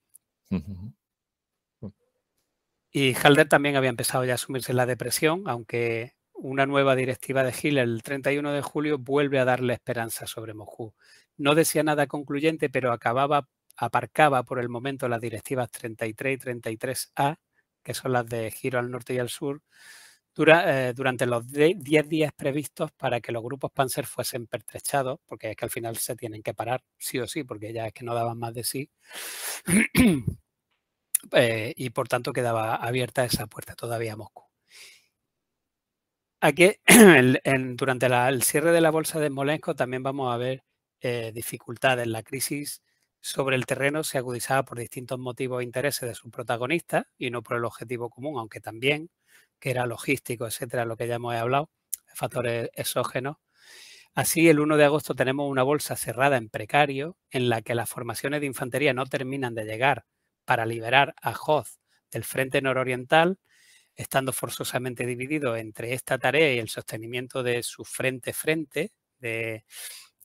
Y Halder también había empezado ya a sumirse en la depresión, aunque una nueva directiva de Hill el 31 de julio vuelve a darle esperanza sobre Moscú. No decía nada concluyente, pero acababa, aparcaba por el momento las directivas 33 y 33A, que son las de giro al norte y al sur, eh, durante los 10 días previstos para que los grupos Panzer fuesen pertrechados, porque es que al final se tienen que parar, sí o sí, porque ya es que no daban más de sí. Eh, y por tanto quedaba abierta esa puerta todavía a Moscú. Aquí, durante el cierre de la bolsa de molesco también vamos a ver eh, dificultades. La crisis sobre el terreno se agudizaba por distintos motivos e intereses de sus protagonistas y no por el objetivo común, aunque también, que era logístico, etcétera, lo que ya hemos hablado, factores exógenos. Así, el 1 de agosto tenemos una bolsa cerrada en precario en la que las formaciones de infantería no terminan de llegar para liberar a Hoth del frente nororiental, estando forzosamente dividido entre esta tarea y el sostenimiento de su frente-frente, que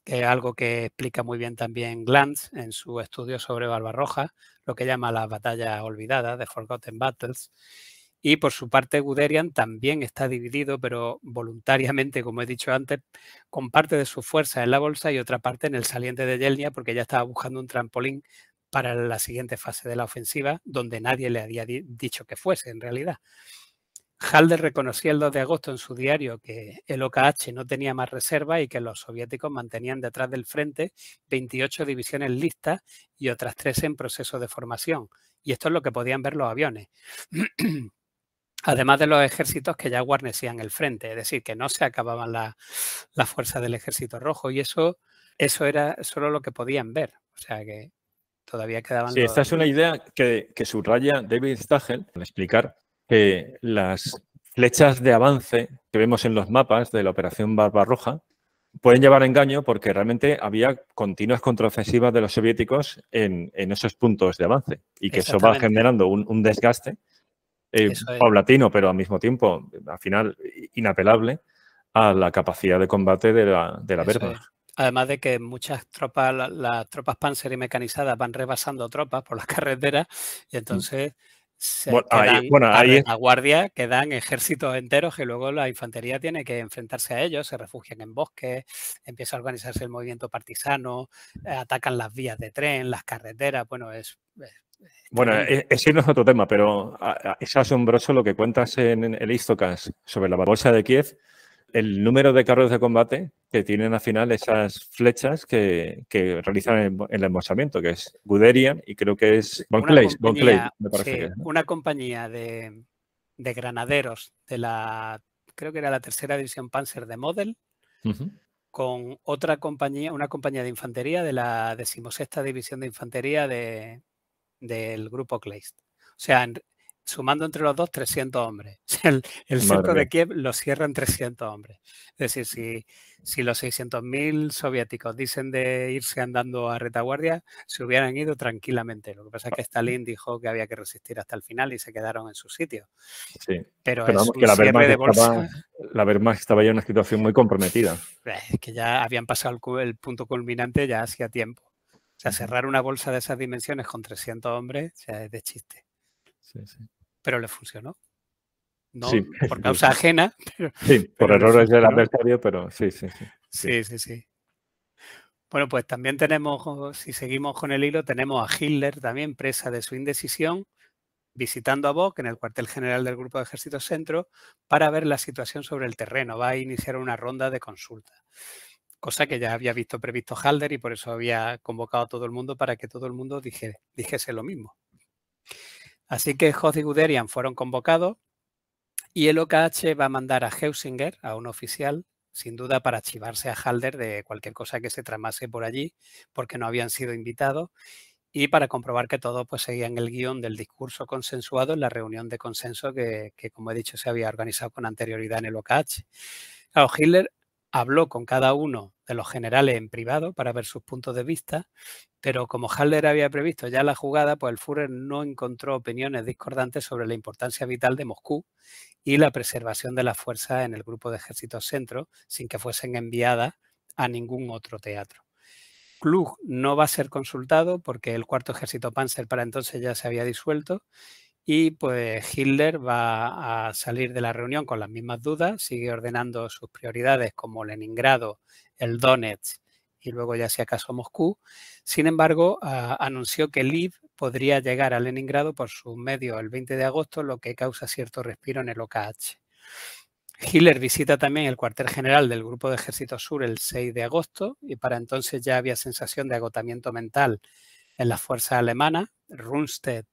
es algo que explica muy bien también Glantz en su estudio sobre Barbarroja, lo que llama la batalla olvidada, de Forgotten Battles. Y por su parte, Guderian también está dividido, pero voluntariamente, como he dicho antes, con parte de su fuerza en la bolsa y otra parte en el saliente de Yelnia, porque ya estaba buscando un trampolín para la siguiente fase de la ofensiva, donde nadie le había dicho que fuese en realidad. Halder reconocía el 2 de agosto en su diario que el OKH no tenía más reserva y que los soviéticos mantenían detrás del frente 28 divisiones listas y otras tres en proceso de formación. Y esto es lo que podían ver los aviones. Además de los ejércitos que ya guarnecían el frente, es decir, que no se acababan las fuerzas del ejército rojo y eso, eso era solo lo que podían ver. O sea que Todavía quedaban. esta es una idea que, subraya David Stagel al explicar que las flechas de avance que vemos en los mapas de la Operación Barbarroja pueden llevar engaño porque realmente había continuas contraofensivas de los soviéticos en, esos puntos de avance y que eso va generando un, desgaste eh, paulatino, pero al mismo tiempo, eh, al final, inapelable a la capacidad de combate de la, de la Wehrmacht. Además de que muchas tropas, las tropas panzer y mecanizadas van rebasando tropas por las carreteras y mm. entonces se bueno, quedan ahí, ejércitos enteros que luego la infantería tiene que enfrentarse a ellos, se refugian en bosques, empieza a organizarse el movimiento partisano, eh, atacan las vías de tren, las carreteras, bueno, es... bueno, e, ese no es otro tema, pero es asombroso lo que cuentas en el Istocas sobre la bolsa de Kiev, el número de carros de combate que tienen al final esas flechas que, realizan el, el, embosamiento, que es Guderian y creo que es Von me Una compañía de, granaderos de la, creo que era la tercera división Panzer de Model, con otra compañía, una compañía de infantería de la decimosexta división de infantería de, del grupo Kleist. O sea, sumando entre los dos 300 hombres. El, el de Kiev lo cierran 300 hombres. Es decir, si, si los 600.000 soviéticos dicen de irse andando a retaguardia, se hubieran ido tranquilamente. Lo que pasa es ah, que Stalin mm. dijo que había que resistir hasta el final y se quedaron en su sitio. Sí. Pero, es la Wehrmacht, de Estaba, la estaba ya en una situación muy comprometida. Eh, es que ya habían pasado el, punto culminante ya hacía tiempo. O sea, cerrar una bolsa de esas dimensiones con 300 hombres es de chiste. Sí, sí pero le funcionó. No por causa ajena. sí, por errores del adversario, pero sí, sí, sí. Sí, sí, Bueno, pues también tenemos, si seguimos con el hilo, tenemos a Hitler también presa de su indecisión, visitando a Bock en el cuartel general del Grupo de Ejército Centro para ver la situación sobre el terreno. Va a iniciar una ronda de consulta, cosa que ya había visto previsto Halder y por eso había convocado a todo el mundo para que todo el mundo dijese lo mismo. Así que Hoth y Guderian fueron convocados y el OKH va a mandar a Heusinger, a un oficial, sin duda para archivarse a Halder de cualquier cosa que se tramase por allí, porque no habían sido invitados, y para comprobar que todos pues, seguían el guión del discurso consensuado en la reunión de consenso que, como he dicho, se había organizado con anterioridad en el OKH. Claro, Hitler habló con cada uno de los generales en privado para ver sus puntos de vista, pero como Halder había previsto ya la jugada, pues el Führer no encontró opiniones discordantes sobre la importancia vital de Moscú y la preservación de las fuerzas en el grupo de ejércitos centro sin que fuesen enviadas a ningún otro teatro. Klug no va a ser consultado porque el cuarto ejército Panzer para entonces ya se había disuelto y pues Hitler va a salir de la reunión con las mismas dudas, sigue ordenando sus prioridades como Leningrado, el Donetsk y luego ya si acaso Moscú. Sin embargo, ah, anunció que Liv podría llegar a Leningrado por su medio el 20 de agosto, lo que causa cierto respiro en el OKH. Hitler visita también el cuartel general del Grupo de Ejército Sur el 6 de agosto y para entonces ya había sensación de agotamiento mental en las fuerzas alemanas. Rundstedt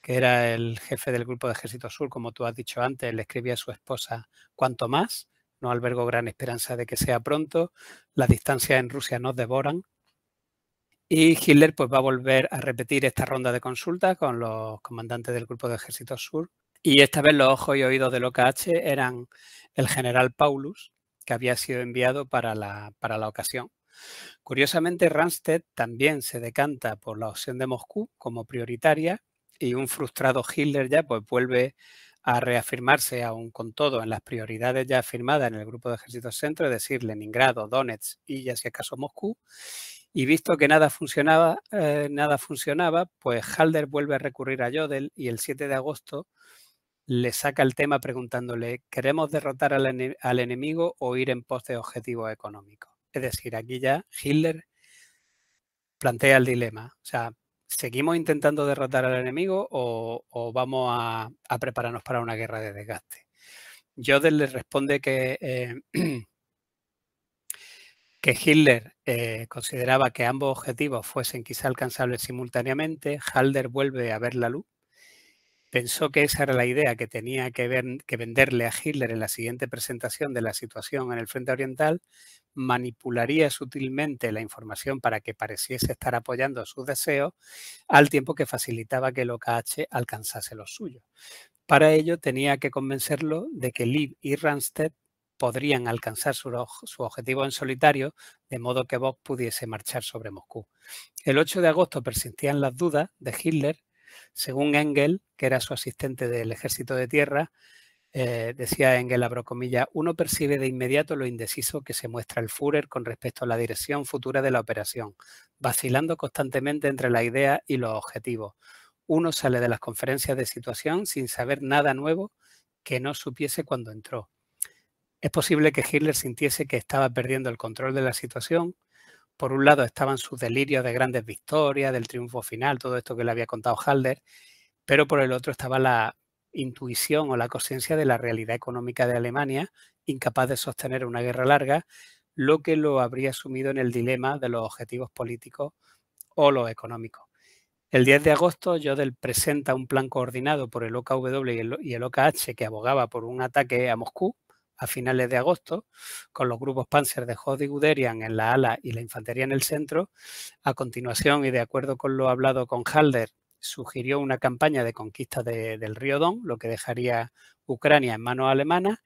que era el jefe del grupo de Ejército Sur, como tú has dicho antes, le escribía a su esposa cuanto más. No albergo gran esperanza de que sea pronto. Las distancias en Rusia nos devoran. Y Hitler pues, va a volver a repetir esta ronda de consulta con los comandantes del grupo de Ejército Sur. Y esta vez los ojos y oídos del OKH eran el general Paulus, que había sido enviado para la, para la ocasión. Curiosamente, Ramsted también se decanta por la opción de Moscú como prioritaria y un frustrado Hitler ya pues vuelve a reafirmarse aún con todo en las prioridades ya afirmadas en el grupo de ejércitos centro, es decir, Leningrado, Donetsk y ya si acaso Moscú. Y visto que nada funcionaba, eh, nada funcionaba, pues Halder vuelve a recurrir a Jodel y el 7 de agosto le saca el tema preguntándole, ¿queremos derrotar al, al enemigo o ir en pos de objetivos económicos? Es decir, aquí ya Hitler plantea el dilema. O sea, ¿seguimos intentando derrotar al enemigo o, vamos a, prepararnos para una guerra de desgaste? Joder le responde que, eh, que Hitler eh, consideraba que ambos objetivos fuesen quizá alcanzables simultáneamente. Halder vuelve a ver la luz pensó que esa era la idea que tenía que, ver, que venderle a Hitler en la siguiente presentación de la situación en el Frente Oriental, manipularía sutilmente la información para que pareciese estar apoyando sus deseos, al tiempo que facilitaba que el OKH alcanzase lo suyos. Para ello tenía que convencerlo de que Liv y Randstedt podrían alcanzar su, su, objetivo en solitario, de modo que Bock pudiese marchar sobre Moscú. El 8 de agosto persistían las dudas de Hitler según Engel, que era su asistente del ejército de tierra, eh, decía Engel, abro comillas, uno percibe de inmediato lo indeciso que se muestra el Führer con respecto a la dirección futura de la operación, vacilando constantemente entre la idea y los objetivos. Uno sale de las conferencias de situación sin saber nada nuevo que no supiese cuando entró. Es posible que Hitler sintiese que estaba perdiendo el control de la situación, por un lado estaban sus delirios de grandes victorias, del triunfo final, todo esto que le había contado Halder, pero por el otro estaba la intuición o la conciencia de la realidad económica de Alemania, incapaz de sostener una guerra larga, lo que lo habría sumido en el dilema de los objetivos políticos o los económicos. El 10 de agosto, Jodel presenta un plan coordinado por el OKW y el, OKH que abogaba por un ataque a Moscú a finales de agosto, con los grupos Panzer de Guderian en la ala y la infantería en el centro. A continuación, y de acuerdo con lo hablado con Halder, sugirió una campaña de conquista del río Don, lo que dejaría Ucrania en manos alemanas,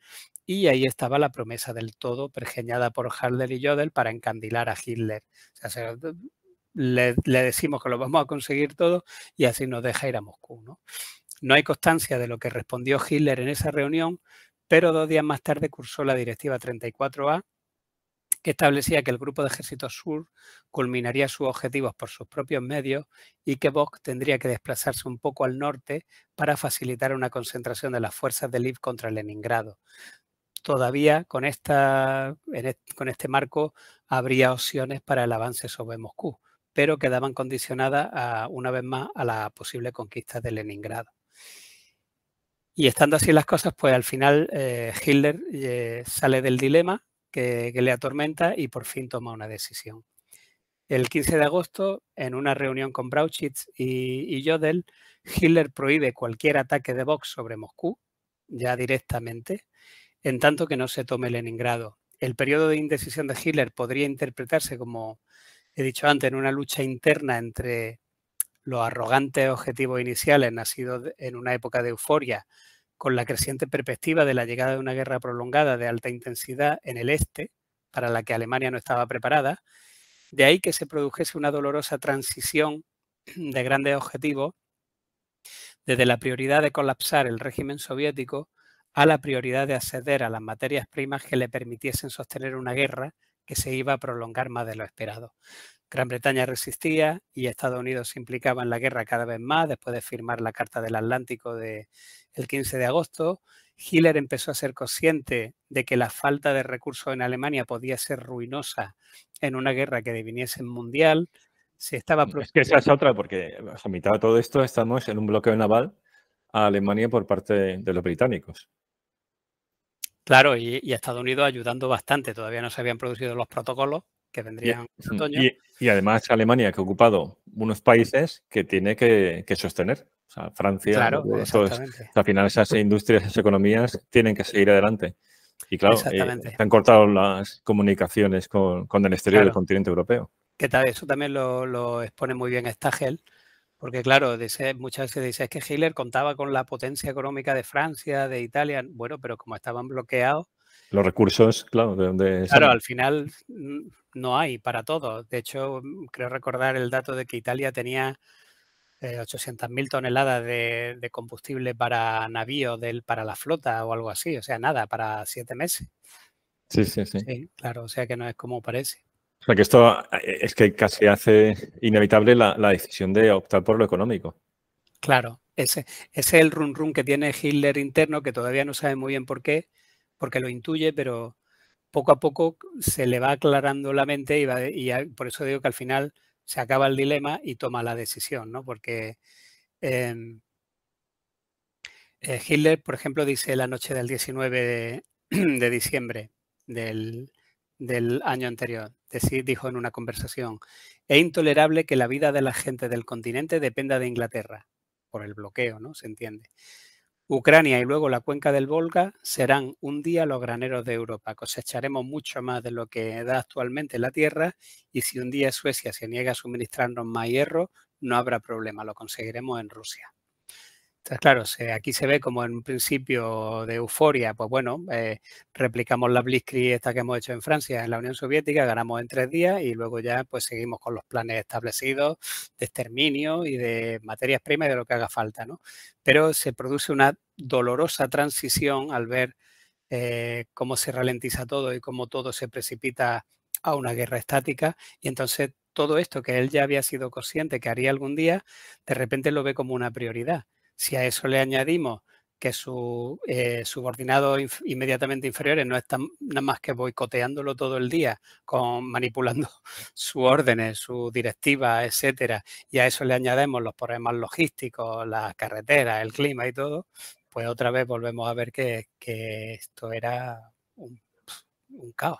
y ahí estaba la promesa del todo pergeñada por Halder y Jodel para encandilar a Hitler. le, decimos que lo vamos a conseguir todo y así nos deja ir a Moscú. ¿no? no hay constancia de lo que respondió Hitler en esa reunión, pero dos días más tarde cursó la Directiva 34A, que establecía que el Grupo de ejército Sur culminaría sus objetivos por sus propios medios y que Vox tendría que desplazarse un poco al norte para facilitar una concentración de las fuerzas del IF contra Leningrado. Todavía con, esta, con este marco habría opciones para el avance sobre Moscú, pero quedaban condicionadas una vez más a la posible conquista de Leningrado. Y estando así las cosas, pues al final eh, Hitler eh, sale del dilema que, le atormenta y por fin toma una decisión. El 15 de agosto, en una reunión con Brauchitz y, y Jodel, Hitler prohíbe cualquier ataque de Vox sobre Moscú, ya directamente, en tanto que no se tome Leningrado. El periodo de indecisión de Hitler podría interpretarse como he dicho antes, en una lucha interna entre los arrogantes objetivos iniciales nacidos en una época de euforia, con la creciente perspectiva de la llegada de una guerra prolongada de alta intensidad en el este, para la que Alemania no estaba preparada, de ahí que se produjese una dolorosa transición de grandes objetivos desde la prioridad de colapsar el régimen soviético a la prioridad de acceder a las materias primas que le permitiesen sostener una guerra que se iba a prolongar más de lo esperado. Gran Bretaña resistía y Estados Unidos se implicaba en la guerra cada vez más después de firmar la Carta del Atlántico de, el 15 de agosto. Hitler empezó a ser consciente de que la falta de recursos en Alemania podía ser ruinosa en una guerra que deviniese mundial. Se estaba mm, es que esa es otra, porque a mitad de todo esto estamos en un bloqueo naval a Alemania por parte de los británicos. Claro, y Estados Unidos ayudando bastante. Todavía no se habían producido los protocolos, que y, otoño. Y, además Alemania, que ha ocupado unos países que tiene que, sostener. O sea, Francia, claro, al final esas industrias, esas economías tienen que seguir adelante. Y claro, eh, han cortado las comunicaciones con, el exterior del continente europeo. Que tal, eso también lo, expone muy bien Stagel, porque claro, muchas veces dice que Hitler contaba con la potencia económica de Francia, de Italia, bueno, pero como estaban bloqueados, los recursos, claro, de dónde Claro, al final mm, no hay para todo. De hecho, mm, creo recordar el dato de que Italia tenía 800.000 eh, toneladas de, combustible para navío, del, para la flota o algo así. O sea, nada, para siete meses. Sí, sí, sí. claro, o sea que no es como parece. O sea, que esto eh, es que casi hace inevitable la, decisión de optar por lo económico. Claro, ese, ese es el run run que tiene Hitler interno, que todavía no sabe muy bien por qué, porque lo intuye, pero poco a poco se le va aclarando la mente y, por eso digo que al final se acaba el dilema y toma la decisión, ¿no? Porque em, eh, Hitler, por ejemplo, dice la noche del 19 de, diciembre del, año anterior, decir, dijo en una conversación, es intolerable que la vida de la gente del continente dependa de Inglaterra, por el bloqueo, ¿no? Se entiende. Ucrania y luego la cuenca del Volga serán un día los graneros de Europa. Cosecharemos mucho más de lo que da actualmente la tierra y si un día Suecia se niega a suministrarnos más hierro, no habrá problema, lo conseguiremos en Rusia claro, aquí se ve como en un principio de euforia, pues bueno, eh, replicamos la Blitzkrieg esta que hemos hecho en Francia, en la Unión Soviética, ganamos en tres días y luego ya pues seguimos con los planes establecidos de exterminio y de materias primas y de lo que haga falta, ¿no? Pero se produce una dolorosa transición al ver eh, cómo se ralentiza todo y cómo todo se precipita a una guerra estática y entonces todo esto que él ya había sido consciente que haría algún día, de repente lo ve como una prioridad si a eso le añadimos que sus eh, subordinados inmediatamente inferiores no están nada más que boicoteándolo todo el día, con, manipulando sus órdenes, su directiva, etcétera, y a eso le añadimos los problemas logísticos, las carreteras, el clima y todo, pues otra vez volvemos a ver que, esto era un, caos.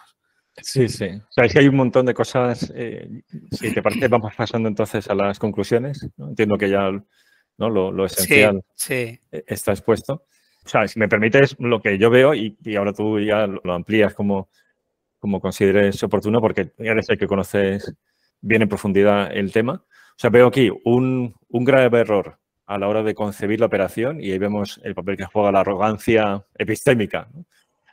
Sí, sí. O sea, es que hay un montón de cosas. Eh, si te parece, vamos pasando entonces a las conclusiones. Entiendo que ya lo, esencial eh, está expuesto. si me permites, lo que yo veo, y, ahora tú ya lo, amplías como, como consideres oportuno, porque eres el que conoces bien en profundidad el tema. O sea, veo aquí un, grave error a la hora de concebir la operación y ahí vemos el papel que juega la arrogancia epistémica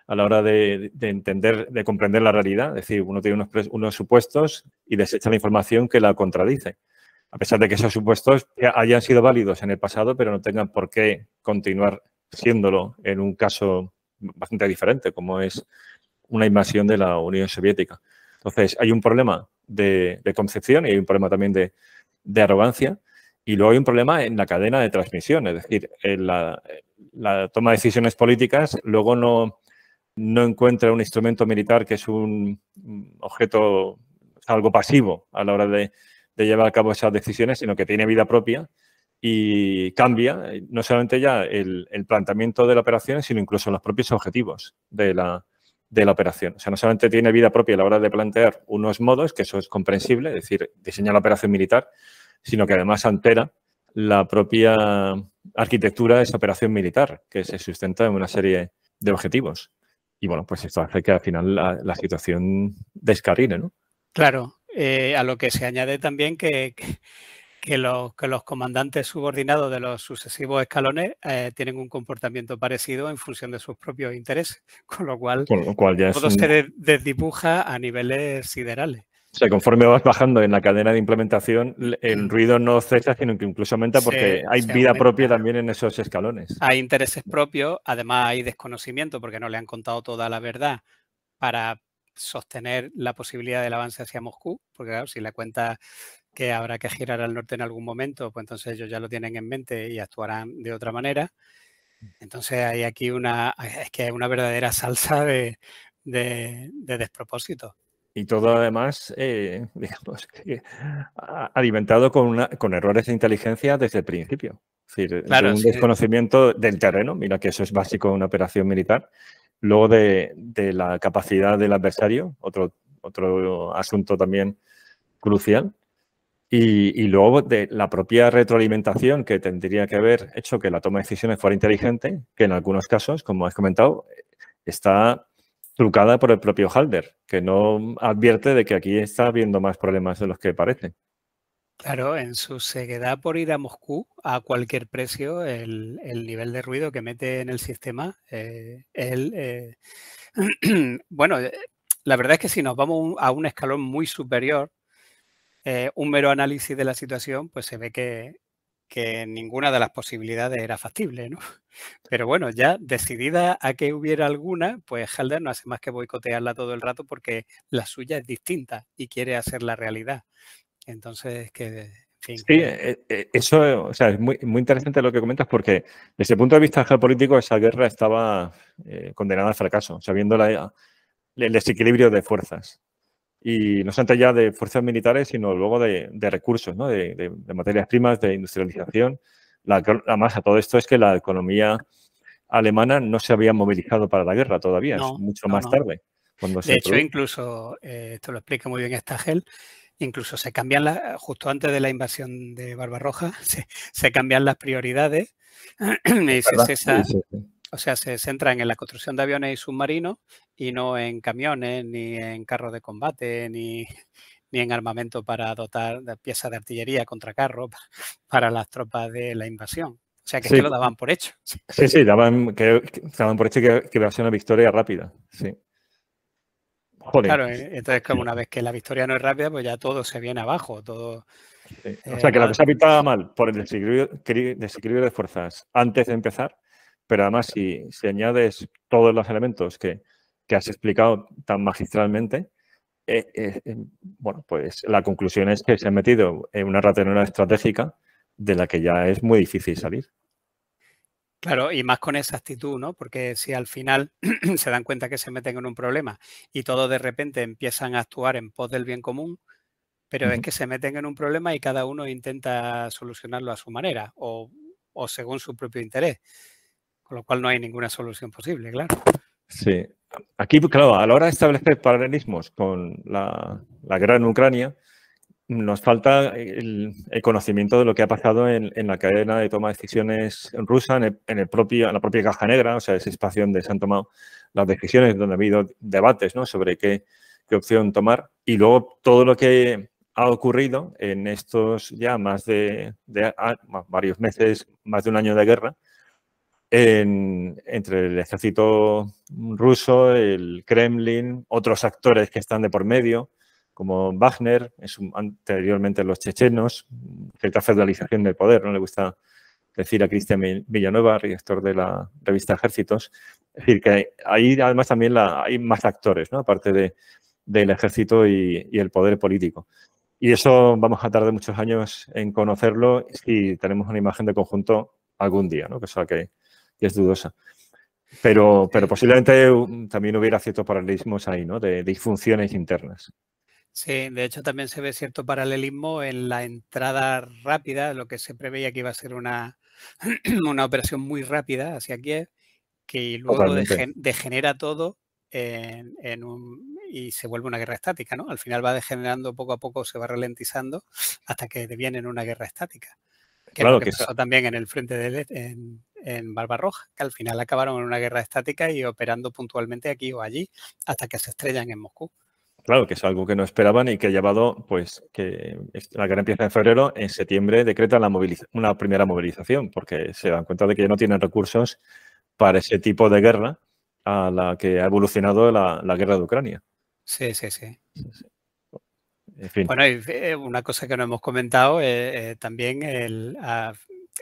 a la hora de, entender, de comprender la realidad. Es decir, uno tiene unos, unos supuestos y desecha la información que la contradice a pesar de que esos supuestos hayan sido válidos en el pasado, pero no tengan por qué continuar siéndolo en un caso bastante diferente, como es una invasión de la Unión Soviética. Entonces, hay un problema de, concepción y hay un problema también de, arrogancia. Y luego hay un problema en la cadena de transmisión, es decir, en la, toma de decisiones políticas luego no, no encuentra un instrumento militar que es un objeto algo pasivo a la hora de, lleva llevar a cabo esas decisiones, sino que tiene vida propia y cambia eh, no solamente ya el, el planteamiento de la operación, sino incluso los propios objetivos de la, de la operación. O sea, no solamente tiene vida propia a la hora de plantear unos modos, que eso es comprensible, es decir, diseñar la operación militar, sino que además altera la propia arquitectura de esa operación militar, que se sustenta en una serie de objetivos. Y bueno, pues esto hace que al final la, situación descarine, ¿no? Claro, eh, a lo que se añade también que, los, que, los, comandantes subordinados de los sucesivos escalones eh, tienen un comportamiento parecido en función de sus propios intereses, con lo cual, lo cual ya todo se desdibuja a niveles siderales. O sea, conforme vas bajando en la cadena de implementación, el mm. ruido no cesa, sino que incluso aumenta porque hay vida propia también en esos escalones. Hay intereses propios, además hay desconocimiento porque no le han contado toda la verdad para sostener la posibilidad del avance hacia Moscú, porque claro, si la cuenta que habrá que girar al norte en algún momento, pues entonces ellos ya lo tienen en mente y actuarán de otra manera. Mm. Entonces hay aquí una, es que una verdadera salsa de, despropósito. Y todo además, eh, digamos, alimentado con, errores de inteligencia desde el principio. Es decir, un desconocimiento del terreno, mira que eso es básico en una operación militar, Luego de, la capacidad del adversario, otro, otro asunto también crucial. Y, y, luego de la propia retroalimentación que tendría que haber hecho que la toma de decisiones fuera inteligente, que en algunos casos, como has comentado, está trucada por el propio Halder, que no advierte de que aquí está habiendo más problemas de los que parece. Claro, en su ceguedad por ir a Moscú a cualquier precio, el, nivel de ruido que mete en el sistema, eh, él, eh, bueno, eh, la verdad es que si nos vamos a un escalón muy superior, un mero análisis de la situación, pues se ve que, ninguna de las posibilidades era factible, ¿no? Pero bueno, ya decidida a que hubiera alguna, pues Helder no hace más que boicotearla todo el rato porque la suya es distinta y quiere hacerla realidad. Entonces, que... sí, eh, eh, eso o sea, es muy, muy interesante lo que comentas porque desde el punto de vista geopolítico esa guerra estaba eh, condenada al fracaso, sabiendo el desequilibrio de fuerzas y no solamente ya de fuerzas militares, sino luego de, recursos, ¿no? de, materias primas, de industrialización. La, masa, a todo esto es que la economía alemana no se había movilizado para la guerra todavía, es mucho más tarde. Cuando de se hecho, incluso, esto lo explica muy bien gel. Incluso se cambian, las, eh, justo antes de la invasión de Barbarroja, se, se cambian las prioridades o sea, se centran en la construcción de aviones y submarinos y no en camiones, ni en carros de combate, ni, ni en armamento para dotar de piezas de artillería contra carros para las tropas de la invasión. O sea, que, lo daban por hecho. Sí, sí, daban, que, daban por hecho que, iba a ser una victoria rápida. Sí. Claro, eh, entonces como una vez que la victoria no es rápida, pues ya todo se viene abajo, todo... Eh, o sea, que la cosa pintaba mal por el desequilibrio, de fuerzas antes de empezar, pero además si, añades todos los elementos que, has explicado tan magistralmente, eh, bueno, pues la conclusión es que se ha metido en una ratonera estratégica de la que ya es muy difícil salir. Claro, y más con esa actitud, ¿no? Porque si al final se dan cuenta que se meten en un problema y todos de repente empiezan a actuar en pos del bien común, pero es que se meten en un problema y cada uno intenta solucionarlo a su manera o, o según su propio interés, con lo cual no hay ninguna solución posible, claro. Sí, aquí, claro, a la hora de establecer paralelismos con la, la guerra en Ucrania, nos falta el, conocimiento de lo que ha pasado en, la cadena de toma de decisiones rusa, en, el, propio, la propia caja negra, o sea, ese espacio donde se han tomado las decisiones, donde ha habido debates ¿no? sobre qué, qué, opción tomar. Y luego todo lo que ha ocurrido en estos ya más de, varios meses, más de un año de guerra, entre el ejército ruso, el Kremlin, otros actores que están de por medio como Wagner, es anteriormente los chechenos, cierta feudalización del poder, no le gusta decir a Cristian Villanueva, director de la revista Ejércitos. Es decir, que ahí además también hay más actores, aparte del ejército y, el poder político. Y eso vamos a tardar muchos años en conocerlo si tenemos una imagen de conjunto algún día, ¿no? cosa que, es dudosa. Pero, pero posiblemente también hubiera ciertos paralelismos ahí, de disfunciones internas. Sí, de hecho también se ve cierto paralelismo en la entrada rápida, lo que se preveía que iba a ser una, una operación muy rápida hacia Kiev, que luego degenera todo y se vuelve una guerra estática, ¿no? Al final va degenerando poco a poco, se va ralentizando hasta que deviene en una guerra estática. Que que, también en el frente de en, en Barbarroja, que al final acabaron en una guerra estática y operando puntualmente aquí o allí hasta que se estrellan en Moscú. Claro, que es algo que no esperaban y que ha llevado, pues, que la guerra empieza en febrero, en septiembre decreta la una primera movilización, porque se dan cuenta de que ya no tienen recursos para ese tipo de guerra a la que ha evolucionado la, guerra de Ucrania. Sí, sí, sí. Bueno, eh, una cosa que no hemos comentado eh, eh, también, el, ah,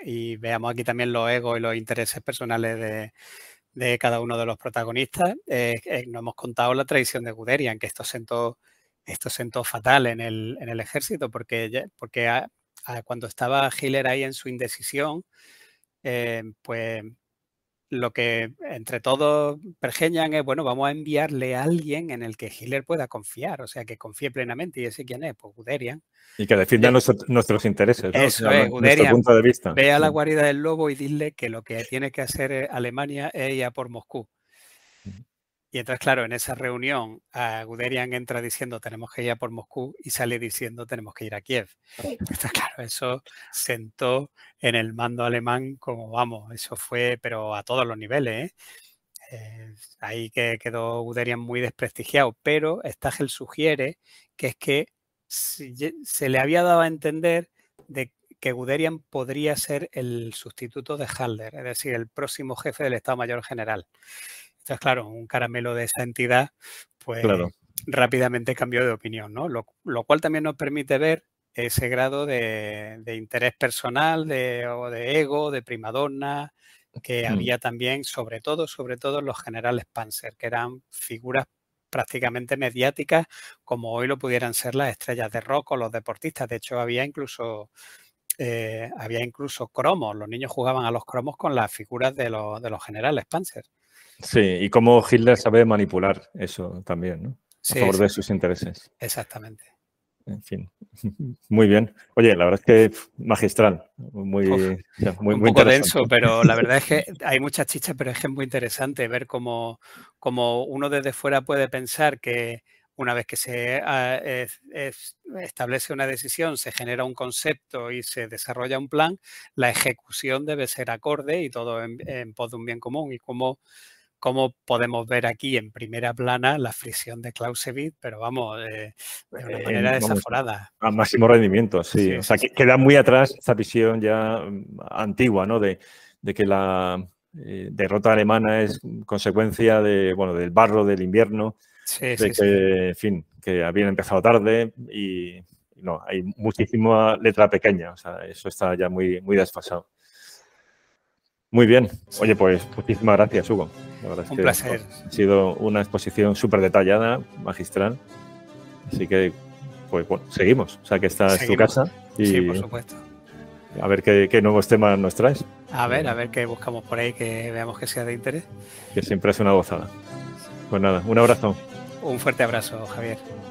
y veamos aquí también los egos y los intereses personales de, de cada uno de los protagonistas. Eh, eh, no hemos contado la traición de Guderian, que esto sentó, esto sentó fatal en el, en el ejército, porque, porque cuando estaba Hitler ahí en su indecisión, eh, pues lo que entre todos pergeñan es, bueno, vamos a enviarle a alguien en el que Hitler pueda confiar, o sea, que confíe plenamente. ¿Y ese quién es? Pues Guderian. Y que defienda nuestros intereses. ¿no? Eso Punto de vista. Ve a la mm. guarida del lobo y dile que lo que tiene que hacer eh, Alemania es ir a por Moscú. Y entonces, claro, en esa reunión, Guderian entra diciendo tenemos que ir a por Moscú y sale diciendo tenemos que ir a Kiev. Entonces, claro, eso sentó en el mando alemán como vamos, eso fue, pero a todos los niveles. ¿eh? Eh, ahí que quedó Guderian muy desprestigiado, pero Stagel sugiere que es que se le había dado a entender de que Guderian podría ser el sustituto de Halder, es decir, el próximo jefe del Estado Mayor General. Entonces, claro, un caramelo de esa entidad, pues rápidamente cambió de opinión, ¿no? Lo, cual también nos permite ver ese grado de, interés personal, de, ego, de ego, de primadonna, que mm. había también, sobre todo, sobre todo los generales Panzer, que eran figuras prácticamente mediáticas, como hoy lo pudieran ser las estrellas de rock o los deportistas. De hecho, había incluso eh, había incluso cromos. Los niños jugaban a los cromos con las figuras de los generales Panzer. Sí, y cómo Hitler sabe manipular eso también, ¿no? A favor de sus intereses. Exactamente. En fin, muy bien. Oye, la verdad es que magistral, muy, muy un muy denso, pero la verdad es que hay muchas chichas, pero es que es muy interesante ver cómo, uno desde fuera puede pensar que, una vez que se ah, establece una decisión, se genera un concepto y se desarrolla un plan, la ejecución debe ser acorde y todo en, pos de un bien común. Y cómo... Cómo podemos ver aquí en primera plana la fricción de Clausewitz, pero vamos, eh, de una eh, manera desaforada. A máximo rendimiento, sí. o sea, queda muy atrás esta visión ya mm, antigua, ¿no? De, que la eh, derrota alemana es consecuencia de, bueno, del barro del invierno, de que, en fin, que habían empezado tarde y no, hay muchísima letra pequeña, o sea, eso está ya muy, muy desfasado. Muy bien. Oye, pues muchísimas gracias, Hugo. Ha sido una exposición súper detallada, magistral. Así que, pues bueno, seguimos. O sea, que esta es tu casa. Y sí, por supuesto. A ver qué, qué, nuevos temas nos traes. A ver, a ver qué buscamos por ahí, que veamos que sea de interés. Que siempre es una gozada. Pues nada, un abrazo. Un fuerte abrazo, Javier.